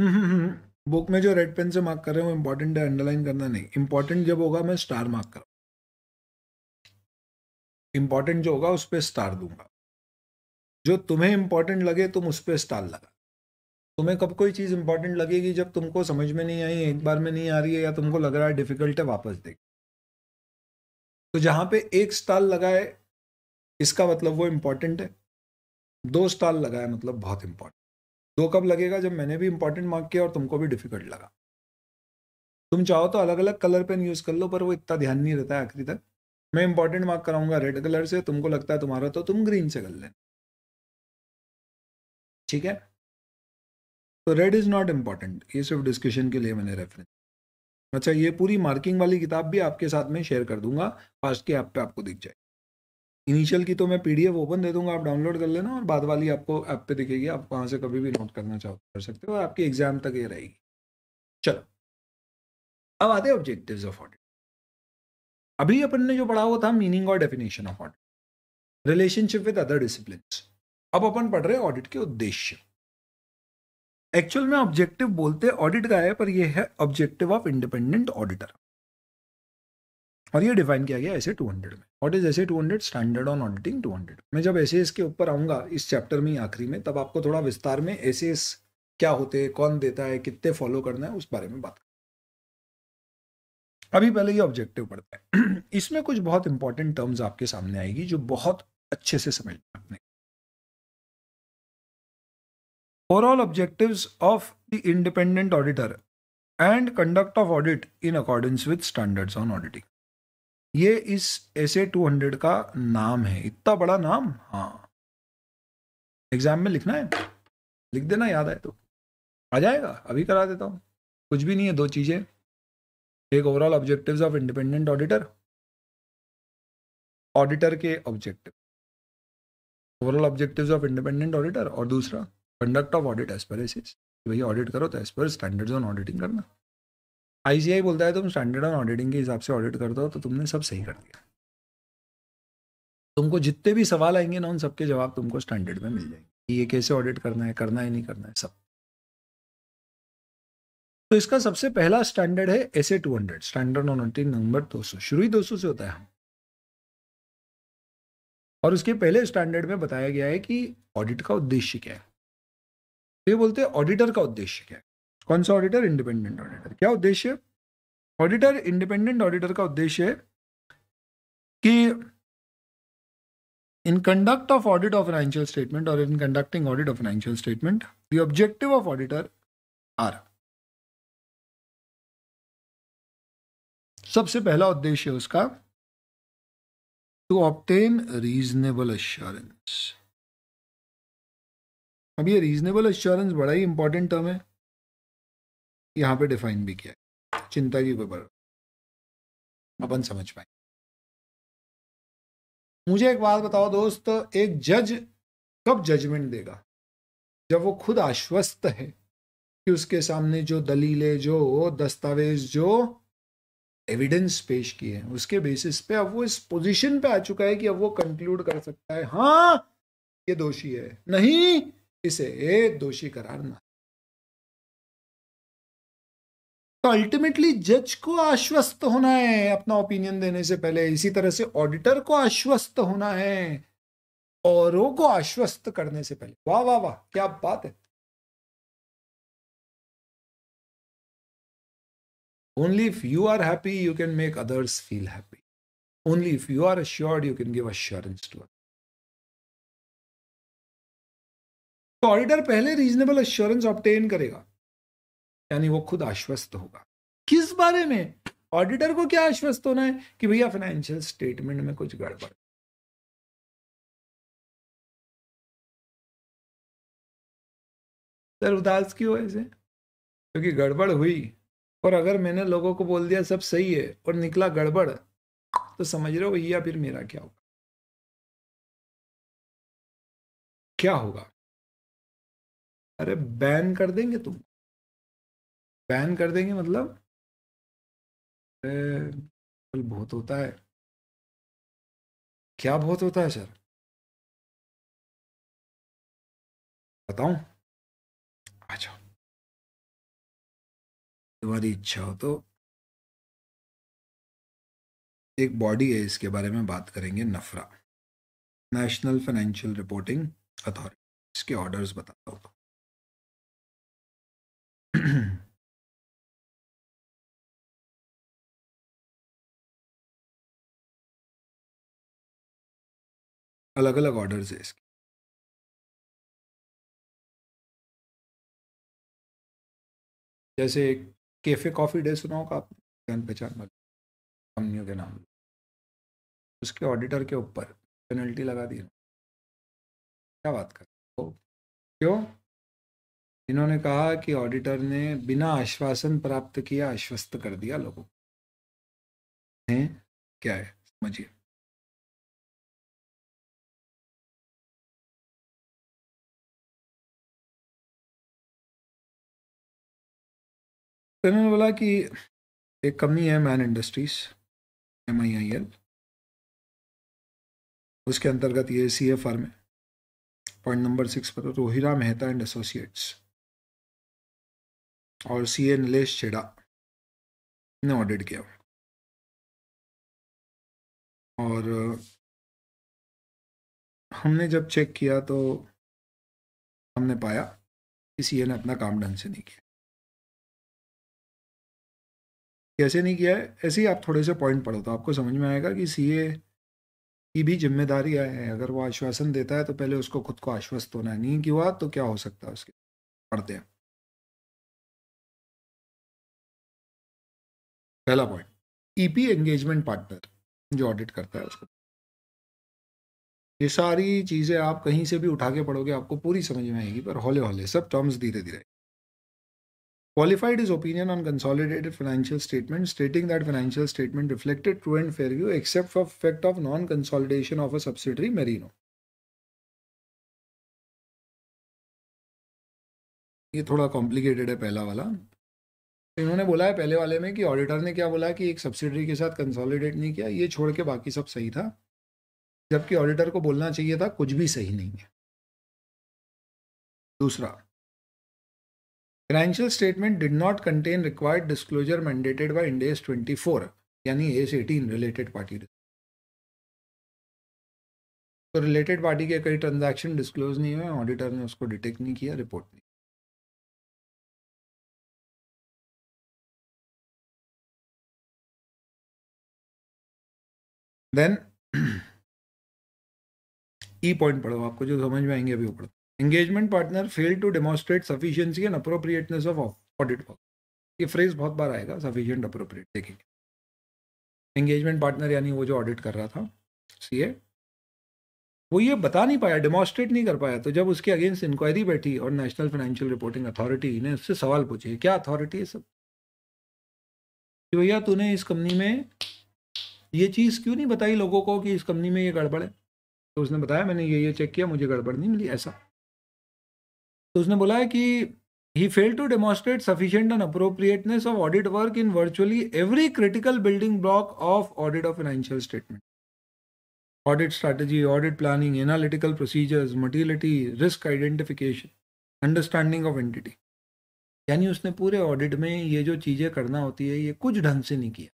Speaker 2: हम्म, हम्म, हम्म, बुक में जो रेड पेन से मार्क कर रहे हैं वो इम्पोर्टेंट है अंडरलाइन
Speaker 1: करना नहीं इम्पोर्टेंट जब होगा मैं स्टार मार्क कर इम्पोर्टेंट जो होगा उस पर स्टार दूंगा जो तुम्हें इम्पोर्टेंट लगे तुम उस पर स्टार लगा तुम्हें कब कोई चीज़ इंपॉर्टेंट लगेगी जब तुमको समझ में नहीं आई एक बार में नहीं आ रही है या तुमको लग रहा है डिफिकल्ट है वापस देख तो जहाँ पे एक स्टार लगाए इसका मतलब वो इम्पोर्टेंट है दो स्टार लगाए मतलब बहुत इम्पोर्टेंट दो तो कब लगेगा जब मैंने भी इंपॉर्टेंट मार्क किया और तुमको भी डिफिकल्ट लगा तुम चाहो तो अलग अलग कलर पेन यूज कर लो पर वो इतना ध्यान नहीं रहता है आखिरी तक मैं इंपॉर्टेंट मार्क कराऊंगा रेड कलर से तुमको लगता है तुम्हारा तो तुम ग्रीन से कर लेना ठीक है तो रेड इज नॉट इम्पॉर्टेंट ये सिर्फ डिस्कशन के लिए मैंने रेफरेंस अच्छा ये पूरी मार्किंग वाली किताब भी आपके साथ में शेयर कर दूंगा फास्ट के ऐप पे आपको दिख जाए इनिशियल की तो मैं पीडीएफ ओपन दे दूंगा आप डाउनलोड कर लेना और बाद वाली आपको ऐप पे दिखेगी आप वहाँ से कभी भी नोट करना चाहो तो कर सकते हो आपकी एग्जाम तक ये रहेगी चलो अब आते हैं ऑफ ऑडिट अभी अपन ने जो पढ़ा हुआ था मीनिंग और definition of audit relationship with other discipline अब अपन पढ़ रहे हैं ऑडिट के उद्देश्य एक्चुअल में ऑब्जेक्टिव बोलते ऑडिट का है पर यह है ऑब्जेक्टिव ऑफ इंडिपेंडेंट ऑडिटर और ये डिफाइन किया गया ऐसे 200 में वॉट इज ऐसे 200 स्टैंडर्ड ऑन ऑडिटिंग 200 मैं जब एसेस के ऊपर आऊँगा इस चैप्टर में आखिरी में तब आपको थोड़ा विस्तार में एस क्या होते हैं कौन देता है कितने फॉलो करना है उस बारे में बात अभी पहले ये ऑब्जेक्टिव पड़ता है इसमें कुछ बहुत इंपॉर्टेंट टर्म्स आपके सामने आएगी जो बहुत अच्छे से समझना आपने overall objectives of the independent auditor and conduct of audit in accordance with standards on auditing ये इस एस ए टू हंड्रेड का नाम है इतना बड़ा नाम हाँ एग्जाम में लिखना है लिख देना याद आए तो आ जाएगा अभी करा देता हूँ कुछ भी नहीं है दो चीज़ें एक overall objectives of independent auditor auditor के objective overall objectives of independent auditor और दूसरा conduct of audit as per एसिस audit करो तो as per standards on auditing करना आई बोलता है तुम स्टैंडर्ड ऑन ऑडिटिंग के हिसाब से ऑडिट कर दो तो तुमने सब सही कर दिया तुमको जितने भी सवाल आएंगे ना उन सबके जवाब तुमको स्टैंडर्ड में मिल जाएंगे कि ये कैसे ऑडिट करना है करना है नहीं करना है सब तो इसका सबसे पहला स्टैंडर्ड है S A two hundred standard on auditing number दो सौ शुरू ही दो सौ से होता है हम और उसके पहले स्टैंडर्ड में बताया गया है कि ऑडिट का उद्देश्य क्या है तो ये बोलते हैं ऑडिटर का उद्देश्य क्या है कौन सा ऑडिटर इंडिपेंडेंट ऑडिटर क्या उद्देश्य ऑडिटर इंडिपेंडेंट ऑडिटर का उद्देश्य है कि in conduct of audit of financial statement और in conducting audit of financial statement
Speaker 2: the objective of auditor are सबसे पहला उद्देश्य उसका टू ऑप्टेन रीजनेबल अश्योरेंस अब ये रीजनेबल अश्योरेंस बड़ा ही इंपॉर्टेंट टर्म है यहाँ पे डिफाइन भी किया चिंता की कोई बात अपन समझ पाए मुझे
Speaker 1: एक बात बताओ दोस्त एक जज कब जजमेंट देगा जब वो खुद आश्वस्त है कि उसके सामने जो दलीलें जो दस्तावेज जो एविडेंस पेश किए हैं उसके बेसिस पे अब वो इस पोजीशन पे आ चुका है कि अब वो कंक्लूड कर सकता है हाँ ये दोषी है नहीं इसे दोषी करार ना तो अल्टीमेटली जज को आश्वस्त होना है अपना ओपिनियन देने से पहले इसी तरह से ऑडिटर को आश्वस्त होना है औरों को आश्वस्त करने से पहले वाह वाह वाह क्या बात है
Speaker 2: only if you are happy you can make others feel happy only if you are assured you can give assurance to others तो ऑडिटर पहले रीजनेबल
Speaker 1: अश्योरेंस ऑप्टेन करेगा यानी वो खुद आश्वस्त होगा किस बारे में ऑडिटर को क्या आश्वस्त होना है कि भैया फाइनेंशियल स्टेटमेंट में कुछ गड़बड़ सर उदास क्यों ऐसे क्योंकि तो गड़बड़ हुई और अगर मैंने लोगों को बोल दिया सब सही है और निकला गड़बड़ तो समझ रहे हो भैया फिर मेरा क्या होगा
Speaker 2: क्या होगा अरे बैन कर देंगे तुम बैन कर देंगे मतलब कल बहुत होता है क्या बहुत होता है सर बताऊं अच्छा तुम्हारी इच्छा हो तो एक बॉडी है इसके बारे में बात करेंगे NFRA national financial reporting authority इसके ऑर्डर्स बताता हूँ अलग अलग ऑर्डर्स है इसके जैसे एक कैफ़े कॉफ़ी डे सुना होगा आपने जान पहचान वाली कंपनियों के नाम उसके ऑडिटर के ऊपर
Speaker 1: पेनल्टी लगा दी क्या बात कर तो क्यों इन्होंने कहा कि ऑडिटर ने बिना आश्वासन प्राप्त किया आश्वस्त कर दिया लोगों
Speaker 2: को क्या है समझिए फिर उन्होंने बोला कि एक
Speaker 1: कंपनी है Man Industries M I I L उसके अंतर्गत ये सी ए फार्म है पॉइंट नंबर सिक्स पर तो रोहिरा मेहता एंड एसोसिएट्स और सी ए नीलेष छेड़ा ने
Speaker 2: ऑडिट किया और हमने जब चेक किया तो हमने पाया कि सी ए ने अपना काम ढंग से नहीं किया कैसे
Speaker 1: नहीं किया है ऐसे ही आप थोड़े से पॉइंट पढ़ो तो आपको समझ में आएगा कि सीए की भी जिम्मेदारी है अगर वो आश्वासन देता है तो पहले उसको खुद को आश्वस्त होना नहीं किया तो क्या हो सकता है उसके पढ़ते हैं पहला पॉइंट ईपी एंगेजमेंट पार्टनर जो ऑडिट करता है उसको ये सारी चीज़ें आप कहीं से भी उठा के पढ़ोगे आपको पूरी समझ में आएगी पर हौले हौले सब टर्म्स धीरे धीरे Qualified his opinion on consolidated financial statement stating that financial statement reflected true and fair view except for effect of non-consolidation of a
Speaker 2: subsidiary Merino.
Speaker 1: ये थोड़ा कॉम्प्लिकेटेड है पहला वाला इन्होंने बोला है पहले वाले में कि ऑडिटर ने क्या बोला कि एक सब्सिडरी के साथ कंसोलिडेट नहीं किया ये छोड़ के बाकी सब सही था जबकि ऑडिटर को बोलना चाहिए था कुछ भी सही नहीं है दूसरा financial statement did not contain required disclosure mandated by Ind AS 24 यानी एस एटीन रिलेटेड पार्टी तो रिलेटेड पार्टी के कई ट्रांजैक्शन डिस्क्लोज नहीं हुए ऑडिटर ने उसको डिटेक्ट नहीं किया रिपोर्ट नहीं देन ई पॉइंट पढ़ो आपको जो समझ में आएंगे अभी वो पढ़ो engagement partner fail to demonstrate sufficiency and appropriateness of audit work ये फ्रेज बहुत बार आएगा सफिशियंट अप्रोप्रिएट देखेंगे एंगेजमेंट पार्टनर यानी वो जो ऑडिट कर रहा था सी वो ये बता नहीं पाया डेमोस्ट्रेट नहीं कर पाया तो जब उसके अगेंस्ट इंक्वायरी बैठी और नेशनल फाइनेंशियल रिपोर्टिंग अथॉरिटी ने उससे सवाल पूछे क्या अथॉरिटी है सब कि भैया तूने इस कंपनी में ये चीज़ क्यों नहीं बताई लोगों को कि इस कंपनी में ये गड़बड़ है तो उसने बताया मैंने ये ये चेक किया मुझे गड़बड़ नहीं मिली ऐसा तो उसने बोला है कि he fail to demonstrate sufficient and appropriateness of audit work in virtually every critical building block of audit of financial statement audit strategy audit planning analytical procedures materiality risk identification understanding of entity यानी उसने पूरे audit में ये जो चीज़ें करना होती है ये कुछ ढंग से नहीं किया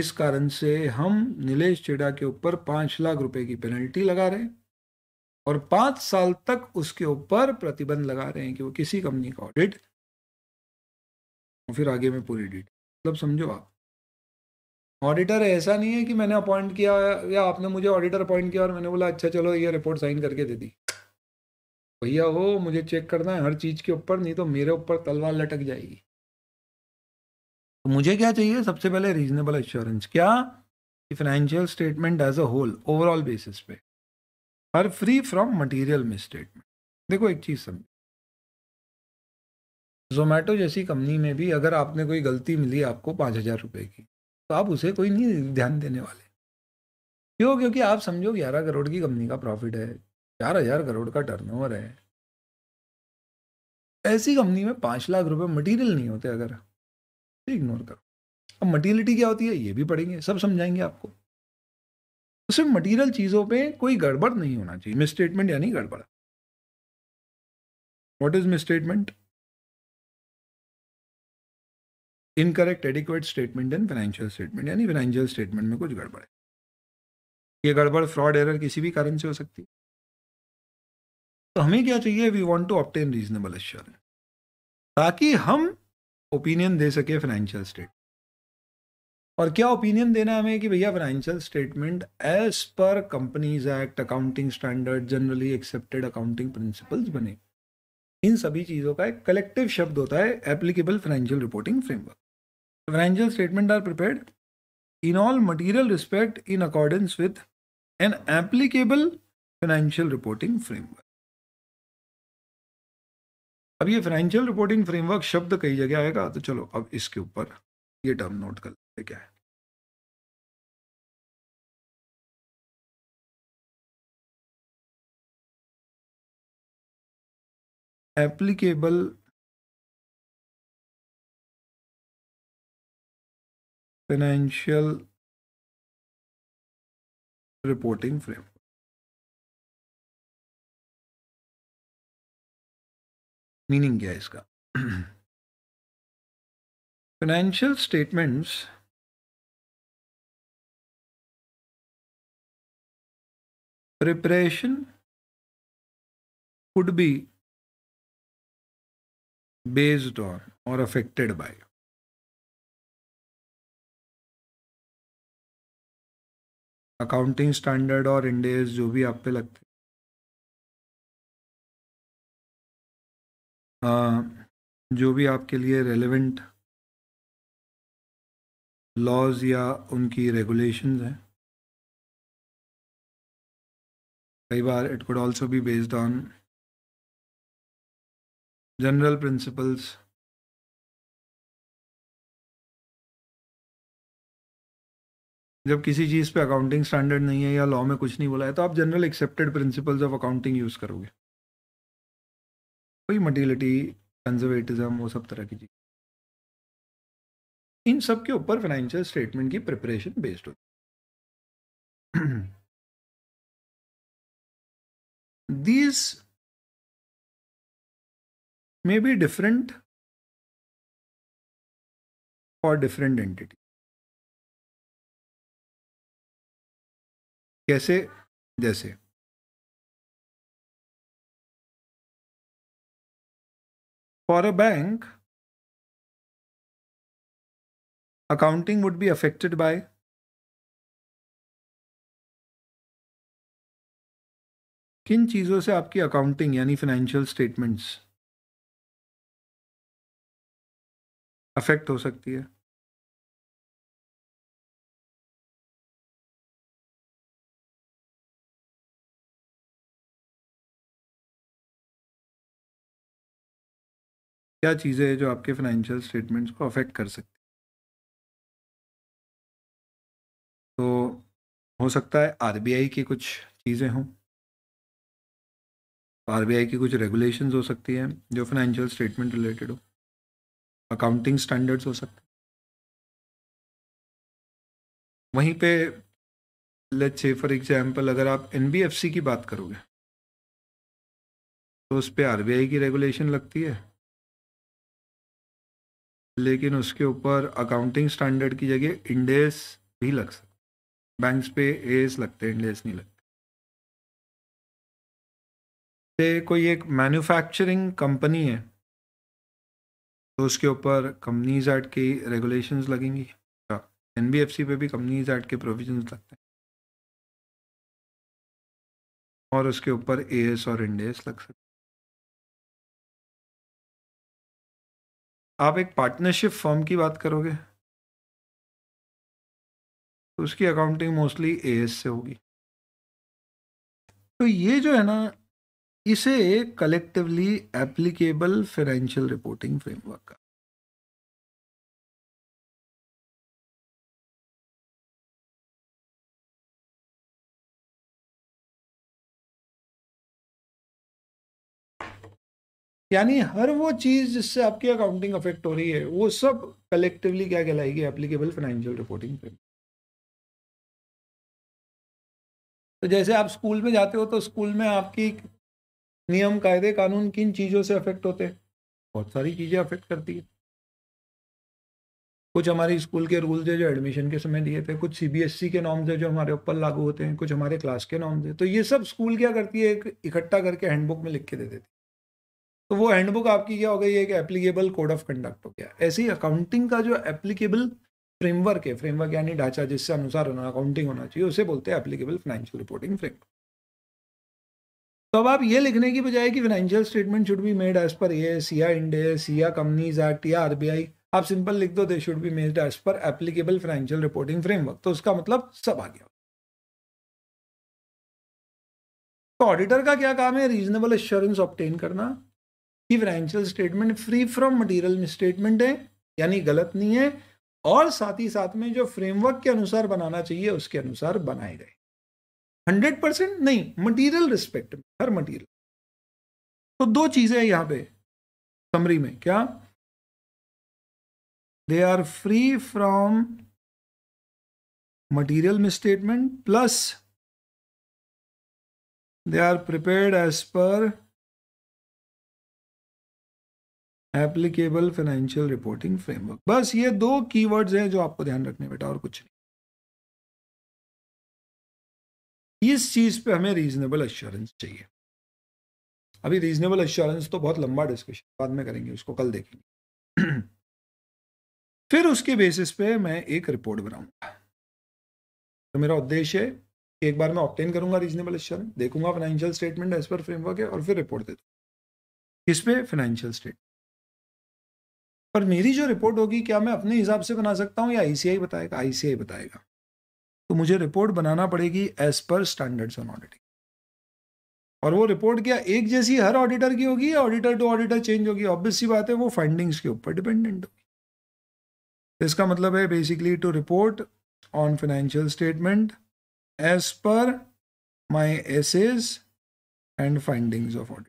Speaker 1: इस कारण से हम नीलेश चेड़ा के ऊपर पाँच लाख रुपए की पेनल्टी लगा रहे हैं और पाँच साल तक उसके ऊपर प्रतिबंध लगा रहे हैं कि वो किसी कंपनी का ऑडिट और फिर आगे में पूरी डिटेल मतलब समझो आप ऑडिटर ऐसा नहीं है कि मैंने अपॉइंट किया या आपने मुझे ऑडिटर अपॉइंट किया और मैंने बोला अच्छा चलो ये रिपोर्ट साइन करके दे दी भैया वो मुझे चेक करना है हर चीज़ के ऊपर नहीं तो मेरे ऊपर तलवार लटक जाएगी तो मुझे क्या चाहिए सबसे पहले रीजनेबल एश्योरेंस क्या financial statement as a whole overall basis पे are free from material misstatement देखो एक चीज़ समझ जोमेटो जैसी कंपनी में भी अगर आपने कोई गलती मिली आपको पाँच हज़ार रुपये की तो आप उसे कोई नहीं ध्यान देने वाले क्यों क्योंकि आप समझो ग्यारह करोड़ की कंपनी का प्रॉफिट है चार हज़ार करोड़ का टर्नओवर है ऐसी कंपनी में पाँच लाख रुपए मटेरियल नहीं होते अगर इग्नोर करो अब मटीरियलिटी क्या होती है ये भी पढ़ेंगे सब समझाएंगे आपको तो सिर्फ मटीरियल चीज़ों पे कोई गड़बड़ नहीं होना चाहिए मिस स्टेटमेंट यानी गड़बड़
Speaker 2: what is misstatement
Speaker 1: incorrect adequate statement and financial statement यानी फाइनेंशियल स्टेटमेंट में कुछ गड़बड़ है ये गड़बड़ फ्रॉड एरर किसी भी कारण से हो सकती है तो हमें क्या चाहिए we want to obtain reasonable assurance ताकि हम ओपिनियन दे सके फाइनेंशियल स्टेट और क्या ओपिनियन देना है हमें कि भैया financial statement as per Companies Act accounting standard generally accepted accounting principles बने इन सभी चीज़ों का एक कलेक्टिव शब्द होता है applicable financial reporting framework financial statement are prepared in all material respect in accordance with an applicable financial reporting framework अब ये फाइनेंशियल रिपोर्टिंग फ्रेमवर्क शब्द कई जगह आएगा तो चलो अब
Speaker 2: इसके ऊपर ये टर्म नोट कर again applicable financial reporting framework meaning क्या है इसका financial statements preparation could be based on or affected by. Accounting standard और इंडेज जो भी आप पे लगते आ, जो भी आपके लिए रेलेवेंट लॉज या उनकी रेगुलेशंस हैं बार it could also be based on general principles जब किसी चीज़ पे अकाउंटिंग स्टैंडर्ड
Speaker 1: नहीं है या लॉ में कुछ नहीं बोला है तो आप general accepted principles of accounting use करोगे कोई मटीलिटी कंजर्वेटिज्म वो सब तरह की चीज़
Speaker 2: इन सब के ऊपर फाइनेंशियल स्टेटमेंट की प्रिपरेशन बेस्ड होती है these may be different for different entities. कैसे जैसे For a bank, accounting would be affected by किन चीज़ों से आपकी अकाउंटिंग यानी फाइनेंशियल स्टेटमेंट्स अफेक्ट हो सकती है क्या चीज़ें हैं जो आपके फाइनेंशियल स्टेटमेंट्स को अफेक्ट कर सकती तो हो सकता
Speaker 1: है आरबीआई की कुछ चीज़ें हों आर की कुछ रेगुलेशंस हो सकती हैं जो फाइनेंशियल स्टेटमेंट रिलेटेड हो अकाउंटिंग स्टैंडर्ड्स हो
Speaker 2: सकते वहीं पे लेट्स से फॉर एग्जांपल अगर आप एन की बात करोगे तो उस
Speaker 1: पर आर की रेगुलेशन लगती है लेकिन उसके ऊपर अकाउंटिंग स्टैंडर्ड की जगह इंडेस भी लग सकता बैंक्स पे एस लगते हैं इंडेस नहीं लगते पे कोई एक मैन्युफैक्चरिंग कंपनी है तो उसके ऊपर कंपनीज एक्ट की रेगुलेशंस लगेंगी एन हाँ, पे भी कंपनीज एक्ट के प्रोविजन लगते हैं और उसके ऊपर ए एस और इंडेस लग सकते
Speaker 2: आप एक पार्टनरशिप फर्म की बात करोगे तो उसकी अकाउंटिंग मोस्टली ए से होगी तो ये जो है ना इसे collectively applicable financial reporting framework का
Speaker 1: यानी हर वो चीज जिससे आपकी अकाउंटिंग अफेक्ट हो रही है वो सब कलेक्टिवली क्या कहलाएगी एप्लीकेबल फाइनेंशियल रिपोर्टिंग फ्रेमवर्क तो जैसे आप स्कूल में जाते हो तो स्कूल में आपकी नियम कायदे कानून किन चीज़ों से अफेक्ट होते हैं बहुत सारी चीज़ें अफेक्ट करती है कुछ हमारे स्कूल के रूल्स है जो एडमिशन के समय दिए थे कुछ सीबीएसई e के नॉर्म्स है जो हमारे ऊपर लागू होते हैं कुछ हमारे क्लास के नॉर्म्स है तो ये सब स्कूल क्या करती है एक इकट्ठा करके हैंडबुक में लिख के दे देती है तो वो हैंडबुक आपकी क्या हो गई एक एप्लीकेबल कोड ऑफ कंडक्ट हो गया ऐसे ही अकाउंटिंग का जो एप्लीकेबल फ्रेमवर्क है फ्रेमवर्क यानी ढांचा जिससे अनुसार अकाउंटिंग होना चाहिए उसे बोलते हैं एप्लीकेबल फाइनेंशियल रिपोर्टिंग फ्रेमवर्क तो अब आप ये लिखने की बजाय कि financial statement should be made as per ए सिया इंडे या कंपनीज एक्ट या आरबीआई आप सिंपल लिख दो they should be made as per applicable financial reporting framework तो उसका मतलब सब आ गया तो ऑडिटर का क्या काम है रीजनेबल एश्योरेंस ऑप्टेन करना कि financial statement free from material statement है यानी गलत नहीं है और साथ ही साथ में जो फ्रेमवर्क के अनुसार बनाना चाहिए उसके अनुसार बनाए गए हंड्रेड परसेंट नहीं मटीरियल रिस्पेक्ट हर मटीरियल तो
Speaker 2: दो चीजें यहां पे समरी में क्या they are free from material misstatement plus they are prepared as per applicable financial reporting framework बस ये दो कीवर्ड्स हैं जो आपको ध्यान रखने बेटा और कुछ नहीं
Speaker 1: इस चीज़ पे हमें रीजनेबल एश्योरेंस चाहिए अभी रीजनेबल एश्योरेंस तो बहुत लंबा डिस्कशन बाद में करेंगे उसको कल देखेंगे फिर उसके बेसिस पे मैं एक रिपोर्ट बनाऊंगा तो मेरा उद्देश्य है कि एक बार मैं ऑप्टेन करूंगा रीजनेबल एश्योरेंस देखूंगा financial statement as per framework है और फिर रिपोर्ट दे दूँ इस पे फाइनेंशियल स्टेटमेंट पर मेरी जो रिपोर्ट होगी क्या मैं अपने हिसाब से बना सकता हूँ या आईसीआई बताएगा आईसीआई बताएगा तो मुझे रिपोर्ट बनाना पड़ेगी as per standards on auditing और वो रिपोर्ट क्या एक जैसी हर ऑडिटर की होगी या ऑडिटर टू ऑडिटर चेंज होगी ऑब्वियस सी बात है वो फाइंडिंग्स के ऊपर डिपेंडेंट होगी तो इसका मतलब है basically to report on financial statement as per my essays and findings of audit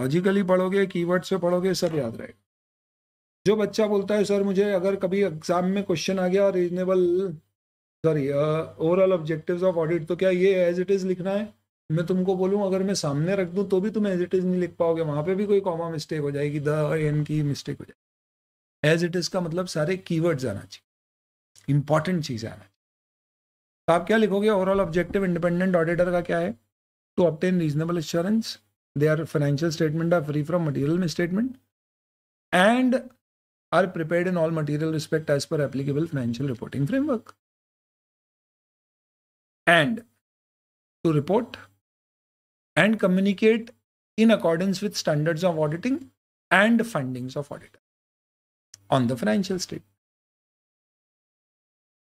Speaker 1: logically पढ़ोगे कीवर्ड से पढ़ोगे सब याद रहेगा जो बच्चा बोलता है सर मुझे अगर कभी एग्जाम में क्वेश्चन आ गया reasonable sorry overall objectives of audit तो क्या ये एज इट इज़ लिखना है मैं तुमको बोलूँ अगर मैं सामने रख दूँ तो भी तुम एज इट इज़ नहीं लिख पाओगे वहाँ पे भी कोई कॉमा मिस्टेक हो जाएगी द एन की मिस्टेक हो जाएगी एज इट इज़ का मतलब सारे कीवर्ड्स आना चाहिए इंपॉर्टेंट चीज़ें आना चाहिए तो आप क्या लिखोगे ओवरऑल ऑब्जेक्टिव इंडिपेंडेंट ऑडिटर का क्या है to obtain reasonable assurance they are financial statement are free from material statement and are prepared in all material respect as per applicable financial reporting framework
Speaker 2: and to report and communicate in accordance with standards of auditing and findings
Speaker 1: of auditor on the financial state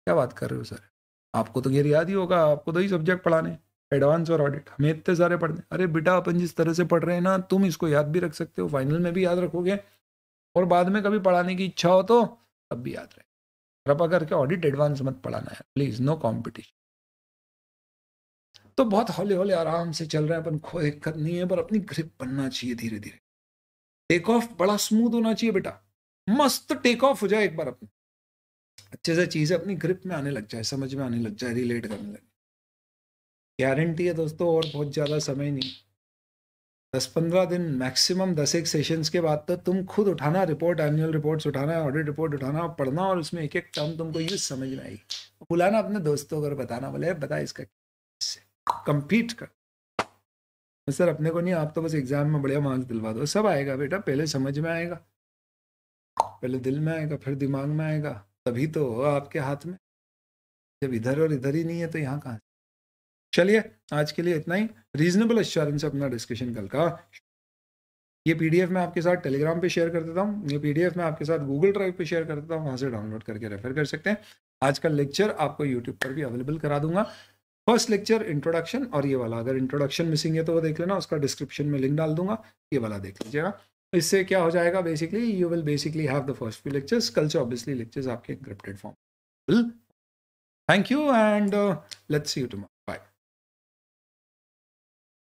Speaker 1: kya baat kar rahe ho sir aapko to ye yaad hi hoga aapko to hi subject padhane advance और audit हमें इतने सारे पढ़ने अरे बेटा अपन जिस तरह से पढ़ रहे हैं ना तुम इसको याद भी रख सकते हो फाइनल में भी याद रखोगे और बाद में कभी पढ़ाने की इच्छा हो तो तब भी याद रहे कृपा करके ऑडिट एडवांस मत पढ़ाना है प्लीज नो कॉम्पिटिशन तो बहुत हौले हौले आराम से चल रहे हैं अपन कोई दिक्कत नहीं है पर अपनी ग्रिप बनना चाहिए धीरे धीरे टेक ऑफ बड़ा स्मूथ होना चाहिए बेटा मस्त टेक ऑफ हो जाए एक बार अपने अच्छे से चीजें अपनी ग्रिप में आने लग जाए समझ में आने लग जाए रिलेट करने जाए गारंटी है दोस्तों और बहुत ज्यादा समय नहीं दस पंद्रह दिन मैक्सिमम दस एक सेशंस के बाद तो तुम खुद उठाना रिपोर्ट एनुअल रिपोर्ट्स उठाना ऑडिट रिपोर्ट उठाना पढ़ना और उसमें एक एक टर्म तुमको ये समझ में आएगी बुलाना अपने दोस्तों को बताना बोले बता इसका कम्पीट कर सर अपने को नहीं आप तो बस एग्जाम में बढ़िया मार्क्स दिलवा दो सब आएगा बेटा पहले समझ में आएगा पहले दिल में आएगा फिर दिमाग में आएगा तभी तो आपके हाथ में जब इधर और इधर ही नहीं है तो यहाँ कहाँ चलिए आज के लिए इतना ही रीजनेबल एश्योरेंस अपना डिस्कशन कल का ये पीडीएफ मैं आपके साथ टेलीग्राम पे शेयर कर देता हूँ ये पीडीएफ मैं आपके साथ गूगल ड्राइव पे शेयर कर देता हूँ वहाँ से डाउनलोड करके रेफर कर सकते हैं आज का लेक्चर आपको यूट्यूब पर भी अवेलेबल करा दूंगा फर्स्ट लेक्चर इंट्रोडक्शन और ये वाला अगर इंट्रोडक्शन मिसिंग है तो वो देख लेना उसका डिस्क्रिप्शन में लिंक डाल दूंगा ये वाला देख लीजिएगा इससे क्या हो जाएगा basically you will basically have the first few lectures कल से ऑब्वियसली लेक्चर्स आपके encrypted form thank you and let's you to